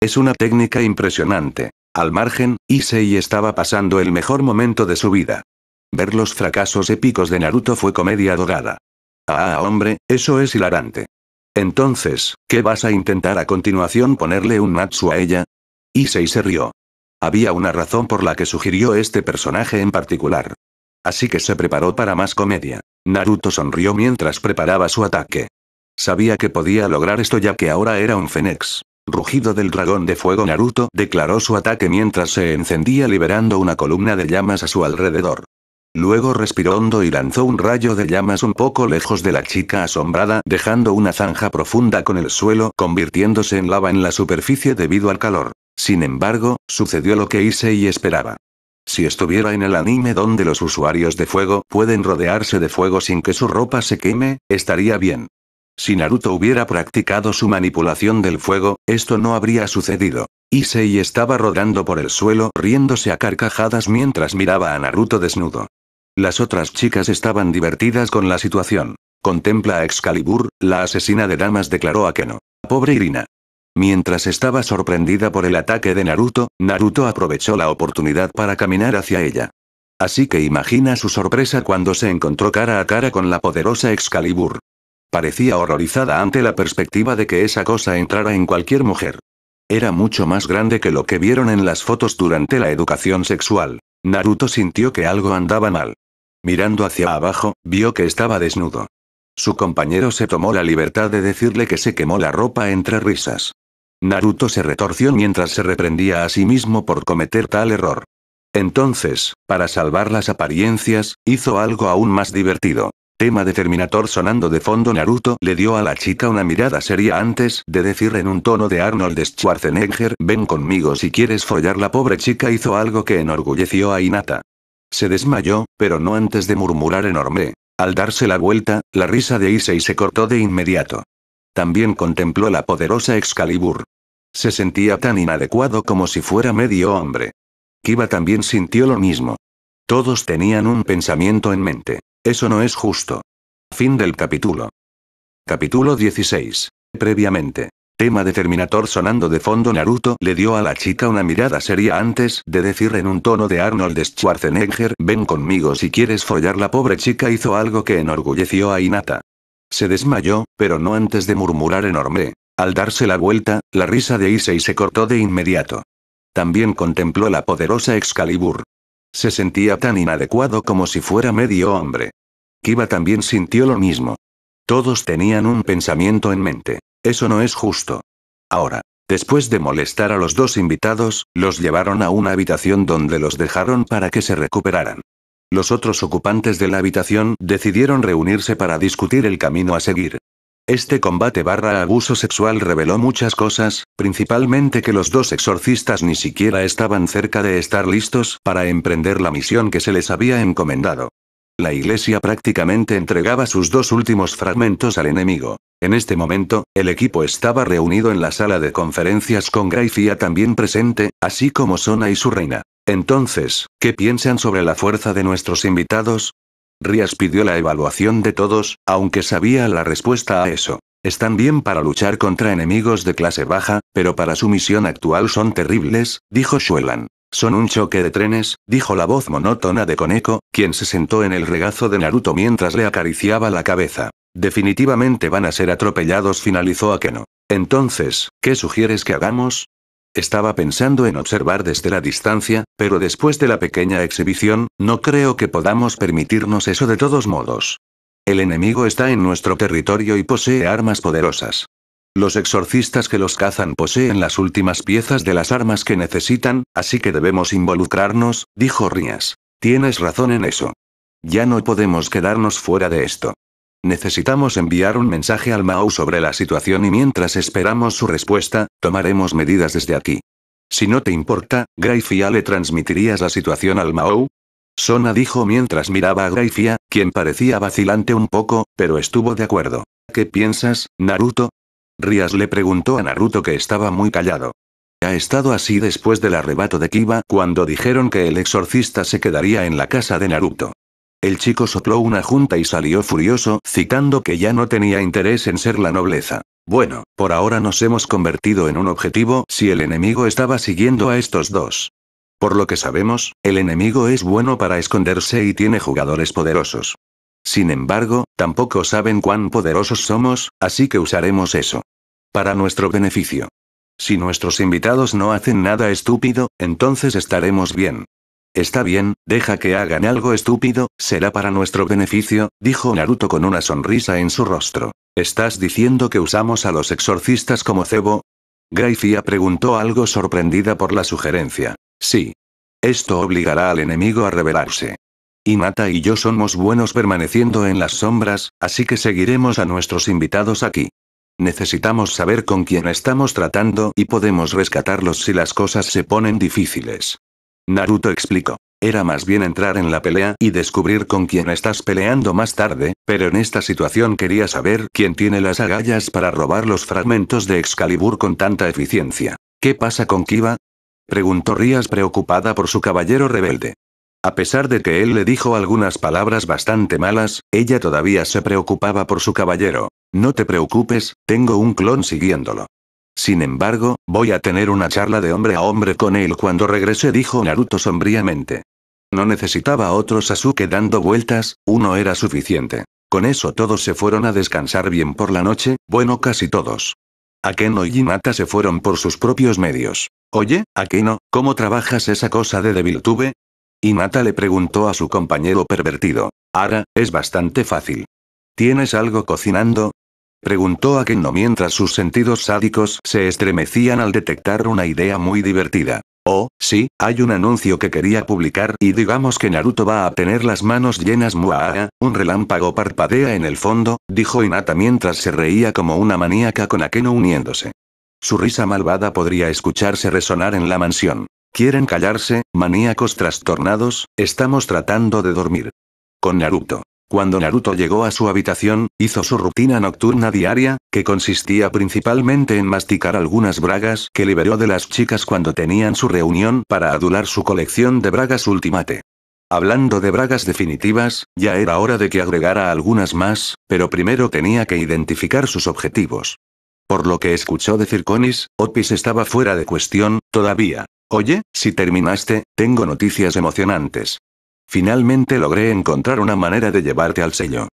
Es una técnica impresionante. Al margen, Issei estaba pasando el mejor momento de su vida. Ver los fracasos épicos de Naruto fue comedia dorada. Ah, hombre, eso es hilarante. Entonces, ¿qué vas a intentar a continuación ponerle un Natsu a ella? Issei se rió. Había una razón por la que sugirió este personaje en particular. Así que se preparó para más comedia. Naruto sonrió mientras preparaba su ataque. Sabía que podía lograr esto ya que ahora era un Fénix. Rugido del dragón de fuego Naruto declaró su ataque mientras se encendía liberando una columna de llamas a su alrededor. Luego respiró hondo y lanzó un rayo de llamas un poco lejos de la chica asombrada, dejando una zanja profunda con el suelo, convirtiéndose en lava en la superficie debido al calor. Sin embargo, sucedió lo que hice y esperaba. Si estuviera en el anime donde los usuarios de fuego pueden rodearse de fuego sin que su ropa se queme, estaría bien. Si Naruto hubiera practicado su manipulación del fuego, esto no habría sucedido. Issei estaba rodando por el suelo riéndose a carcajadas mientras miraba a Naruto desnudo. Las otras chicas estaban divertidas con la situación. Contempla a Excalibur, la asesina de damas declaró a Keno. Pobre Irina. Mientras estaba sorprendida por el ataque de Naruto, Naruto aprovechó la oportunidad para caminar hacia ella. Así que imagina su sorpresa cuando se encontró cara a cara con la poderosa Excalibur. Parecía horrorizada ante la perspectiva de que esa cosa entrara en cualquier mujer. Era mucho más grande que lo que vieron en las fotos durante la educación sexual. Naruto sintió que algo andaba mal. Mirando hacia abajo, vio que estaba desnudo. Su compañero se tomó la libertad de decirle que se quemó la ropa entre risas. Naruto se retorció mientras se reprendía a sí mismo por cometer tal error. Entonces, para salvar las apariencias, hizo algo aún más divertido tema de Terminator sonando de fondo Naruto le dio a la chica una mirada seria antes de decir en un tono de Arnold Schwarzenegger, ven conmigo si quieres follar la pobre chica hizo algo que enorgulleció a Hinata. Se desmayó, pero no antes de murmurar enorme. Al darse la vuelta, la risa de Issei se cortó de inmediato. También contempló la poderosa Excalibur. Se sentía tan inadecuado como si fuera medio hombre. Kiba también sintió lo mismo. Todos tenían un pensamiento en mente. Eso no es justo. Fin del capítulo. Capítulo 16. Previamente. Tema de Terminator sonando de fondo Naruto le dio a la chica una mirada seria antes de decir en un tono de Arnold Schwarzenegger, ven conmigo si quieres follar la pobre chica hizo algo que enorgulleció a Inata. Se desmayó, pero no antes de murmurar enorme. Al darse la vuelta, la risa de Issei se cortó de inmediato. También contempló la poderosa Excalibur. Se sentía tan inadecuado como si fuera medio hombre. Kiba también sintió lo mismo. Todos tenían un pensamiento en mente. Eso no es justo. Ahora, después de molestar a los dos invitados, los llevaron a una habitación donde los dejaron para que se recuperaran. Los otros ocupantes de la habitación decidieron reunirse para discutir el camino a seguir. Este combate barra abuso sexual reveló muchas cosas, principalmente que los dos exorcistas ni siquiera estaban cerca de estar listos para emprender la misión que se les había encomendado. La iglesia prácticamente entregaba sus dos últimos fragmentos al enemigo. En este momento, el equipo estaba reunido en la sala de conferencias con Grayfia también presente, así como Sona y su reina. Entonces, ¿qué piensan sobre la fuerza de nuestros invitados? Rias pidió la evaluación de todos, aunque sabía la respuesta a eso. Están bien para luchar contra enemigos de clase baja, pero para su misión actual son terribles, dijo Shuelan. Son un choque de trenes, dijo la voz monótona de Koneko, quien se sentó en el regazo de Naruto mientras le acariciaba la cabeza. Definitivamente van a ser atropellados, finalizó Akeno. Entonces, ¿qué sugieres que hagamos? Estaba pensando en observar desde la distancia, pero después de la pequeña exhibición, no creo que podamos permitirnos eso de todos modos. El enemigo está en nuestro territorio y posee armas poderosas. Los exorcistas que los cazan poseen las últimas piezas de las armas que necesitan, así que debemos involucrarnos, dijo Rías. Tienes razón en eso. Ya no podemos quedarnos fuera de esto. Necesitamos enviar un mensaje al Mao sobre la situación y mientras esperamos su respuesta, tomaremos medidas desde aquí. Si no te importa, Graifia le transmitirías la situación al Mao. Sona dijo mientras miraba a Graifia, quien parecía vacilante un poco, pero estuvo de acuerdo. ¿Qué piensas, Naruto? Rías le preguntó a Naruto que estaba muy callado. Ha estado así después del arrebato de Kiba cuando dijeron que el exorcista se quedaría en la casa de Naruto. El chico sopló una junta y salió furioso, citando que ya no tenía interés en ser la nobleza. Bueno, por ahora nos hemos convertido en un objetivo si el enemigo estaba siguiendo a estos dos. Por lo que sabemos, el enemigo es bueno para esconderse y tiene jugadores poderosos. Sin embargo, tampoco saben cuán poderosos somos, así que usaremos eso. Para nuestro beneficio. Si nuestros invitados no hacen nada estúpido, entonces estaremos bien. Está bien, deja que hagan algo estúpido, será para nuestro beneficio, dijo Naruto con una sonrisa en su rostro. ¿Estás diciendo que usamos a los exorcistas como cebo? Gracia preguntó algo sorprendida por la sugerencia. Sí. Esto obligará al enemigo a rebelarse. Inata y yo somos buenos permaneciendo en las sombras, así que seguiremos a nuestros invitados aquí. Necesitamos saber con quién estamos tratando y podemos rescatarlos si las cosas se ponen difíciles. Naruto explicó. Era más bien entrar en la pelea y descubrir con quién estás peleando más tarde, pero en esta situación quería saber quién tiene las agallas para robar los fragmentos de Excalibur con tanta eficiencia. ¿Qué pasa con Kiba? preguntó Rías preocupada por su caballero rebelde. A pesar de que él le dijo algunas palabras bastante malas, ella todavía se preocupaba por su caballero. No te preocupes, tengo un clon siguiéndolo. Sin embargo, voy a tener una charla de hombre a hombre con él cuando regrese, dijo Naruto sombríamente. No necesitaba otro Sasuke dando vueltas, uno era suficiente. Con eso todos se fueron a descansar bien por la noche, bueno casi todos. Akeno y Hinata se fueron por sus propios medios. Oye, Akeno, ¿cómo trabajas esa cosa de Y Hinata le preguntó a su compañero pervertido. Ara, es bastante fácil. ¿Tienes algo cocinando? Preguntó a mientras sus sentidos sádicos se estremecían al detectar una idea muy divertida. Oh, sí, hay un anuncio que quería publicar y digamos que Naruto va a tener las manos llenas mua, un relámpago parpadea en el fondo, dijo Inata mientras se reía como una maníaca con Akeno uniéndose. Su risa malvada podría escucharse resonar en la mansión. ¿Quieren callarse, maníacos trastornados? Estamos tratando de dormir. Con Naruto. Cuando Naruto llegó a su habitación, hizo su rutina nocturna diaria, que consistía principalmente en masticar algunas bragas que liberó de las chicas cuando tenían su reunión para adular su colección de bragas Ultimate. Hablando de bragas definitivas, ya era hora de que agregara algunas más, pero primero tenía que identificar sus objetivos. Por lo que escuchó decir Conis, Opis estaba fuera de cuestión, todavía. Oye, si terminaste, tengo noticias emocionantes. Finalmente logré encontrar una manera de llevarte al sello.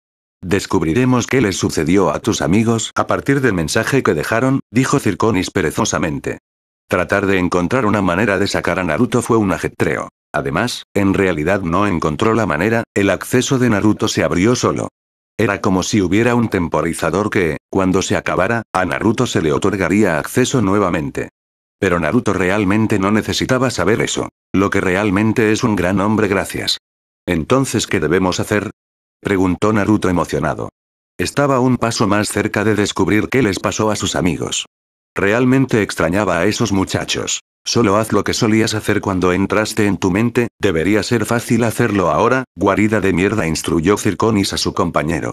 Descubriremos qué les sucedió a tus amigos a partir del mensaje que dejaron, dijo Circonis perezosamente. Tratar de encontrar una manera de sacar a Naruto fue un ajetreo. Además, en realidad no encontró la manera, el acceso de Naruto se abrió solo. Era como si hubiera un temporizador que, cuando se acabara, a Naruto se le otorgaría acceso nuevamente. Pero Naruto realmente no necesitaba saber eso. Lo que realmente es un gran hombre gracias. Entonces, ¿qué debemos hacer? Preguntó Naruto emocionado. Estaba un paso más cerca de descubrir qué les pasó a sus amigos. Realmente extrañaba a esos muchachos. Solo haz lo que solías hacer cuando entraste en tu mente, debería ser fácil hacerlo ahora, guarida de mierda instruyó Circonis a su compañero.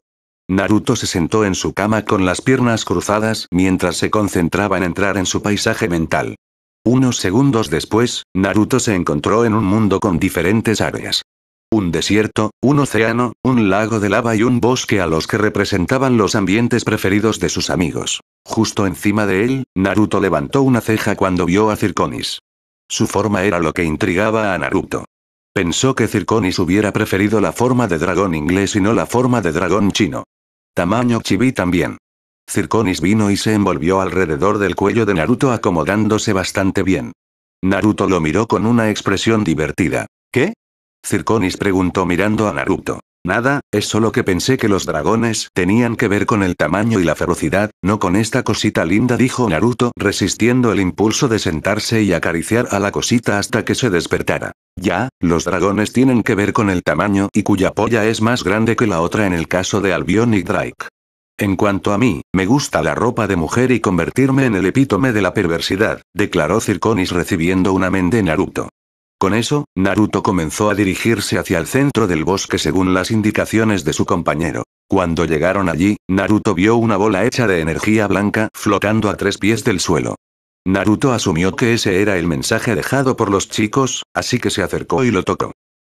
Naruto se sentó en su cama con las piernas cruzadas mientras se concentraba en entrar en su paisaje mental. Unos segundos después, Naruto se encontró en un mundo con diferentes áreas. Un desierto, un océano, un lago de lava y un bosque a los que representaban los ambientes preferidos de sus amigos. Justo encima de él, Naruto levantó una ceja cuando vio a Circonis. Su forma era lo que intrigaba a Naruto. Pensó que Circonis hubiera preferido la forma de dragón inglés y no la forma de dragón chino. Tamaño chibi también. Circonis vino y se envolvió alrededor del cuello de Naruto acomodándose bastante bien. Naruto lo miró con una expresión divertida. ¿Qué? Circonis preguntó mirando a Naruto. Nada, es solo que pensé que los dragones tenían que ver con el tamaño y la ferocidad, no con esta cosita linda, dijo Naruto, resistiendo el impulso de sentarse y acariciar a la cosita hasta que se despertara. Ya, los dragones tienen que ver con el tamaño y cuya polla es más grande que la otra en el caso de Albion y Drake. En cuanto a mí, me gusta la ropa de mujer y convertirme en el epítome de la perversidad, declaró Circonis recibiendo un amén de Naruto. Con eso, Naruto comenzó a dirigirse hacia el centro del bosque según las indicaciones de su compañero. Cuando llegaron allí, Naruto vio una bola hecha de energía blanca flotando a tres pies del suelo. Naruto asumió que ese era el mensaje dejado por los chicos, así que se acercó y lo tocó.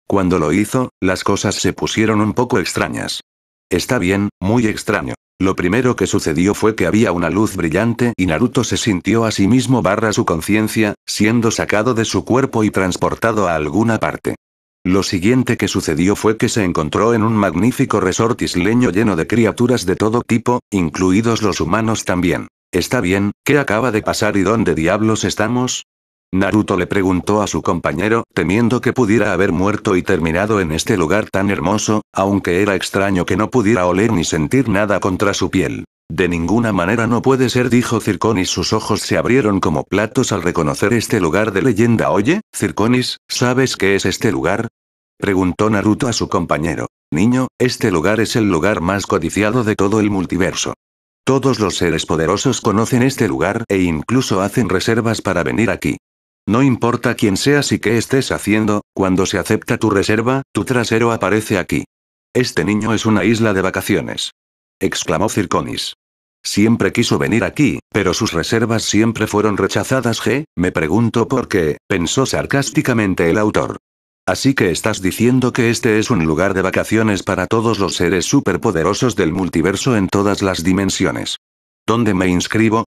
Cuando lo hizo, las cosas se pusieron un poco extrañas. Está bien, muy extraño. Lo primero que sucedió fue que había una luz brillante y Naruto se sintió a sí mismo barra su conciencia, siendo sacado de su cuerpo y transportado a alguna parte. Lo siguiente que sucedió fue que se encontró en un magnífico resort isleño lleno de criaturas de todo tipo, incluidos los humanos también. Está bien, ¿qué acaba de pasar y dónde diablos estamos? Naruto le preguntó a su compañero, temiendo que pudiera haber muerto y terminado en este lugar tan hermoso, aunque era extraño que no pudiera oler ni sentir nada contra su piel. De ninguna manera no puede ser, dijo Circonis. Sus ojos se abrieron como platos al reconocer este lugar de leyenda. Oye, Circonis, ¿sabes qué es este lugar? Preguntó Naruto a su compañero. Niño, este lugar es el lugar más codiciado de todo el multiverso. Todos los seres poderosos conocen este lugar e incluso hacen reservas para venir aquí. No importa quién seas y qué estés haciendo, cuando se acepta tu reserva, tu trasero aparece aquí. Este niño es una isla de vacaciones. Exclamó Circonis. Siempre quiso venir aquí, pero sus reservas siempre fueron rechazadas. G, me pregunto por qué, pensó sarcásticamente el autor. Así que estás diciendo que este es un lugar de vacaciones para todos los seres superpoderosos del multiverso en todas las dimensiones. ¿Dónde me inscribo?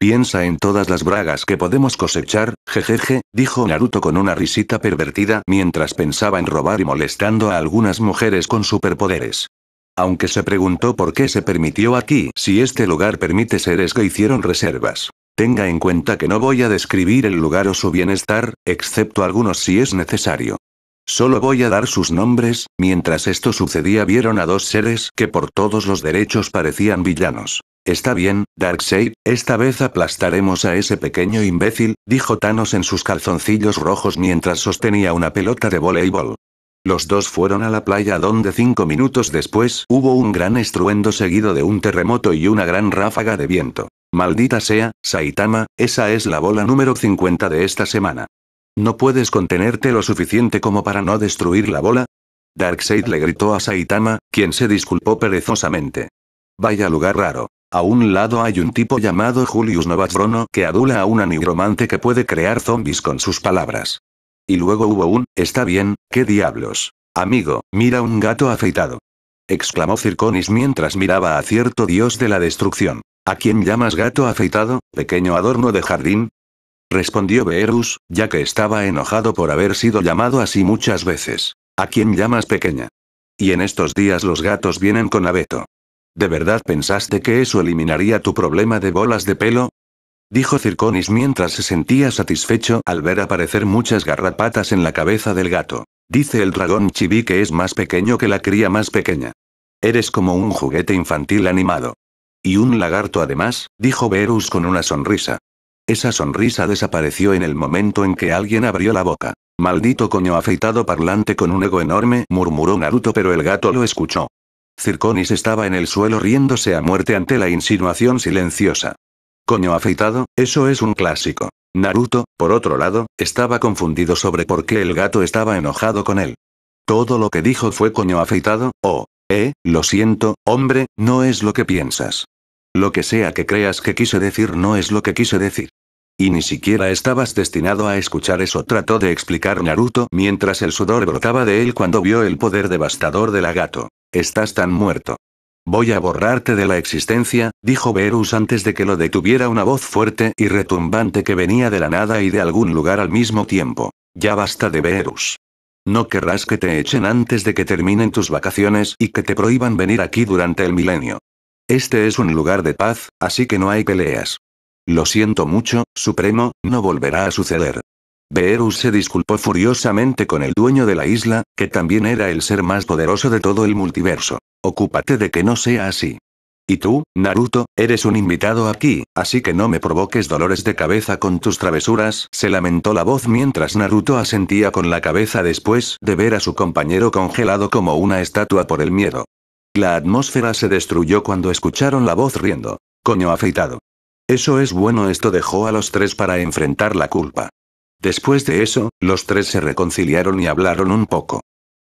Piensa en todas las bragas que podemos cosechar, jejeje, dijo Naruto con una risita pervertida mientras pensaba en robar y molestando a algunas mujeres con superpoderes. Aunque se preguntó por qué se permitió aquí, si este lugar permite seres que hicieron reservas. Tenga en cuenta que no voy a describir el lugar o su bienestar, excepto algunos si es necesario. Solo voy a dar sus nombres, mientras esto sucedía vieron a dos seres que por todos los derechos parecían villanos. Está bien, Darkseid, esta vez aplastaremos a ese pequeño imbécil, dijo Thanos en sus calzoncillos rojos mientras sostenía una pelota de voleibol. Los dos fueron a la playa donde cinco minutos después hubo un gran estruendo seguido de un terremoto y una gran ráfaga de viento. Maldita sea, Saitama, esa es la bola número 50 de esta semana. ¿No puedes contenerte lo suficiente como para no destruir la bola? Darkseid le gritó a Saitama, quien se disculpó perezosamente. Vaya lugar raro. A un lado hay un tipo llamado Julius Novasbrono que adula a una nigromante que puede crear zombies con sus palabras. Y luego hubo un, está bien, qué diablos. Amigo, mira un gato afeitado. Exclamó Circonis mientras miraba a cierto dios de la destrucción. ¿A quién llamas gato afeitado, pequeño adorno de jardín? respondió Beerus, ya que estaba enojado por haber sido llamado así muchas veces. ¿A quién llamas pequeña? Y en estos días los gatos vienen con abeto. ¿De verdad pensaste que eso eliminaría tu problema de bolas de pelo? Dijo Circonis mientras se sentía satisfecho al ver aparecer muchas garrapatas en la cabeza del gato. Dice el dragón chibi que es más pequeño que la cría más pequeña. Eres como un juguete infantil animado. Y un lagarto además, dijo Verus con una sonrisa. Esa sonrisa desapareció en el momento en que alguien abrió la boca. Maldito coño afeitado parlante con un ego enorme, murmuró Naruto pero el gato lo escuchó. Circonis estaba en el suelo riéndose a muerte ante la insinuación silenciosa. Coño afeitado, eso es un clásico. Naruto, por otro lado, estaba confundido sobre por qué el gato estaba enojado con él. Todo lo que dijo fue coño afeitado, o, oh, eh, lo siento, hombre, no es lo que piensas. Lo que sea que creas que quise decir no es lo que quise decir. Y ni siquiera estabas destinado a escuchar eso, trató de explicar Naruto mientras el sudor brotaba de él cuando vio el poder devastador del Agato. Estás tan muerto. Voy a borrarte de la existencia, dijo Verus antes de que lo detuviera una voz fuerte y retumbante que venía de la nada y de algún lugar al mismo tiempo. Ya basta de Verus. No querrás que te echen antes de que terminen tus vacaciones y que te prohíban venir aquí durante el milenio. Este es un lugar de paz, así que no hay peleas. Lo siento mucho, Supremo, no volverá a suceder. Beerus se disculpó furiosamente con el dueño de la isla, que también era el ser más poderoso de todo el multiverso. Ocúpate de que no sea así. Y tú, Naruto, eres un invitado aquí, así que no me provoques dolores de cabeza con tus travesuras, se lamentó la voz mientras Naruto asentía con la cabeza después de ver a su compañero congelado como una estatua por el miedo. La atmósfera se destruyó cuando escucharon la voz riendo. Coño afeitado. Eso es bueno, esto dejó a los tres para enfrentar la culpa. Después de eso, los tres se reconciliaron y hablaron un poco.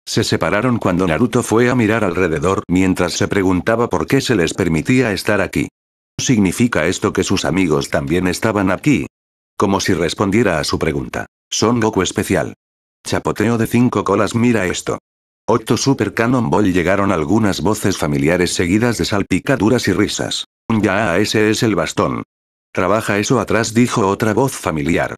Se separaron cuando Naruto fue a mirar alrededor mientras se preguntaba por qué se les permitía estar aquí. ¿Significa esto que sus amigos también estaban aquí? Como si respondiera a su pregunta. Son Goku especial. Chapoteo de cinco colas mira esto. Ocho Super Cannonball llegaron algunas voces familiares seguidas de salpicaduras y risas. Ya ese es el bastón. Trabaja eso atrás, dijo otra voz familiar.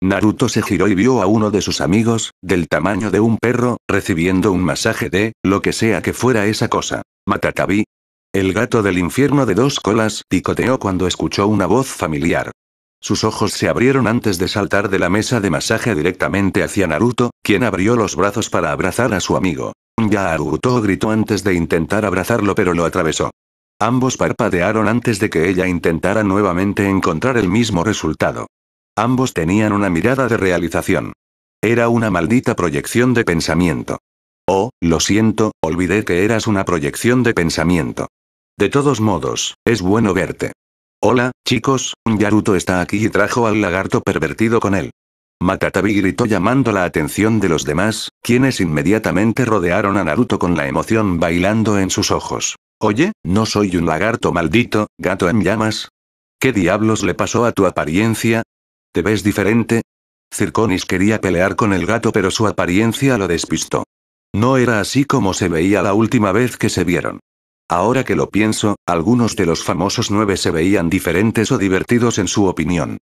Naruto se giró y vio a uno de sus amigos, del tamaño de un perro, recibiendo un masaje de, lo que sea que fuera esa cosa. Matatabi. El gato del infierno de dos colas picoteó cuando escuchó una voz familiar. Sus ojos se abrieron antes de saltar de la mesa de masaje directamente hacia Naruto, quien abrió los brazos para abrazar a su amigo. Ya Naruto gritó antes de intentar abrazarlo pero lo atravesó. Ambos parpadearon antes de que ella intentara nuevamente encontrar el mismo resultado. Ambos tenían una mirada de realización. Era una maldita proyección de pensamiento. Oh, lo siento, olvidé que eras una proyección de pensamiento. De todos modos, es bueno verte. Hola, chicos, Un Yaruto está aquí y trajo al lagarto pervertido con él. Matatabi gritó llamando la atención de los demás, quienes inmediatamente rodearon a Naruto con la emoción bailando en sus ojos. Oye, no soy un lagarto maldito, gato en llamas. ¿Qué diablos le pasó a tu apariencia? ¿Te ves diferente? Circonis quería pelear con el gato pero su apariencia lo despistó. No era así como se veía la última vez que se vieron. Ahora que lo pienso, algunos de los famosos nueve se veían diferentes o divertidos en su opinión.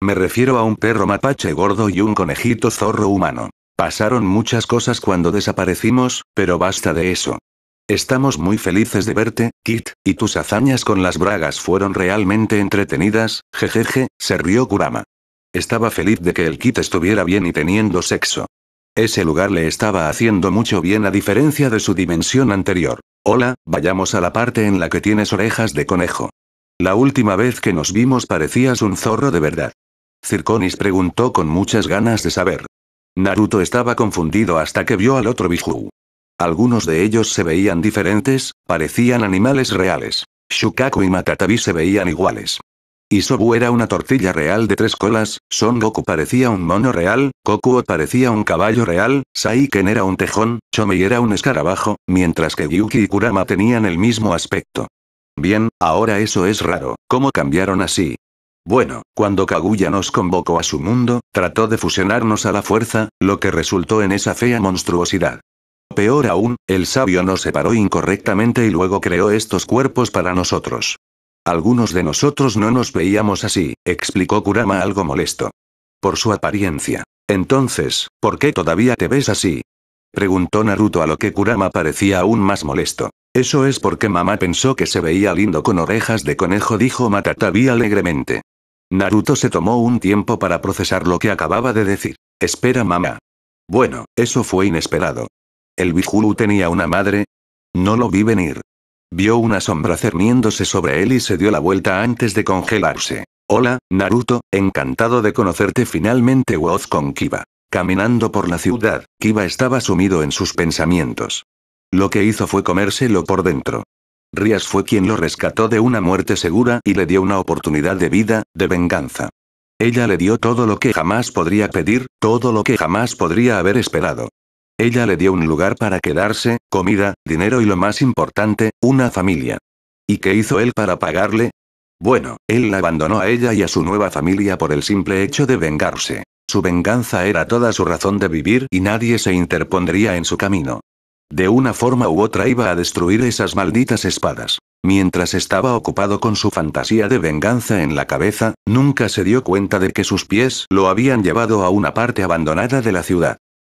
Me refiero a un perro mapache gordo y un conejito zorro humano. Pasaron muchas cosas cuando desaparecimos, pero basta de eso. Estamos muy felices de verte, Kit, y tus hazañas con las bragas fueron realmente entretenidas, jejeje, se rió Kurama. Estaba feliz de que el Kit estuviera bien y teniendo sexo. Ese lugar le estaba haciendo mucho bien a diferencia de su dimensión anterior. Hola, vayamos a la parte en la que tienes orejas de conejo. La última vez que nos vimos parecías un zorro de verdad. Circonis preguntó con muchas ganas de saber. Naruto estaba confundido hasta que vio al otro Bijuu. Algunos de ellos se veían diferentes, parecían animales reales. Shukaku y Matatabi se veían iguales. Isobu era una tortilla real de tres colas, Son Goku parecía un mono real, Kokuo parecía un caballo real, Saiken era un tejón, Chomei era un escarabajo, mientras que Yuki y Kurama tenían el mismo aspecto. Bien, ahora eso es raro, ¿cómo cambiaron así? Bueno, cuando Kaguya nos convocó a su mundo, trató de fusionarnos a la fuerza, lo que resultó en esa fea monstruosidad. Peor aún, el sabio nos separó incorrectamente y luego creó estos cuerpos para nosotros. Algunos de nosotros no nos veíamos así, explicó Kurama algo molesto. Por su apariencia. Entonces, ¿por qué todavía te ves así? Preguntó Naruto a lo que Kurama parecía aún más molesto. Eso es porque mamá pensó que se veía lindo con orejas de conejo, dijo Matatabi alegremente. Naruto se tomó un tiempo para procesar lo que acababa de decir. Espera mamá. Bueno, eso fue inesperado. ¿El Bijulu tenía una madre? No lo vi venir. Vio una sombra cerniéndose sobre él y se dio la vuelta antes de congelarse. Hola, Naruto, encantado de conocerte finalmente Woz con Kiba. Caminando por la ciudad, Kiba estaba sumido en sus pensamientos. Lo que hizo fue comérselo por dentro. Rías fue quien lo rescató de una muerte segura y le dio una oportunidad de vida, de venganza. Ella le dio todo lo que jamás podría pedir, todo lo que jamás podría haber esperado. Ella le dio un lugar para quedarse, comida, dinero y lo más importante, una familia. ¿Y qué hizo él para pagarle? Bueno, él la abandonó a ella y a su nueva familia por el simple hecho de vengarse. Su venganza era toda su razón de vivir y nadie se interpondría en su camino. De una forma u otra iba a destruir esas malditas espadas. Mientras estaba ocupado con su fantasía de venganza en la cabeza, nunca se dio cuenta de que sus pies lo habían llevado a una parte abandonada de la ciudad.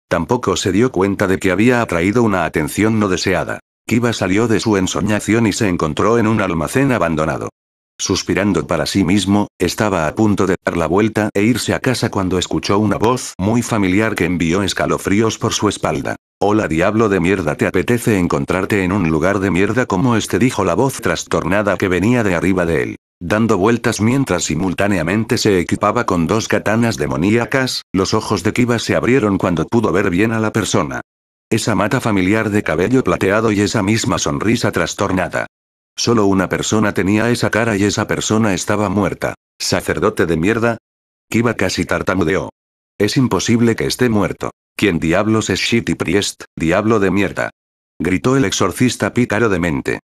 Tampoco se dio cuenta de que había atraído una atención no deseada. Kiva salió de su ensoñación y se encontró en un almacén abandonado. Suspirando para sí mismo, estaba a punto de dar la vuelta e irse a casa cuando escuchó una voz muy familiar que envió escalofríos por su espalda. Hola diablo de mierda, ¿te apetece encontrarte en un lugar de mierda como este? dijo la voz trastornada que venía de arriba de él dando vueltas mientras simultáneamente se equipaba con dos katanas demoníacas, los ojos de Kiba se abrieron cuando pudo ver bien a la persona. Esa mata familiar de cabello plateado y esa misma sonrisa trastornada. Solo una persona tenía esa cara y esa persona estaba muerta. ¿Sacerdote de mierda? Kiba casi tartamudeó. Es imposible que esté muerto. ¿Quién diablos es Shitty Priest, diablo de mierda? Gritó el exorcista pícaro de mente.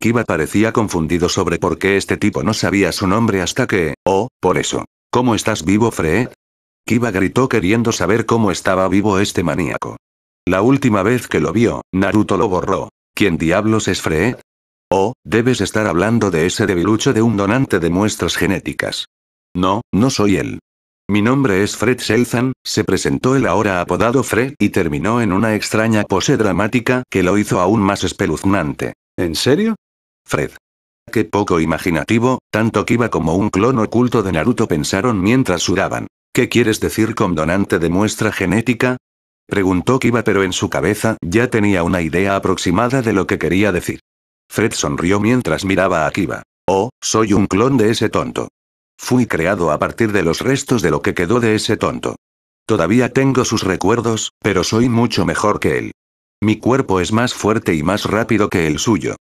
Kiba parecía confundido sobre por qué este tipo no sabía su nombre hasta que, oh, por eso. ¿Cómo estás vivo, Fred? Kiba gritó queriendo saber cómo estaba vivo este maníaco. La última vez que lo vio, Naruto lo borró. ¿Quién diablos es Fred? Oh, debes estar hablando de ese debilucho de un donante de muestras genéticas. No, no soy él. Mi nombre es Fred Selzan, se presentó el ahora apodado Fred y terminó en una extraña pose dramática que lo hizo aún más espeluznante. ¿En serio? Fred. Qué poco imaginativo, tanto Kiba como un clon oculto de Naruto pensaron mientras sudaban. ¿Qué quieres decir con donante de muestra genética? Preguntó Kiba pero en su cabeza ya tenía una idea aproximada de lo que quería decir. Fred sonrió mientras miraba a Kiba. Oh, soy un clon de ese tonto. Fui creado a partir de los restos de lo que quedó de ese tonto. Todavía tengo sus recuerdos, pero soy mucho mejor que él. Mi cuerpo es más fuerte y más rápido que el suyo.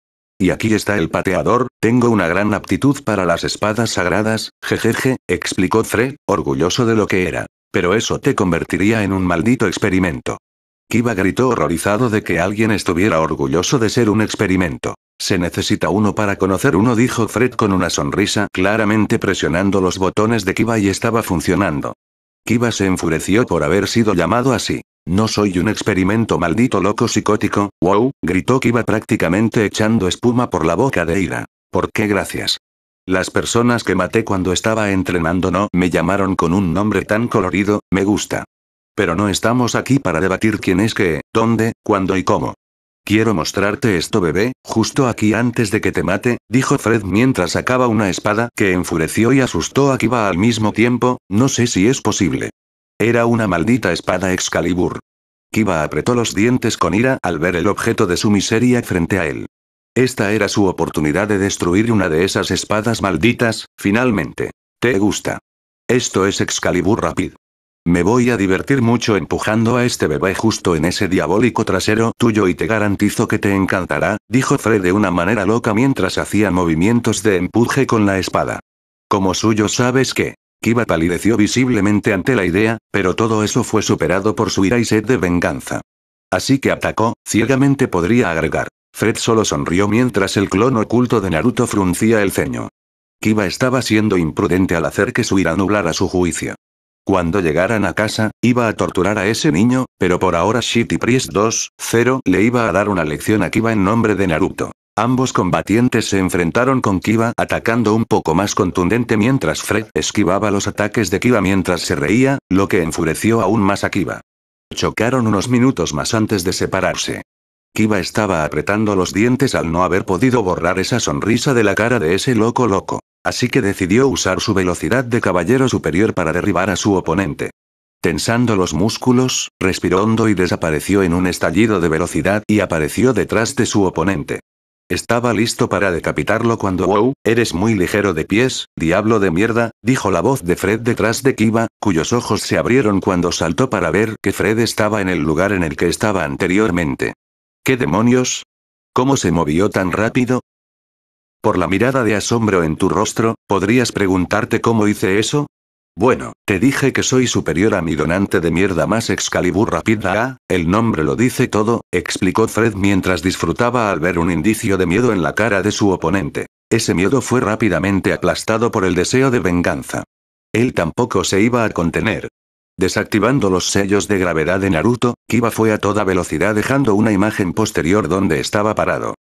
Y aquí está el pateador, tengo una gran aptitud para las espadas sagradas, jejeje, explicó Fred, orgulloso de lo que era. Pero eso te convertiría en un maldito experimento. Kiba gritó horrorizado de que alguien estuviera orgulloso de ser un experimento. Se necesita uno para conocer uno, dijo Fred con una sonrisa, claramente presionando los botones de Kiba y estaba funcionando. Kiba se enfureció por haber sido llamado así. No soy un experimento maldito loco psicótico, wow, gritó Kiba prácticamente echando espuma por la boca de ira. ¿Por qué gracias? Las personas que maté cuando estaba entrenando no me llamaron con un nombre tan colorido, me gusta. Pero no estamos aquí para debatir quién es qué, dónde, cuándo y cómo. Quiero mostrarte esto, bebé, justo aquí antes de que te mate, dijo Fred mientras sacaba una espada que enfureció y asustó a Kiba al mismo tiempo, no sé si es posible. Era una maldita espada Excalibur. Kiba apretó los dientes con ira al ver el objeto de su miseria frente a él. Esta era su oportunidad de destruir una de esas espadas malditas, finalmente. ¿Te gusta? Esto es Excalibur Rapid. Me voy a divertir mucho empujando a este bebé justo en ese diabólico trasero tuyo y te garantizo que te encantará, dijo Fred de una manera loca mientras hacía movimientos de empuje con la espada. Como suyo sabes que, Kiba palideció visiblemente ante la idea, pero todo eso fue superado por su ira y sed de venganza. Así que atacó, ciegamente podría agregar. Fred solo sonrió mientras el clon oculto de Naruto fruncía el ceño. Kiba estaba siendo imprudente al hacer que su ira nublara su juicio. Cuando llegaran a casa, iba a torturar a ese niño, pero por ahora Shitty Priest 2, 0 le iba a dar una lección a Kiba en nombre de Naruto. Ambos combatientes se enfrentaron con Kiba atacando un poco más contundente mientras Fred esquivaba los ataques de Kiba mientras se reía, lo que enfureció aún más a Kiba. Chocaron unos minutos más antes de separarse. Kiba estaba apretando los dientes al no haber podido borrar esa sonrisa de la cara de ese loco loco, así que decidió usar su velocidad de caballero superior para derribar a su oponente. Tensando los músculos, respiró hondo y desapareció en un estallido de velocidad y apareció detrás de su oponente. Estaba listo para decapitarlo cuando Wow, eres muy ligero de pies, diablo de mierda, dijo la voz de Fred detrás de Kiva, cuyos ojos se abrieron cuando saltó para ver que Fred estaba en el lugar en el que estaba anteriormente. ¿Qué demonios? ¿Cómo se movió tan rápido? Por la mirada de asombro en tu rostro, ¿podrías preguntarte cómo hice eso? Bueno, te dije que soy superior a mi donante de mierda más Excalibur rápida, ah, el nombre lo dice todo, explicó Fred mientras disfrutaba al ver un indicio de miedo en la cara de su oponente. Ese miedo fue rápidamente aplastado por el deseo de venganza. Él tampoco se iba a contener. Desactivando los sellos de gravedad de Naruto, Kiba fue a toda velocidad dejando una imagen posterior donde estaba parado.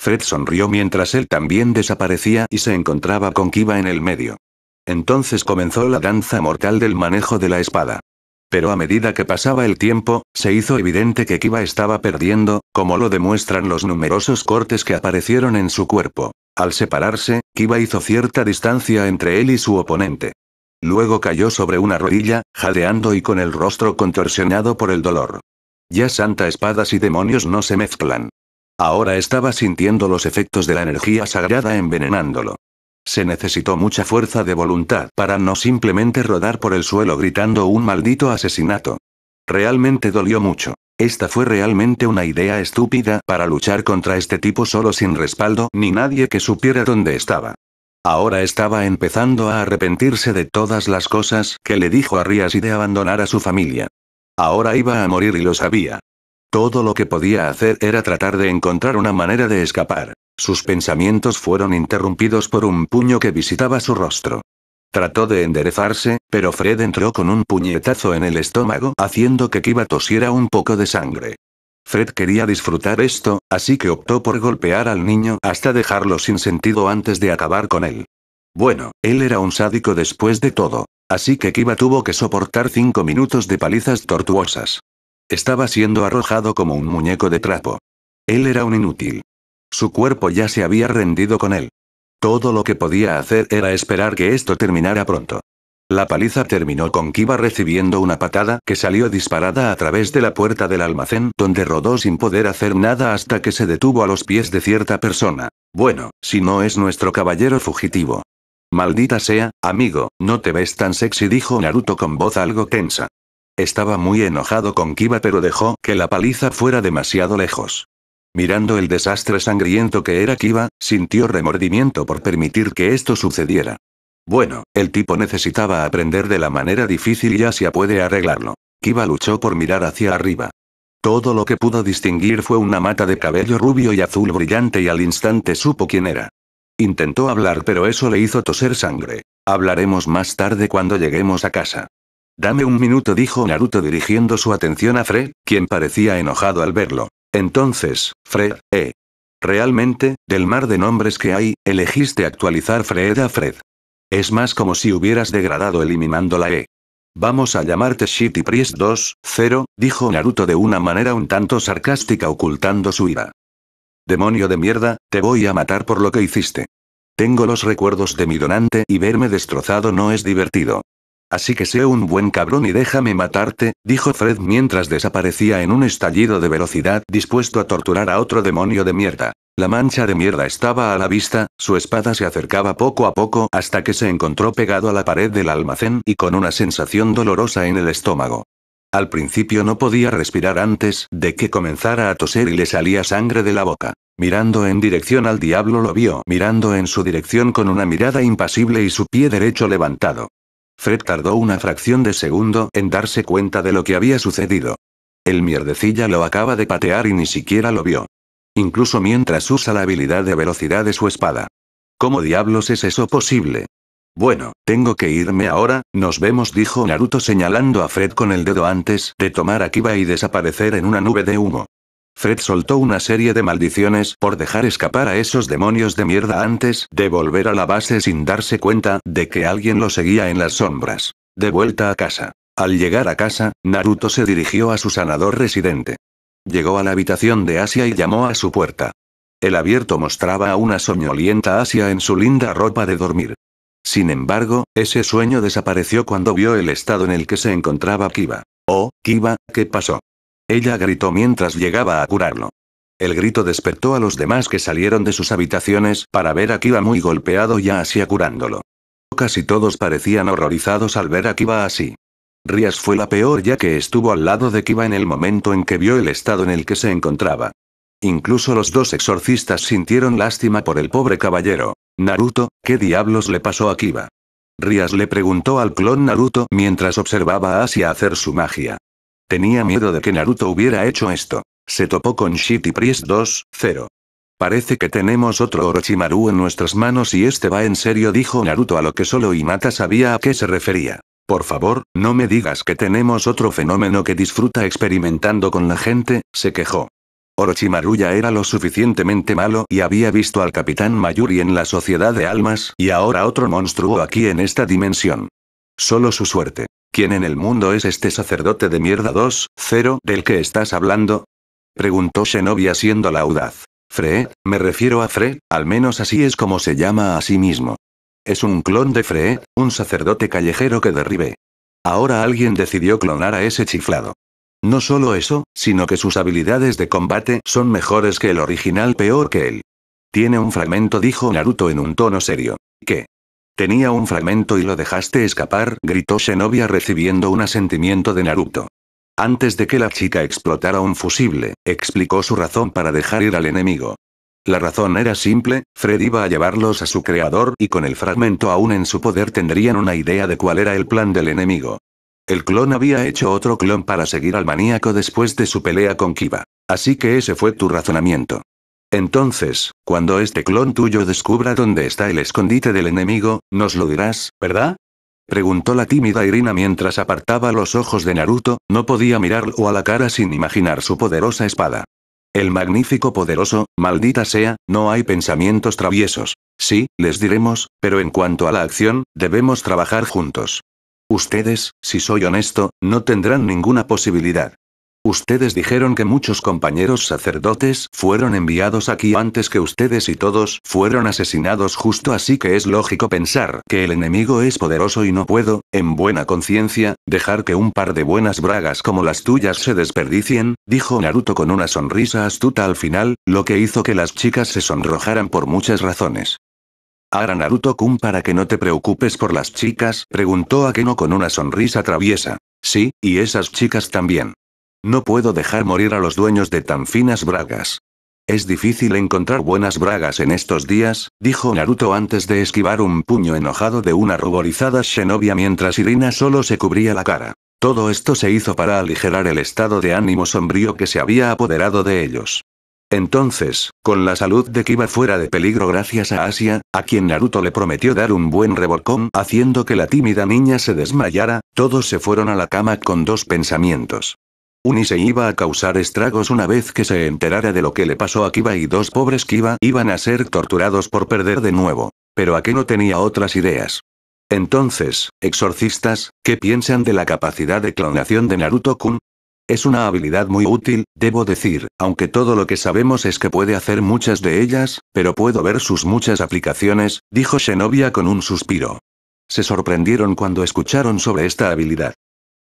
Fred sonrió mientras él también desaparecía y se encontraba con Kiba en el medio. Entonces comenzó la danza mortal del manejo de la espada. Pero a medida que pasaba el tiempo, se hizo evidente que Kiba estaba perdiendo, como lo demuestran los numerosos cortes que aparecieron en su cuerpo. Al separarse, Kiba hizo cierta distancia entre él y su oponente. Luego cayó sobre una rodilla, jadeando y con el rostro contorsionado por el dolor. Ya santa espadas y demonios no se mezclan. Ahora estaba sintiendo los efectos de la energía sagrada envenenándolo. Se necesitó mucha fuerza de voluntad para no simplemente rodar por el suelo gritando un maldito asesinato. Realmente dolió mucho. Esta fue realmente una idea estúpida para luchar contra este tipo solo sin respaldo ni nadie que supiera dónde estaba. Ahora estaba empezando a arrepentirse de todas las cosas que le dijo a Rías y de abandonar a su familia. Ahora iba a morir y lo sabía. Todo lo que podía hacer era tratar de encontrar una manera de escapar. Sus pensamientos fueron interrumpidos por un puño que visitaba su rostro. Trató de enderezarse, pero Fred entró con un puñetazo en el estómago haciendo que Kiba tosiera un poco de sangre. Fred quería disfrutar esto, así que optó por golpear al niño hasta dejarlo sin sentido antes de acabar con él. Bueno, él era un sádico después de todo, así que Kiba tuvo que soportar cinco minutos de palizas tortuosas. Estaba siendo arrojado como un muñeco de trapo. Él era un inútil. Su cuerpo ya se había rendido con él. Todo lo que podía hacer era esperar que esto terminara pronto. La paliza terminó con Kiba recibiendo una patada que salió disparada a través de la puerta del almacén, donde rodó sin poder hacer nada hasta que se detuvo a los pies de cierta persona. Bueno, si no es nuestro caballero fugitivo. Maldita sea, amigo, no te ves tan sexy, dijo Naruto con voz algo tensa. Estaba muy enojado con Kiba pero dejó que la paliza fuera demasiado lejos. Mirando el desastre sangriento que era Kiva, sintió remordimiento por permitir que esto sucediera. Bueno, el tipo necesitaba aprender de la manera difícil y Asia puede arreglarlo. Kiva luchó por mirar hacia arriba. Todo lo que pudo distinguir fue una mata de cabello rubio y azul brillante y al instante supo quién era. Intentó hablar pero eso le hizo toser sangre. Hablaremos más tarde cuando lleguemos a casa. Dame un minuto dijo Naruto dirigiendo su atención a Fred, quien parecía enojado al verlo. Entonces, Fred, eh. Realmente, del mar de nombres que hay, elegiste actualizar Fred a Fred. Es más como si hubieras degradado eliminando la E. Vamos a llamarte Shitty Priest 2, 0, dijo Naruto de una manera un tanto sarcástica ocultando su ira. Demonio de mierda, te voy a matar por lo que hiciste. Tengo los recuerdos de mi donante y verme destrozado no es divertido. Así que sé un buen cabrón y déjame matarte, dijo Fred mientras desaparecía en un estallido de velocidad dispuesto a torturar a otro demonio de mierda. La mancha de mierda estaba a la vista, su espada se acercaba poco a poco hasta que se encontró pegado a la pared del almacén y con una sensación dolorosa en el estómago. Al principio no podía respirar antes de que comenzara a toser y le salía sangre de la boca. Mirando en dirección al diablo lo vio, mirando en su dirección con una mirada impasible y su pie derecho levantado. Fred tardó una fracción de segundo en darse cuenta de lo que había sucedido. El mierdecilla lo acaba de patear y ni siquiera lo vio. Incluso mientras usa la habilidad de velocidad de su espada. ¿Cómo diablos es eso posible? Bueno, tengo que irme ahora, nos vemos, dijo Naruto señalando a Fred con el dedo antes de tomar a Kiba y desaparecer en una nube de humo. Fred soltó una serie de maldiciones por dejar escapar a esos demonios de mierda antes de volver a la base sin darse cuenta de que alguien lo seguía en las sombras. De vuelta a casa. Al llegar a casa, Naruto se dirigió a su sanador residente. Llegó a la habitación de Asia y llamó a su puerta. El abierto mostraba a una soñolienta Asia en su linda ropa de dormir. Sin embargo, ese sueño desapareció cuando vio el estado en el que se encontraba Kiba. Oh, Kiba, ¿qué pasó? Ella gritó mientras llegaba a curarlo. El grito despertó a los demás que salieron de sus habitaciones para ver a Kiba muy golpeado y a Asia curándolo. Casi todos parecían horrorizados al ver a Kiba así. Rías fue la peor ya que estuvo al lado de Kiba en el momento en que vio el estado en el que se encontraba. Incluso los dos exorcistas sintieron lástima por el pobre caballero. Naruto, ¿qué diablos le pasó a Kiba? Rías le preguntó al clon Naruto mientras observaba a Asia hacer su magia. Tenía miedo de que Naruto hubiera hecho esto. Se topó con Shitty Priest 2, Parece que tenemos otro Orochimaru en nuestras manos y este va en serio dijo Naruto a lo que solo Inata sabía a qué se refería. Por favor, no me digas que tenemos otro fenómeno que disfruta experimentando con la gente, se quejó. Orochimaru ya era lo suficientemente malo y había visto al Capitán Mayuri en la Sociedad de Almas y ahora otro monstruo aquí en esta dimensión. Solo su suerte. ¿Quién en el mundo es este sacerdote de mierda 2-0 del que estás hablando? Preguntó Xenobia siendo la audaz. Fre, me refiero a Fre, al menos así es como se llama a sí mismo. Es un clon de Fre, un sacerdote callejero que derribe. Ahora alguien decidió clonar a ese chiflado. No solo eso, sino que sus habilidades de combate son mejores que el original peor que él. Tiene un fragmento, dijo Naruto en un tono serio. ¿Qué? Tenía un fragmento y lo dejaste escapar, gritó Shenobia recibiendo un asentimiento de Naruto. Antes de que la chica explotara un fusible, explicó su razón para dejar ir al enemigo. La razón era simple, Fred iba a llevarlos a su creador y con el fragmento aún en su poder tendrían una idea de cuál era el plan del enemigo. El clon había hecho otro clon para seguir al maníaco después de su pelea con Kiba. Así que ese fue tu razonamiento. Entonces, cuando este clon tuyo descubra dónde está el escondite del enemigo, nos lo dirás, ¿verdad? Preguntó la tímida Irina mientras apartaba los ojos de Naruto, no podía mirarlo a la cara sin imaginar su poderosa espada. El magnífico poderoso, maldita sea, no hay pensamientos traviesos. Sí, les diremos, pero en cuanto a la acción, debemos trabajar juntos. Ustedes, si soy honesto, no tendrán ninguna posibilidad. Ustedes dijeron que muchos compañeros sacerdotes fueron enviados aquí antes que ustedes y todos fueron asesinados justo así que es lógico pensar que el enemigo es poderoso y no puedo, en buena conciencia, dejar que un par de buenas bragas como las tuyas se desperdicien, dijo Naruto con una sonrisa astuta al final, lo que hizo que las chicas se sonrojaran por muchas razones. Ahora Naruto-kun para que no te preocupes por las chicas, preguntó Akeno con una sonrisa traviesa. Sí, y esas chicas también. No puedo dejar morir a los dueños de tan finas bragas. Es difícil encontrar buenas bragas en estos días, dijo Naruto antes de esquivar un puño enojado de una ruborizada Xenobia mientras Irina solo se cubría la cara. Todo esto se hizo para aligerar el estado de ánimo sombrío que se había apoderado de ellos. Entonces, con la salud de Kiba fuera de peligro gracias a Asia, a quien Naruto le prometió dar un buen revolcón haciendo que la tímida niña se desmayara, todos se fueron a la cama con dos pensamientos se iba a causar estragos una vez que se enterara de lo que le pasó a Kiba y dos pobres Kiba iban a ser torturados por perder de nuevo. Pero a qué no tenía otras ideas. Entonces, exorcistas, ¿qué piensan de la capacidad de clonación de Naruto-kun? Es una habilidad muy útil, debo decir, aunque todo lo que sabemos es que puede hacer muchas de ellas, pero puedo ver sus muchas aplicaciones, dijo Shenobia con un suspiro. Se sorprendieron cuando escucharon sobre esta habilidad.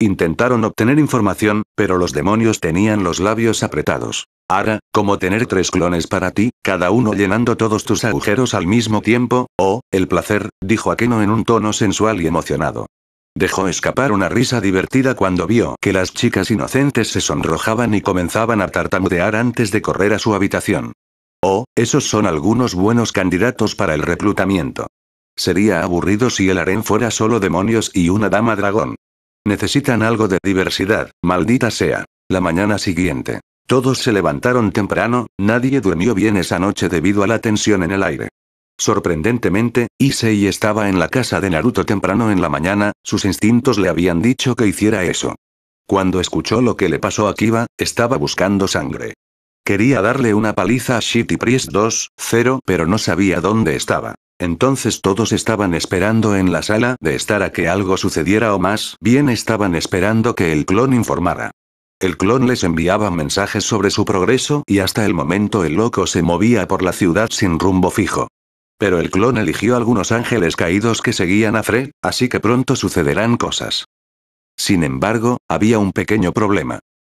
Intentaron obtener información, pero los demonios tenían los labios apretados. Ahora, como tener tres clones para ti, cada uno llenando todos tus agujeros al mismo tiempo, oh, el placer, dijo Akeno en un tono sensual y emocionado. Dejó escapar una risa divertida cuando vio que las chicas inocentes se sonrojaban y comenzaban a tartamudear antes de correr a su habitación. Oh, esos son algunos buenos candidatos para el reclutamiento. Sería aburrido si el harén fuera solo demonios y una dama dragón. Necesitan algo de diversidad, maldita sea. La mañana siguiente. Todos se levantaron temprano, nadie durmió bien esa noche debido a la tensión en el aire. Sorprendentemente, Issei estaba en la casa de Naruto temprano en la mañana, sus instintos le habían dicho que hiciera eso. Cuando escuchó lo que le pasó a Kiba, estaba buscando sangre. Quería darle una paliza a Shitty Priest 2, 0, pero no sabía dónde estaba. Entonces todos estaban esperando en la sala de estar a que algo sucediera o más bien estaban esperando que el clon informara. El clon les enviaba mensajes sobre su progreso y hasta el momento el loco se movía por la ciudad sin rumbo fijo. Pero el clon eligió algunos ángeles caídos que seguían a Fre, así que pronto sucederán cosas. Sin embargo, había un pequeño problema.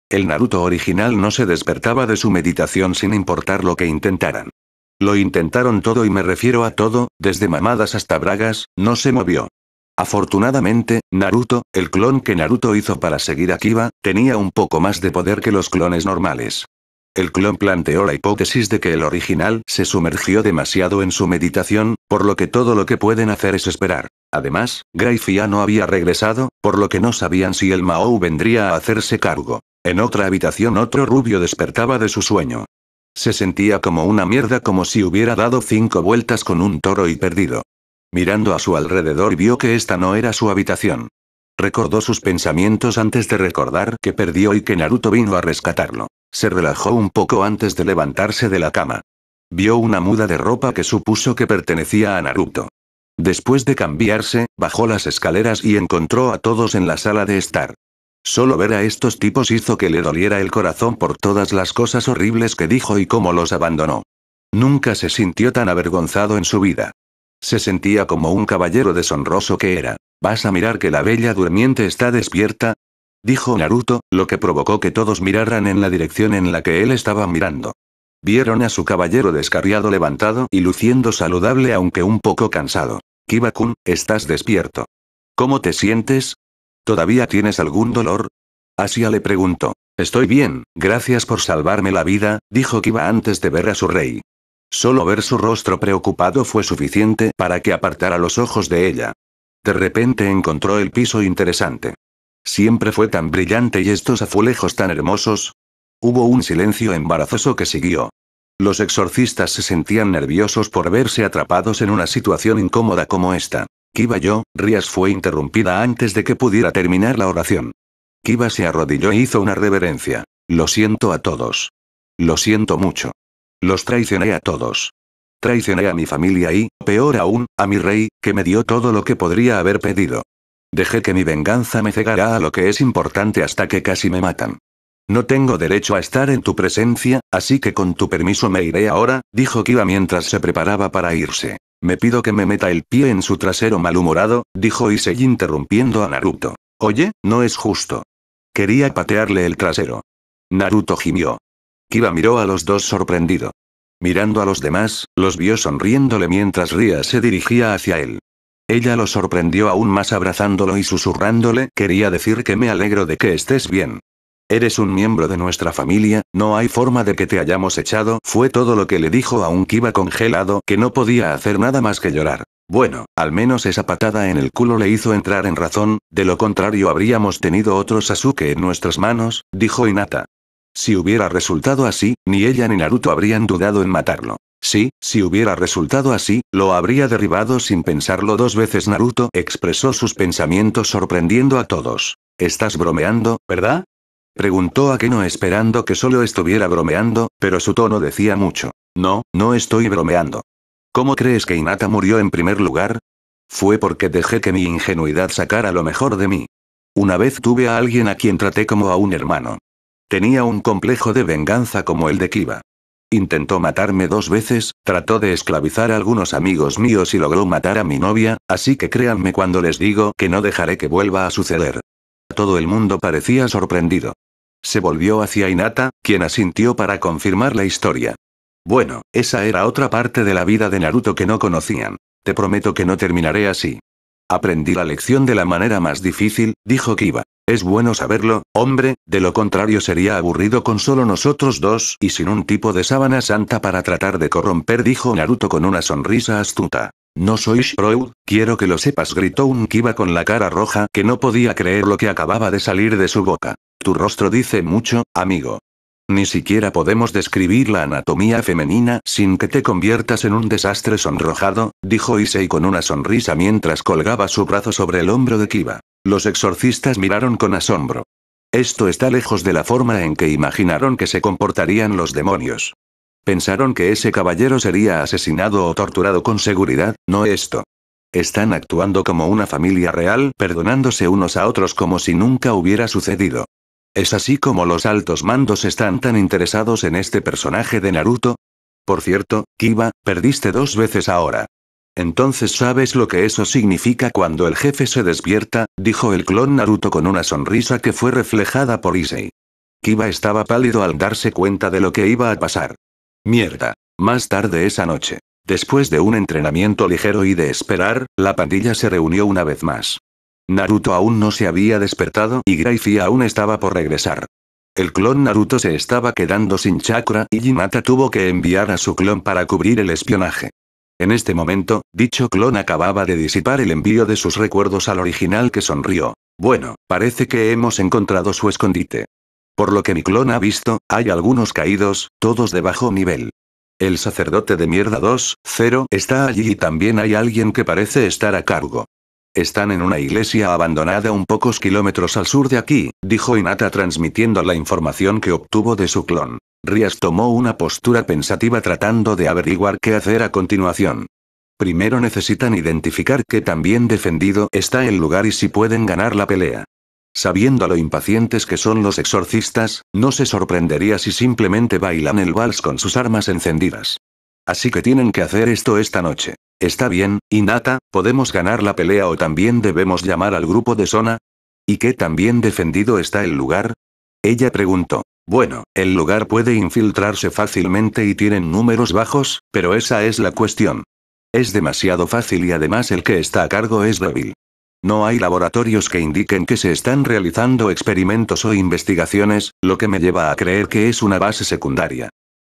El Naruto original no se despertaba de su meditación sin importar lo que intentaran. Lo intentaron todo y me refiero a todo, desde mamadas hasta bragas, no se movió. Afortunadamente, Naruto, el clon que Naruto hizo para seguir a Kiba, tenía un poco más de poder que los clones normales. El clon planteó la hipótesis de que el original se sumergió demasiado en su meditación, por lo que todo lo que pueden hacer es esperar. Además, Grayfi ya no había regresado, por lo que no sabían si el Mao vendría a hacerse cargo. En otra habitación otro rubio despertaba de su sueño. Se sentía como una mierda como si hubiera dado cinco vueltas con un toro y perdido. Mirando a su alrededor vio que esta no era su habitación. Recordó sus pensamientos antes de recordar que perdió y que Naruto vino a rescatarlo. Se relajó un poco antes de levantarse de la cama. Vio una muda de ropa que supuso que pertenecía a Naruto. Después de cambiarse, bajó las escaleras y encontró a todos en la sala de estar. Solo ver a estos tipos hizo que le doliera el corazón por todas las cosas horribles que dijo y cómo los abandonó. Nunca se sintió tan avergonzado en su vida. Se sentía como un caballero deshonroso que era. ¿Vas a mirar que la bella durmiente está despierta? Dijo Naruto, lo que provocó que todos miraran en la dirección en la que él estaba mirando. Vieron a su caballero descarriado levantado y luciendo saludable aunque un poco cansado. Kibakun, estás despierto. ¿Cómo te sientes? ¿Todavía tienes algún dolor? Asia le preguntó. Estoy bien, gracias por salvarme la vida, dijo Kiba antes de ver a su rey. Solo ver su rostro preocupado fue suficiente para que apartara los ojos de ella. De repente encontró el piso interesante. Siempre fue tan brillante y estos azulejos tan hermosos. Hubo un silencio embarazoso que siguió. Los exorcistas se sentían nerviosos por verse atrapados en una situación incómoda como esta. Kiba yo, Rías fue interrumpida antes de que pudiera terminar la oración. Kiba se arrodilló e hizo una reverencia. Lo siento a todos. Lo siento mucho. Los traicioné a todos. Traicioné a mi familia y, peor aún, a mi rey, que me dio todo lo que podría haber pedido. Dejé que mi venganza me cegara a lo que es importante hasta que casi me matan. No tengo derecho a estar en tu presencia, así que con tu permiso me iré ahora, dijo Kiba mientras se preparaba para irse. Me pido que me meta el pie en su trasero malhumorado, dijo Issei interrumpiendo a Naruto. Oye, no es justo. Quería patearle el trasero. Naruto gimió. Kiba miró a los dos sorprendido. Mirando a los demás, los vio sonriéndole mientras Ria se dirigía hacia él. Ella lo sorprendió aún más abrazándolo y susurrándole, quería decir que me alegro de que estés bien. Eres un miembro de nuestra familia, no hay forma de que te hayamos echado, fue todo lo que le dijo a un Kiba congelado que no podía hacer nada más que llorar. Bueno, al menos esa patada en el culo le hizo entrar en razón, de lo contrario habríamos tenido otro Sasuke en nuestras manos, dijo Inata. Si hubiera resultado así, ni ella ni Naruto habrían dudado en matarlo. Sí, si hubiera resultado así, lo habría derribado sin pensarlo dos veces. Naruto expresó sus pensamientos sorprendiendo a todos. Estás bromeando, ¿verdad? Preguntó a Keno esperando que solo estuviera bromeando, pero su tono decía mucho. No, no estoy bromeando. ¿Cómo crees que Inata murió en primer lugar? Fue porque dejé que mi ingenuidad sacara lo mejor de mí. Una vez tuve a alguien a quien traté como a un hermano. Tenía un complejo de venganza como el de Kiba. Intentó matarme dos veces, trató de esclavizar a algunos amigos míos y logró matar a mi novia, así que créanme cuando les digo que no dejaré que vuelva a suceder. Todo el mundo parecía sorprendido. Se volvió hacia Inata, quien asintió para confirmar la historia. Bueno, esa era otra parte de la vida de Naruto que no conocían. Te prometo que no terminaré así. Aprendí la lección de la manera más difícil, dijo Kiba. Es bueno saberlo, hombre, de lo contrario sería aburrido con solo nosotros dos y sin un tipo de sábana santa para tratar de corromper, dijo Naruto con una sonrisa astuta. No soy Shroud, quiero que lo sepas, gritó un Kiba con la cara roja que no podía creer lo que acababa de salir de su boca. Tu rostro dice mucho, amigo. Ni siquiera podemos describir la anatomía femenina sin que te conviertas en un desastre sonrojado, dijo Issei con una sonrisa mientras colgaba su brazo sobre el hombro de Kiba. Los exorcistas miraron con asombro. Esto está lejos de la forma en que imaginaron que se comportarían los demonios. Pensaron que ese caballero sería asesinado o torturado con seguridad, no esto. Están actuando como una familia real, perdonándose unos a otros como si nunca hubiera sucedido. Es así como los altos mandos están tan interesados en este personaje de Naruto. Por cierto, Kiba, perdiste dos veces ahora. Entonces sabes lo que eso significa cuando el jefe se despierta, dijo el clon Naruto con una sonrisa que fue reflejada por Issei. Kiba estaba pálido al darse cuenta de lo que iba a pasar. Mierda. Más tarde esa noche. Después de un entrenamiento ligero y de esperar, la pandilla se reunió una vez más. Naruto aún no se había despertado y Gracie aún estaba por regresar. El clon Naruto se estaba quedando sin chakra y Jinata tuvo que enviar a su clon para cubrir el espionaje. En este momento, dicho clon acababa de disipar el envío de sus recuerdos al original que sonrió. Bueno, parece que hemos encontrado su escondite. Por lo que mi clon ha visto, hay algunos caídos, todos de bajo nivel. El sacerdote de mierda 2, 0 está allí y también hay alguien que parece estar a cargo. Están en una iglesia abandonada un pocos kilómetros al sur de aquí, dijo Inata transmitiendo la información que obtuvo de su clon. Rías tomó una postura pensativa tratando de averiguar qué hacer a continuación. Primero necesitan identificar qué tan bien defendido está el lugar y si pueden ganar la pelea. Sabiendo lo impacientes que son los exorcistas, no se sorprendería si simplemente bailan el vals con sus armas encendidas. Así que tienen que hacer esto esta noche. Está bien, Inata, podemos ganar la pelea o también debemos llamar al grupo de Sona. ¿Y qué tan bien defendido está el lugar? Ella preguntó. Bueno, el lugar puede infiltrarse fácilmente y tienen números bajos, pero esa es la cuestión. Es demasiado fácil y además el que está a cargo es débil. No hay laboratorios que indiquen que se están realizando experimentos o investigaciones, lo que me lleva a creer que es una base secundaria.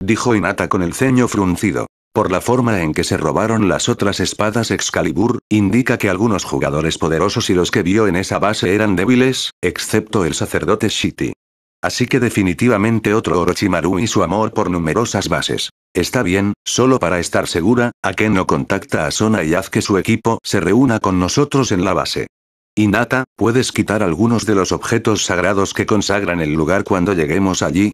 Dijo Inata con el ceño fruncido. Por la forma en que se robaron las otras espadas Excalibur, indica que algunos jugadores poderosos y los que vio en esa base eran débiles, excepto el sacerdote Shiti. Así que definitivamente otro Orochimaru y su amor por numerosas bases. Está bien, solo para estar segura, a que no contacta a Sona y haz que su equipo se reúna con nosotros en la base. Inata, puedes quitar algunos de los objetos sagrados que consagran el lugar cuando lleguemos allí,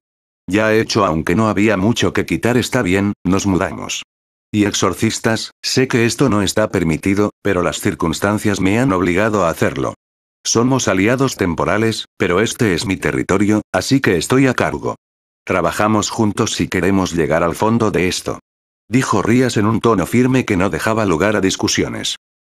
ya hecho aunque no había mucho que quitar está bien, nos mudamos. Y exorcistas, sé que esto no está permitido, pero las circunstancias me han obligado a hacerlo. Somos aliados temporales, pero este es mi territorio, así que estoy a cargo. Trabajamos juntos si queremos llegar al fondo de esto. Dijo Rías en un tono firme que no dejaba lugar a discusiones.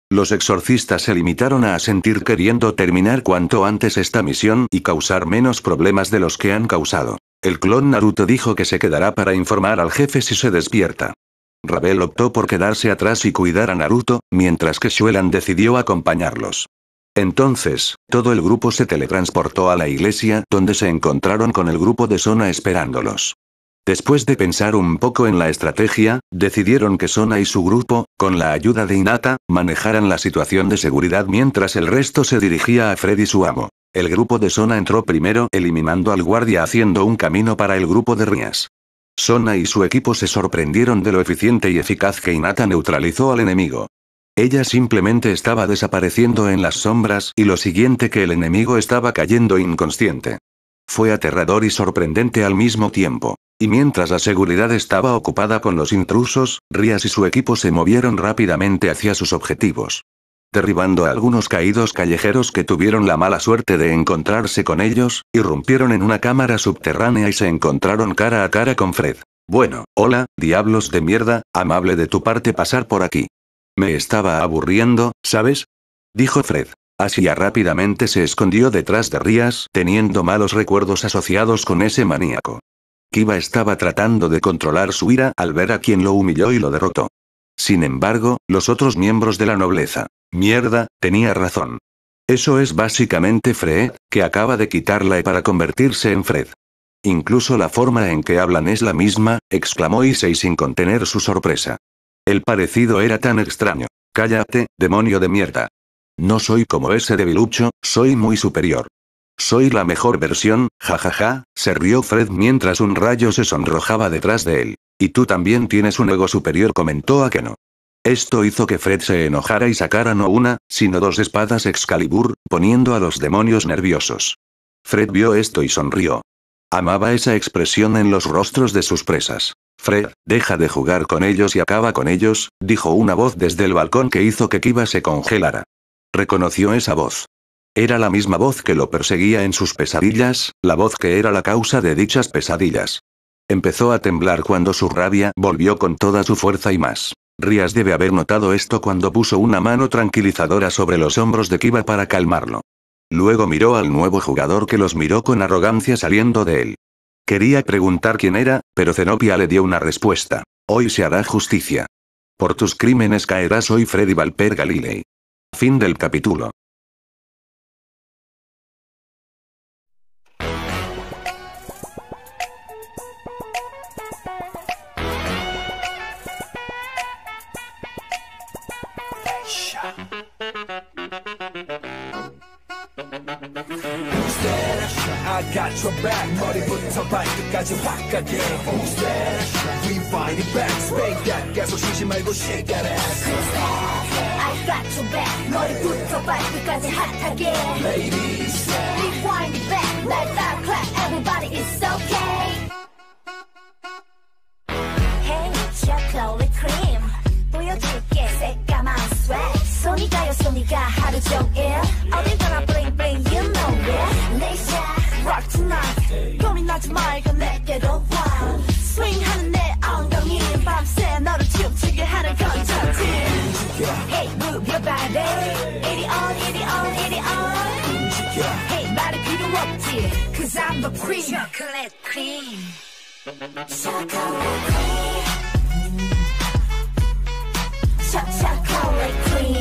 Los exorcistas se limitaron a asentir queriendo terminar cuanto antes esta misión y causar menos problemas de los que han causado. El clon Naruto dijo que se quedará para informar al jefe si se despierta. Rabel optó por quedarse atrás y cuidar a Naruto, mientras que Shuelan decidió acompañarlos. Entonces, todo el grupo se teletransportó a la iglesia, donde se encontraron con el grupo de Sona esperándolos. Después de pensar un poco en la estrategia, decidieron que Sona y su grupo, con la ayuda de Inata, manejaran la situación de seguridad mientras el resto se dirigía a y su amo. El grupo de Sona entró primero, eliminando al guardia haciendo un camino para el grupo de Rías. Sona y su equipo se sorprendieron de lo eficiente y eficaz que Inata neutralizó al enemigo. Ella simplemente estaba desapareciendo en las sombras y lo siguiente que el enemigo estaba cayendo inconsciente. Fue aterrador y sorprendente al mismo tiempo. Y mientras la seguridad estaba ocupada con los intrusos, Rías y su equipo se movieron rápidamente hacia sus objetivos derribando a algunos caídos callejeros que tuvieron la mala suerte de encontrarse con ellos, irrumpieron en una cámara subterránea y se encontraron cara a cara con Fred. Bueno, hola, diablos de mierda, amable de tu parte pasar por aquí. Me estaba aburriendo, ¿sabes? Dijo Fred. Asia rápidamente se escondió detrás de Rías, teniendo malos recuerdos asociados con ese maníaco. Kiva estaba tratando de controlar su ira al ver a quien lo humilló y lo derrotó. Sin embargo, los otros miembros de la nobleza Mierda, tenía razón. Eso es básicamente Fred, que acaba de quitarla para convertirse en Fred. Incluso la forma en que hablan es la misma, exclamó Issei sin contener su sorpresa. El parecido era tan extraño. Cállate, demonio de mierda. No soy como ese debilucho, soy muy superior. Soy la mejor versión, jajaja, ja, ja, se rió Fred mientras un rayo se sonrojaba detrás de él. Y tú también tienes un ego superior, comentó Akeno. Esto hizo que Fred se enojara y sacara no una, sino dos espadas Excalibur, poniendo a los demonios nerviosos. Fred vio esto y sonrió. Amaba esa expresión en los rostros de sus presas. Fred, deja de jugar con ellos y acaba con ellos, dijo una voz desde el balcón que hizo que Kiva se congelara. Reconoció esa voz. Era la misma voz que lo perseguía en sus pesadillas, la voz que era la causa de dichas pesadillas. Empezó a temblar cuando su rabia volvió con toda su fuerza y más. Rías debe haber notado esto cuando puso una mano tranquilizadora sobre los hombros de Kiba para calmarlo. Luego miró al nuevo jugador que los miró con arrogancia saliendo de él. Quería preguntar quién era, pero Zenopia le dio una respuesta. Hoy se hará justicia. Por tus crímenes caerás hoy Freddy Valper Galilei. Fin del capítulo. I got your back 머리부터 발끝까지 back again. Who's that? We it back Spank that 계속 쉬지 go shake that ass I got your back 머리부터 발끝까지 again. Ladies Rewind it back let that clap Everybody it's okay Hey it's your Chloe Cream 보여줄게 my sweat 손이 가요 손이 가 하루 종일 어딜 가나 bling bling you know yeah. 하지 말고 내게로 와 스윙하는 내 엉덩이 밤새 너를 춤추게 하는 건전지 Hey move your body It on it on it on Hey 말이 필요 없지 Cause I'm the queen, Chocolate cream Chocolate cream Chocolate cream